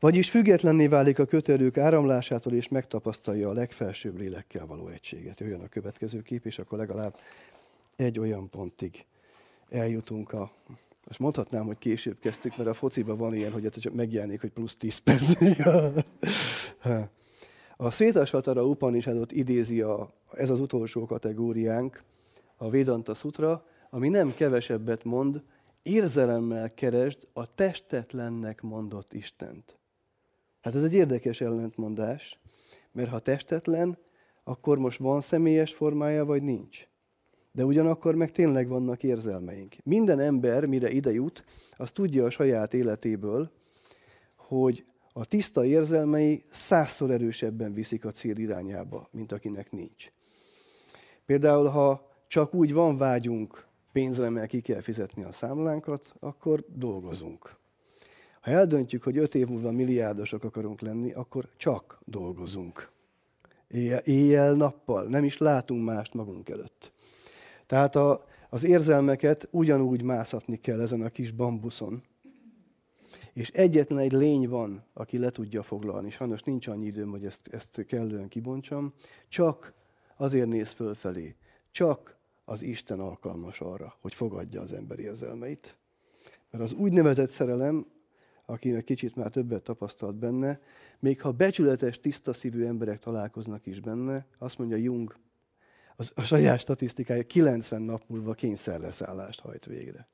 [SPEAKER 1] Vagyis függetlenné válik a kötelők áramlásától, és megtapasztalja a legfelsőbb lélekkel való egységet. Jöjjön a következő kép, és akkor legalább egy olyan pontig eljutunk a... Most mondhatnám, hogy később kezdtük, mert a fociban van ilyen, hogy csak megjelenik, hogy plusz 10 perc. a Szétasvatara Upanishadot hát idézi a, ez az utolsó kategóriánk, a Vedanta Sutra, ami nem kevesebbet mond, érzelemmel keresd a testetlennek mondott Istent. Hát ez egy érdekes ellentmondás, mert ha testetlen, akkor most van személyes formája, vagy nincs? De ugyanakkor meg tényleg vannak érzelmeink. Minden ember, mire ide jut, az tudja a saját életéből, hogy a tiszta érzelmei százszor erősebben viszik a cél irányába, mint akinek nincs. Például, ha csak úgy van vágyunk pénzre, mert ki kell fizetni a számlánkat, akkor dolgozunk. Ha eldöntjük, hogy öt év múlva milliárdosok akarunk lenni, akkor csak dolgozunk. Éjjel-nappal, éjjel, nem is látunk mást magunk előtt. Tehát a, az érzelmeket ugyanúgy mászatni kell ezen a kis bambuszon. És egyetlen egy lény van, aki le tudja foglalni. Sajnos nincs annyi időm, hogy ezt, ezt kellően kibontsam. Csak azért néz fölfelé. Csak az Isten alkalmas arra, hogy fogadja az emberi érzelmeit. Mert az úgynevezett szerelem, akinek kicsit már többet tapasztalt benne, még ha becsületes, tiszta szívű emberek találkoznak is benne, azt mondja Jung, az, a saját statisztikája 90 nap múlva kényszerleszállást hajt végre.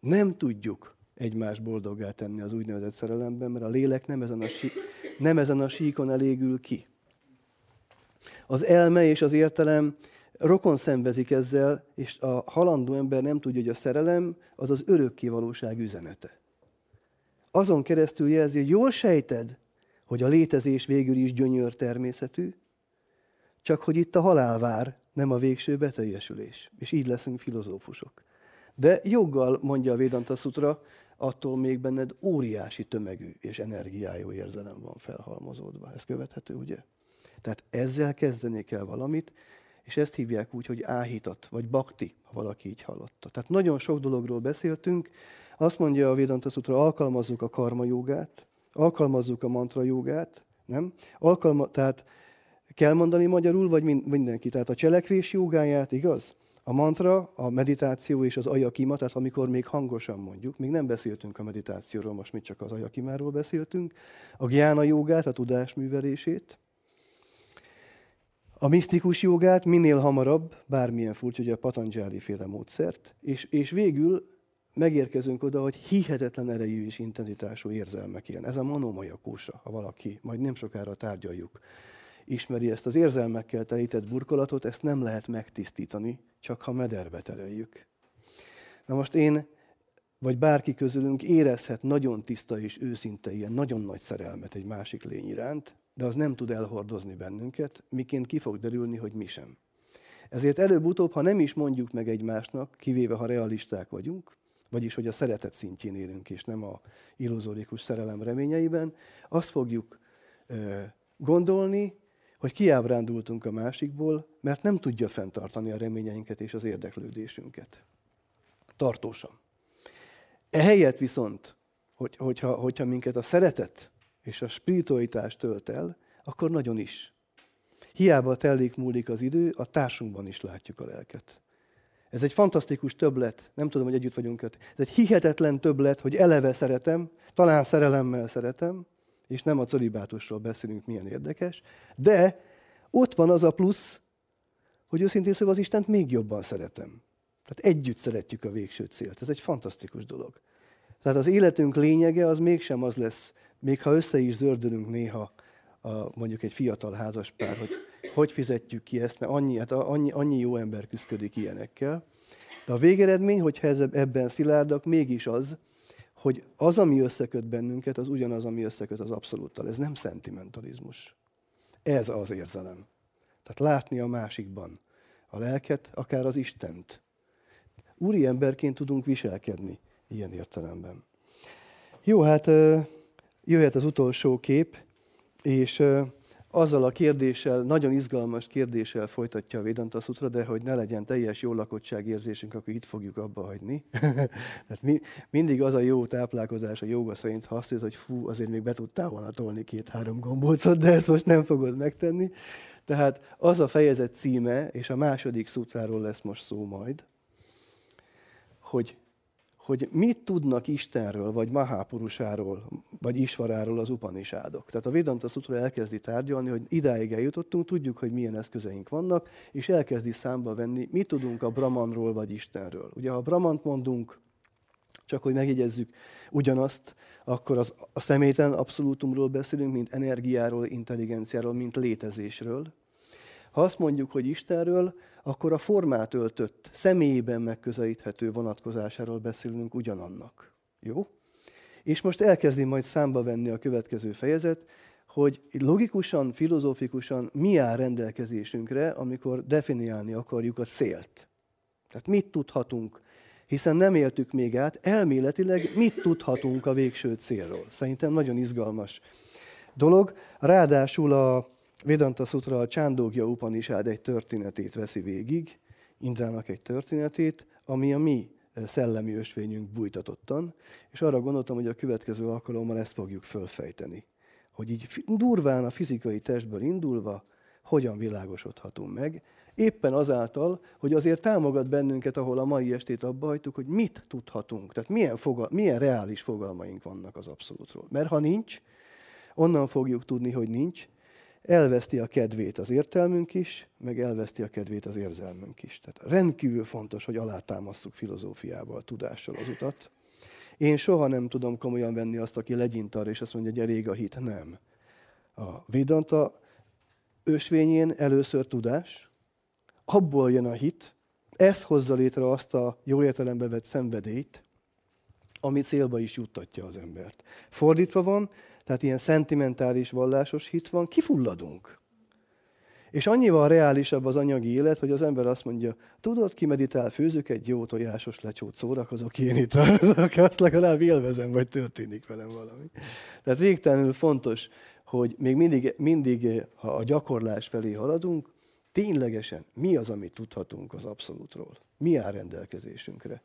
[SPEAKER 1] Nem tudjuk egymást boldoggá tenni az úgynevezett szerelemben, mert a lélek nem ezen a, sí, nem ezen a síkon elégül ki. Az elme és az értelem rokon szenvezik ezzel, és a halandó ember nem tudja, hogy a szerelem az az örökkévalóság üzenete. Azon keresztül jelzi, hogy jól sejted, hogy a létezés végül is gyönyör természetű, csak hogy itt a halál vár, nem a végső beteljesülés. És így leszünk filozófusok. De joggal mondja a Védanta Sutra, attól még benned óriási tömegű és energiájú érzelem van felhalmozódva. Ez követhető, ugye? Tehát ezzel kezdeni kell valamit, és ezt hívják úgy, hogy áhítat, vagy bakti, ha valaki így hallotta. Tehát nagyon sok dologról beszéltünk. Azt mondja a Védanta Sutra, alkalmazzuk a karma jogát, alkalmazzuk a mantra jogát, nem? Alkalma, tehát Kell mondani magyarul, vagy mindenki? Tehát a cselekvés jogáját, igaz? A mantra, a meditáció és az ajakima, tehát amikor még hangosan mondjuk, még nem beszéltünk a meditációról, most mi csak az ajakimáról beszéltünk, a gyána jogát, a tudás művelését, a misztikus jogát minél hamarabb, bármilyen furcsa, hogy a patanjali féle módszert, és, és végül megérkezünk oda, hogy hihetetlen erejű és intenzitású érzelmek ilyen. Ez a manomajakósa, ha valaki, majd nem sokára tárgyaljuk ismeri ezt az érzelmekkel telített burkolatot, ezt nem lehet megtisztítani, csak ha mederbe tereljük. Na most én, vagy bárki közülünk érezhet nagyon tiszta és őszinte ilyen nagyon nagy szerelmet egy másik lény iránt, de az nem tud elhordozni bennünket, miként ki fog derülni, hogy mi sem. Ezért előbb-utóbb, ha nem is mondjuk meg egymásnak, kivéve ha realisták vagyunk, vagyis hogy a szeretet szintjén élünk, és nem a illuzórikus szerelem reményeiben, azt fogjuk ö, gondolni, hogy kiábrándultunk a másikból, mert nem tudja fenntartani a reményeinket és az érdeklődésünket. Tartósan. Ehelyett viszont, hogy, hogyha, hogyha minket a szeretet és a spiritualitás tölt el, akkor nagyon is. Hiába telik múlik az idő, a társunkban is látjuk a lelket. Ez egy fantasztikus többlet, nem tudom, hogy együtt vagyunk -e. Ez egy hihetetlen többlet, hogy eleve szeretem, talán szerelemmel szeretem, és nem a celibátusról beszélünk, milyen érdekes, de ott van az a plusz, hogy őszintén szóval az Istent még jobban szeretem. Tehát együtt szeretjük a végső célt. Ez egy fantasztikus dolog. Tehát az életünk lényege az mégsem az lesz, még ha össze is zördülünk néha, a, mondjuk egy fiatal házas pár, hogy hogy fizetjük ki ezt, mert annyi, hát annyi, annyi jó ember küzdik ilyenekkel. De a végeredmény, hogyha ebben szilárdak, mégis az, hogy az, ami összeköt bennünket, az ugyanaz, ami összeköt az abszolúttal. Ez nem szentimentalizmus. Ez az érzelem. Tehát látni a másikban a lelket, akár az Istent. Úri emberként tudunk viselkedni ilyen értelemben. Jó, hát jöhet az utolsó kép, és azzal a kérdéssel, nagyon izgalmas kérdéssel folytatja a Vedanta Sutra, de hogy ne legyen teljes jó érzésünk, akkor itt fogjuk abba hagyni. Tehát mi, mindig az a jó táplálkozás a joga szerint, ha azt hisz, hogy fú, azért még be tudtál volna tolni két-három gombócot, de ezt most nem fogod megtenni. Tehát az a fejezet címe, és a második szutráról lesz most szó majd, hogy hogy mit tudnak Istenről, vagy Mahápurusáról, vagy Isvaráról az upanisádok. Tehát a Vedanta Sutra elkezdi tárgyalni, hogy idáig eljutottunk, tudjuk, hogy milyen eszközeink vannak, és elkezdi számba venni, mit tudunk a Brahmanról, vagy Istenről. Ugye, ha Brahmant mondunk, csak hogy megjegyezzük ugyanazt, akkor az, a szeméten abszolútumról beszélünk, mint energiáról, intelligenciáról, mint létezésről. Ha azt mondjuk, hogy Istenről, akkor a formát öltött, személyében megközelíthető vonatkozásáról beszélünk ugyanannak. Jó? És most elkezdi majd számba venni a következő fejezet, hogy logikusan, filozófikusan mi áll rendelkezésünkre, amikor definiálni akarjuk a célt. Tehát mit tudhatunk, hiszen nem éltük még át, elméletileg mit tudhatunk a végső célról. Szerintem nagyon izgalmas dolog. Ráadásul a Vedanta Sutra a Csándógya Upanishad egy történetét veszi végig, Indrának egy történetét, ami a mi eh, szellemi ösvényünk bújtatottan, és arra gondoltam, hogy a következő alkalommal ezt fogjuk fölfejteni. Hogy így durván a fizikai testből indulva, hogyan világosodhatunk meg, éppen azáltal, hogy azért támogat bennünket, ahol a mai estét abba hagytuk, hogy mit tudhatunk, tehát milyen, fogal- milyen reális fogalmaink vannak az abszolútról. Mert ha nincs, onnan fogjuk tudni, hogy nincs, elveszti a kedvét az értelmünk is, meg elveszti a kedvét az érzelmünk is. Tehát rendkívül fontos, hogy alátámasztjuk filozófiával, tudással az utat. Én soha nem tudom komolyan venni azt, aki legyint arra, és azt mondja, hogy rég a hit. Nem. A Vedanta ösvényén először tudás, abból jön a hit, ez hozza létre azt a jó értelembe vett szenvedélyt, ami célba is juttatja az embert. Fordítva van, tehát ilyen szentimentális vallásos hit van, kifulladunk. És annyival reálisabb az anyagi élet, hogy az ember azt mondja, tudod, ki meditál, főzök egy jó tojásos lecsót, szórakozok én itt, azt legalább élvezem, vagy történik velem valami. Tehát végtelenül fontos, hogy még mindig, mindig, ha a gyakorlás felé haladunk, ténylegesen mi az, amit tudhatunk az abszolútról? Mi áll rendelkezésünkre?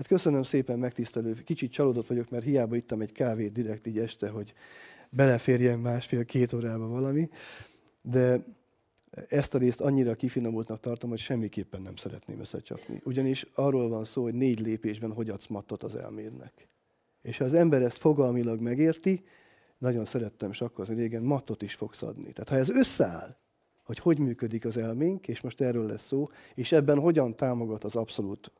[SPEAKER 1] Hát köszönöm szépen, megtisztelő. Kicsit csalódott vagyok, mert hiába ittam egy kávét direkt így este, hogy beleférjen másfél-két órába valami, de ezt a részt annyira kifinomultnak tartom, hogy semmiképpen nem szeretném összecsapni. Ugyanis arról van szó, hogy négy lépésben hogy adsz mattot az elmédnek. És ha az ember ezt fogalmilag megérti, nagyon szerettem sakkozni régen, mattot is fogsz adni. Tehát ha ez összeáll, hogy hogy működik az elménk, és most erről lesz szó, és ebben hogyan támogat az abszolút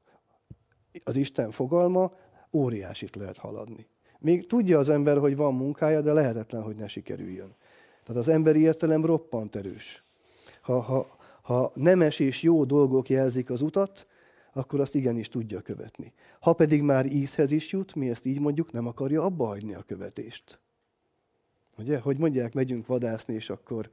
[SPEAKER 1] az Isten fogalma, óriásit lehet haladni. Még tudja az ember, hogy van munkája, de lehetetlen, hogy ne sikerüljön. Tehát az emberi értelem roppant erős. Ha, ha, ha nemes és jó dolgok jelzik az utat, akkor azt igenis tudja követni. Ha pedig már ízhez is jut, mi ezt így mondjuk, nem akarja abba hagyni a követést. Ugye, hogy mondják, megyünk vadászni, és akkor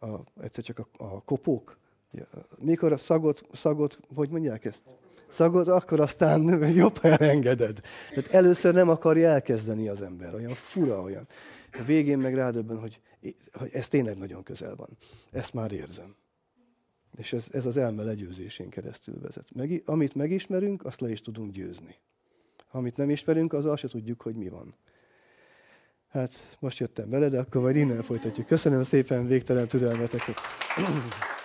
[SPEAKER 1] a, egyszer csak a, a kopók, ugye, mikor a szagot, szagot, hogy mondják ezt? szagod, akkor aztán jobb, ha elengeded. Tehát először nem akarja elkezdeni az ember, olyan fura, olyan. A végén meg rádöbben, hogy, hogy ez tényleg nagyon közel van. Ezt már érzem. És ez, ez az elme legyőzésén keresztül vezet. Meg, amit megismerünk, azt le is tudunk győzni. Amit nem ismerünk, az azt se tudjuk, hogy mi van. Hát most jöttem bele, de akkor majd innen folytatjuk. Köszönöm szépen végtelen türelmeteket.